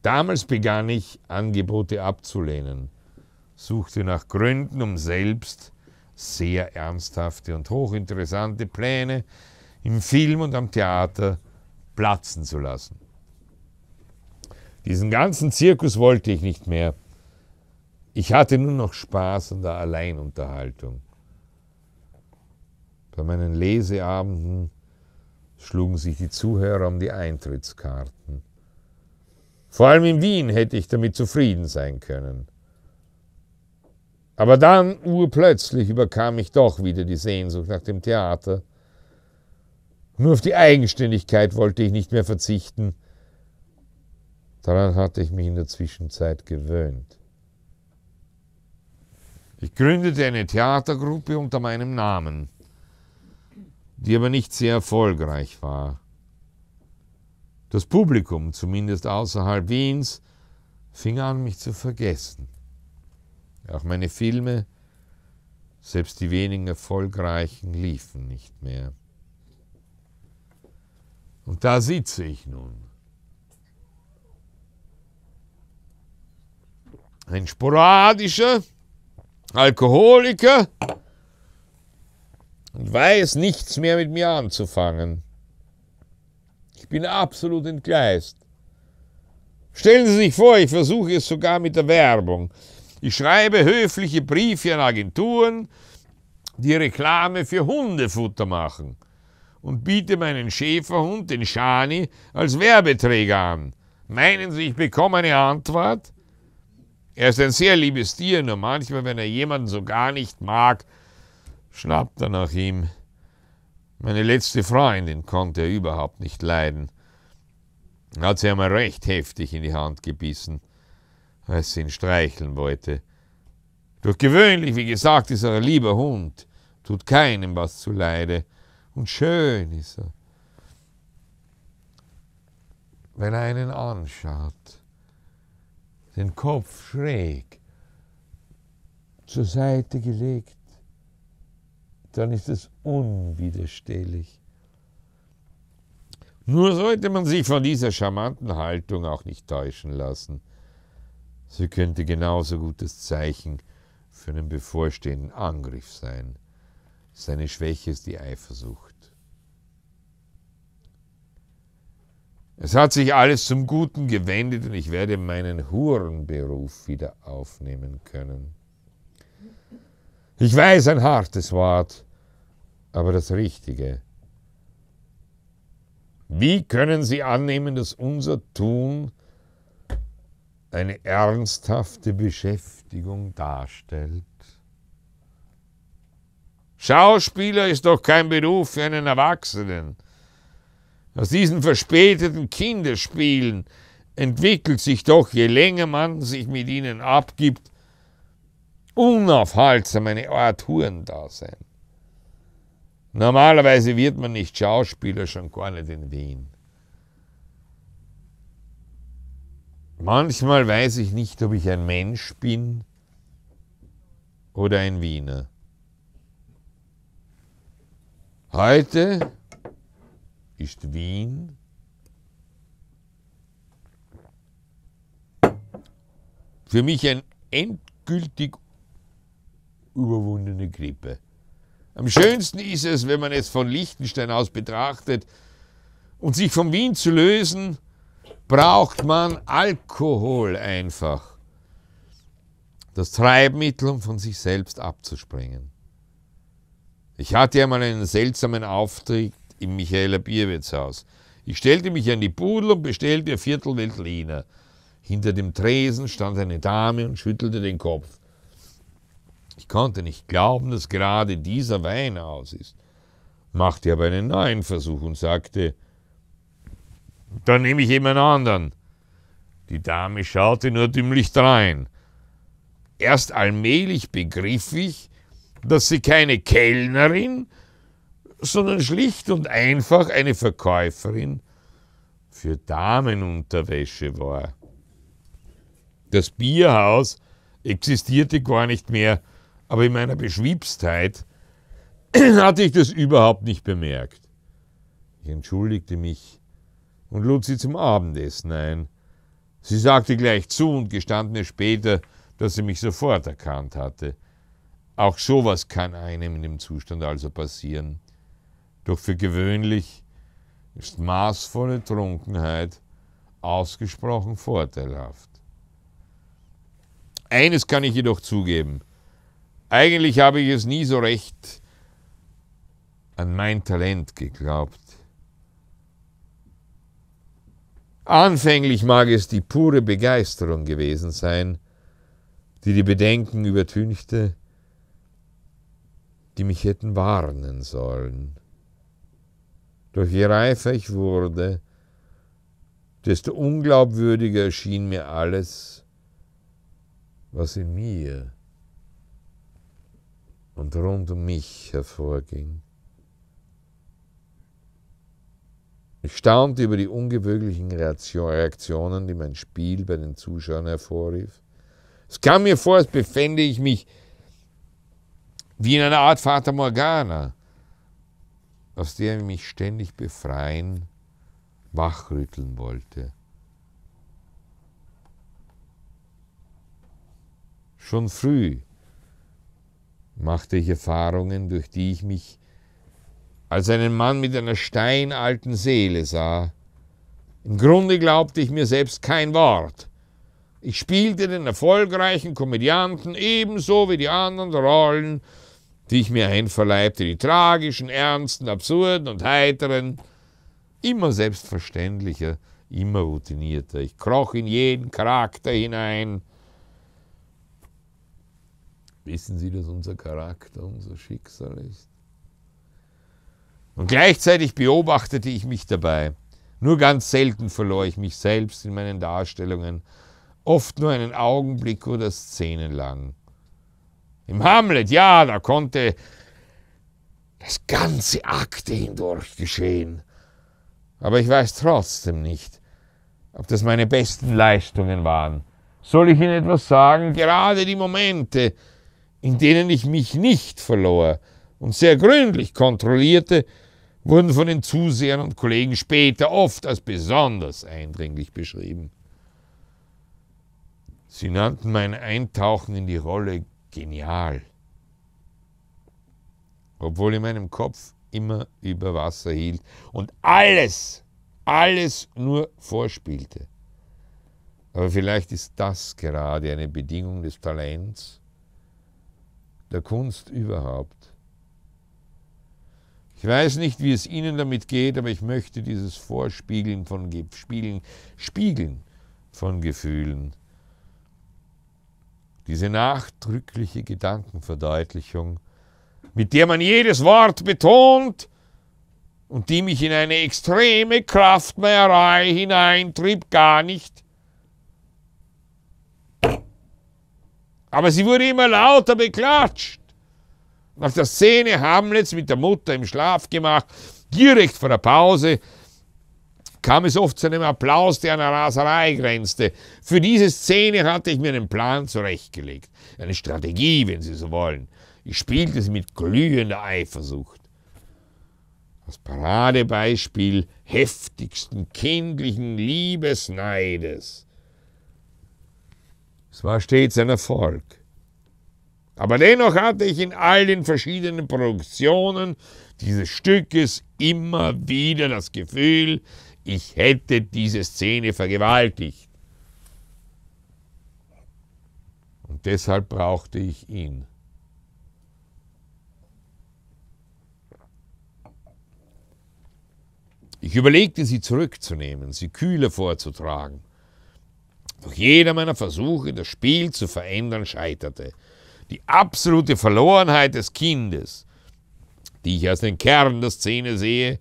Damals begann ich, Angebote abzulehnen, suchte nach Gründen, um selbst sehr ernsthafte und hochinteressante Pläne im Film und am Theater platzen zu lassen. Diesen ganzen Zirkus wollte ich nicht mehr. Ich hatte nur noch Spaß an der Alleinunterhaltung. Bei meinen Leseabenden schlugen sich die Zuhörer um die Eintrittskarten. Vor allem in Wien hätte ich damit zufrieden sein können. Aber dann urplötzlich überkam ich doch wieder die Sehnsucht nach dem Theater nur auf die Eigenständigkeit wollte ich nicht mehr verzichten. Daran hatte ich mich in der Zwischenzeit gewöhnt. Ich gründete eine Theatergruppe unter meinem Namen, die aber nicht sehr erfolgreich war. Das Publikum, zumindest außerhalb Wiens, fing an, mich zu vergessen. Auch meine Filme, selbst die wenigen erfolgreichen, liefen nicht mehr. Und da sitze ich nun. Ein sporadischer Alkoholiker und weiß nichts mehr mit mir anzufangen. Ich bin absolut entgleist. Stellen Sie sich vor, ich versuche es sogar mit der Werbung. Ich schreibe höfliche Briefe an Agenturen, die Reklame für Hundefutter machen und biete meinen Schäferhund, den Schani, als Werbeträger an. Meinen Sie, ich bekomme eine Antwort? Er ist ein sehr liebes Tier, nur manchmal, wenn er jemanden so gar nicht mag, schnappt er nach ihm. Meine letzte Freundin konnte er überhaupt nicht leiden. Er Hat sie einmal recht heftig in die Hand gebissen, als sie ihn streicheln wollte. Doch gewöhnlich, wie gesagt, ist er ein lieber Hund, tut keinem was zuleide und schön ist er. Wenn er einen anschaut, den Kopf schräg zur Seite gelegt, dann ist es unwiderstehlich. Nur sollte man sich von dieser charmanten Haltung auch nicht täuschen lassen. Sie könnte genauso gutes Zeichen für einen bevorstehenden Angriff sein. Seine Schwäche ist die Eifersucht. Es hat sich alles zum Guten gewendet und ich werde meinen Hurenberuf wieder aufnehmen können. Ich weiß, ein hartes Wort, aber das Richtige. Wie können Sie annehmen, dass unser Tun eine ernsthafte Beschäftigung darstellt? Schauspieler ist doch kein Beruf für einen Erwachsenen. Aus diesen verspäteten Kinderspielen entwickelt sich doch, je länger man sich mit ihnen abgibt, unaufhaltsam eine Art Hurendasein. Normalerweise wird man nicht Schauspieler, schon gar nicht in Wien. Manchmal weiß ich nicht, ob ich ein Mensch bin oder ein Wiener. Heute ist Wien für mich eine endgültig überwundene Grippe. Am schönsten ist es, wenn man es von Liechtenstein aus betrachtet. Und sich von Wien zu lösen, braucht man Alkohol einfach. Das Treibmittel, um von sich selbst abzuspringen. Ich hatte einmal einen seltsamen Auftritt im Michaela Bierwirtshaus. Ich stellte mich an die Pudel und bestellte Viertelwelt Lena. Hinter dem Tresen stand eine Dame und schüttelte den Kopf. Ich konnte nicht glauben, dass gerade dieser Wein aus ist, machte aber einen neuen Versuch und sagte, dann nehme ich eben einen anderen. Die Dame schaute nur dümmlich drein. Erst allmählich begriff ich, dass sie keine Kellnerin, sondern schlicht und einfach eine Verkäuferin für Damenunterwäsche war. Das Bierhaus existierte gar nicht mehr, aber in meiner Beschwipstheit hatte ich das überhaupt nicht bemerkt. Ich entschuldigte mich und lud sie zum Abendessen ein. Sie sagte gleich zu und gestand mir später, dass sie mich sofort erkannt hatte. Auch sowas kann einem in dem Zustand also passieren. Doch für gewöhnlich ist maßvolle Trunkenheit ausgesprochen vorteilhaft. Eines kann ich jedoch zugeben. Eigentlich habe ich es nie so recht an mein Talent geglaubt. Anfänglich mag es die pure Begeisterung gewesen sein, die die Bedenken übertünchte, die mich hätten warnen sollen. Doch je reifer ich wurde, desto unglaubwürdiger erschien mir alles, was in mir und rund um mich hervorging. Ich staunte über die ungewöhnlichen Reaktionen, die mein Spiel bei den Zuschauern hervorrief. Es kam mir vor, als befände ich mich wie in einer Art Vater Morgana, aus der ich mich ständig befreien, wachrütteln wollte. Schon früh machte ich Erfahrungen, durch die ich mich als einen Mann mit einer steinalten Seele sah. Im Grunde glaubte ich mir selbst kein Wort. Ich spielte den erfolgreichen Komödianten ebenso wie die anderen Rollen die ich mir einverleibte, die tragischen, ernsten, absurden und heiteren, immer selbstverständlicher, immer routinierter. Ich kroch in jeden Charakter hinein. Wissen Sie, dass unser Charakter unser Schicksal ist? Und gleichzeitig beobachtete ich mich dabei. Nur ganz selten verlor ich mich selbst in meinen Darstellungen, oft nur einen Augenblick oder Szenen lang. Im Hamlet, ja, da konnte das ganze Akte hindurch geschehen. Aber ich weiß trotzdem nicht, ob das meine besten Leistungen waren. Soll ich Ihnen etwas sagen? Gerade die Momente, in denen ich mich nicht verlor und sehr gründlich kontrollierte, wurden von den Zusehern und Kollegen später oft als besonders eindringlich beschrieben. Sie nannten mein Eintauchen in die Rolle Genial. Obwohl in meinem Kopf immer über Wasser hielt und alles, alles nur vorspielte. Aber vielleicht ist das gerade eine Bedingung des Talents, der Kunst überhaupt. Ich weiß nicht, wie es Ihnen damit geht, aber ich möchte dieses Vorspiegeln von Ge Spielen, Spiegeln von Gefühlen diese nachdrückliche Gedankenverdeutlichung, mit der man jedes Wort betont und die mich in eine extreme Kraftmeierei hineintrieb, gar nicht. Aber sie wurde immer lauter beklatscht. Nach der Szene Hamlets mit der Mutter im Schlaf gemacht, direkt vor der Pause, kam es oft zu einem Applaus, der an Raserei grenzte. Für diese Szene hatte ich mir einen Plan zurechtgelegt, eine Strategie, wenn Sie so wollen. Ich spielte sie mit glühender Eifersucht. Das Paradebeispiel heftigsten kindlichen Liebesneides. Es war stets ein Erfolg. Aber dennoch hatte ich in all den verschiedenen Produktionen dieses Stückes immer wieder das Gefühl, ich hätte diese Szene vergewaltigt. Und deshalb brauchte ich ihn. Ich überlegte, sie zurückzunehmen, sie kühler vorzutragen. Doch jeder meiner Versuche, das Spiel zu verändern, scheiterte. Die absolute Verlorenheit des Kindes, die ich aus den Kern der Szene sehe,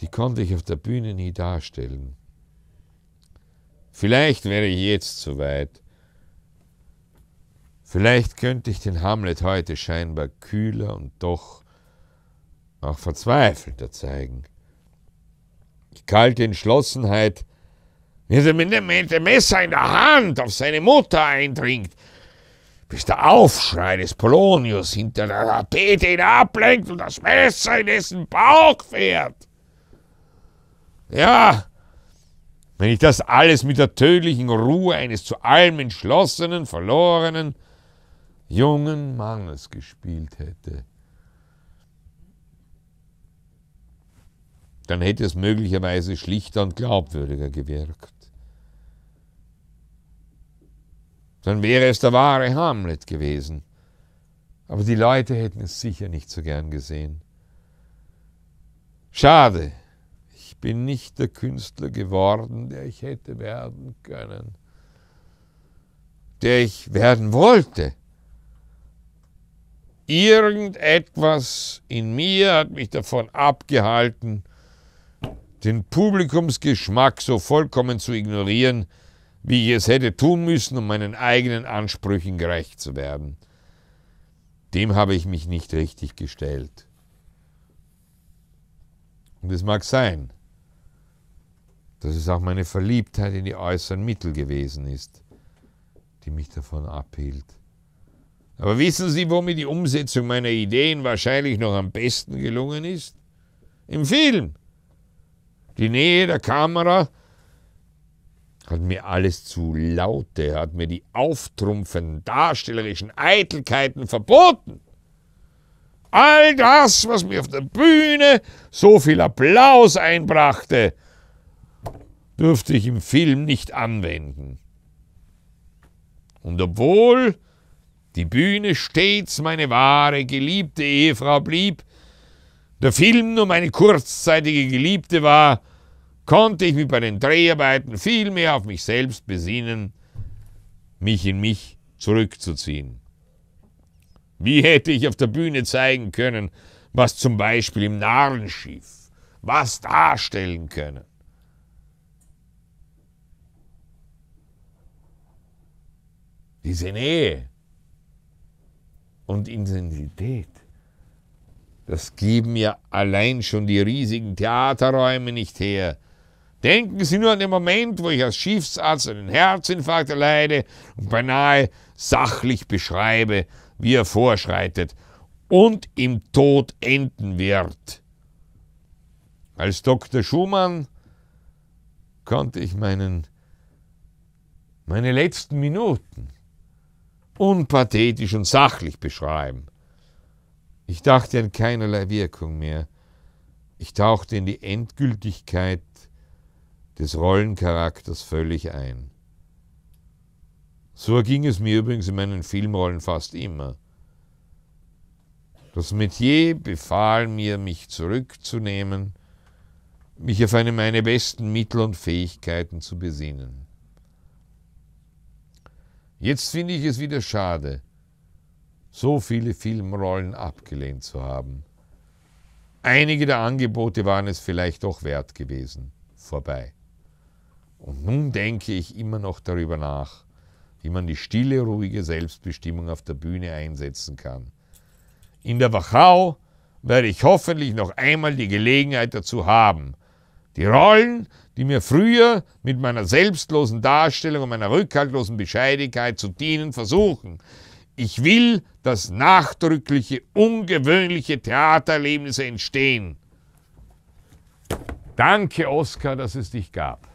die konnte ich auf der Bühne nie darstellen. Vielleicht wäre ich jetzt so weit. Vielleicht könnte ich den Hamlet heute scheinbar kühler und doch auch verzweifelter zeigen. Die kalte Entschlossenheit, wie er mit dem Messer in der Hand auf seine Mutter eindringt, bis der Aufschrei des Polonius hinter der Tapete ihn ablenkt und das Messer in dessen Bauch fährt. Ja, wenn ich das alles mit der tödlichen Ruhe eines zu allem entschlossenen, verlorenen, jungen Mannes gespielt hätte, dann hätte es möglicherweise schlichter und glaubwürdiger gewirkt. Dann wäre es der wahre Hamlet gewesen. Aber die Leute hätten es sicher nicht so gern gesehen. Schade, bin nicht der Künstler geworden, der ich hätte werden können, der ich werden wollte. Irgendetwas in mir hat mich davon abgehalten, den Publikumsgeschmack so vollkommen zu ignorieren, wie ich es hätte tun müssen, um meinen eigenen Ansprüchen gerecht zu werden. Dem habe ich mich nicht richtig gestellt. Und es mag sein, dass es auch meine Verliebtheit in die äußeren Mittel gewesen ist, die mich davon abhielt. Aber wissen Sie, womit die Umsetzung meiner Ideen wahrscheinlich noch am besten gelungen ist? Im Film. Die Nähe der Kamera hat mir alles zu laute, hat mir die auftrumpfenden darstellerischen Eitelkeiten verboten. All das, was mir auf der Bühne so viel Applaus einbrachte, dürfte ich im Film nicht anwenden. Und obwohl die Bühne stets meine wahre, geliebte Ehefrau blieb, der Film nur meine kurzzeitige Geliebte war, konnte ich mich bei den Dreharbeiten viel mehr auf mich selbst besinnen, mich in mich zurückzuziehen. Wie hätte ich auf der Bühne zeigen können, was zum Beispiel im Narren schief, was darstellen können? diese Nähe und Intensität, das geben ja allein schon die riesigen Theaterräume nicht her. Denken Sie nur an den Moment, wo ich als Schiffsarzt einen Herzinfarkt erleide und beinahe sachlich beschreibe, wie er vorschreitet und im Tod enden wird. Als Dr. Schumann konnte ich meinen, meine letzten Minuten unpathetisch und sachlich beschreiben. Ich dachte an keinerlei Wirkung mehr. Ich tauchte in die Endgültigkeit des Rollencharakters völlig ein. So erging es mir übrigens in meinen Filmrollen fast immer. Das Metier befahl mir, mich zurückzunehmen, mich auf eine meiner besten Mittel und Fähigkeiten zu besinnen. Jetzt finde ich es wieder schade, so viele Filmrollen abgelehnt zu haben. Einige der Angebote waren es vielleicht doch wert gewesen. Vorbei. Und nun denke ich immer noch darüber nach, wie man die stille, ruhige Selbstbestimmung auf der Bühne einsetzen kann. In der Wachau werde ich hoffentlich noch einmal die Gelegenheit dazu haben, die Rollen, die mir früher mit meiner selbstlosen Darstellung und meiner rückhaltlosen Bescheidigkeit zu dienen versuchen. Ich will, dass nachdrückliche, ungewöhnliche Theatererlebnisse entstehen. Danke, Oskar, dass es dich gab.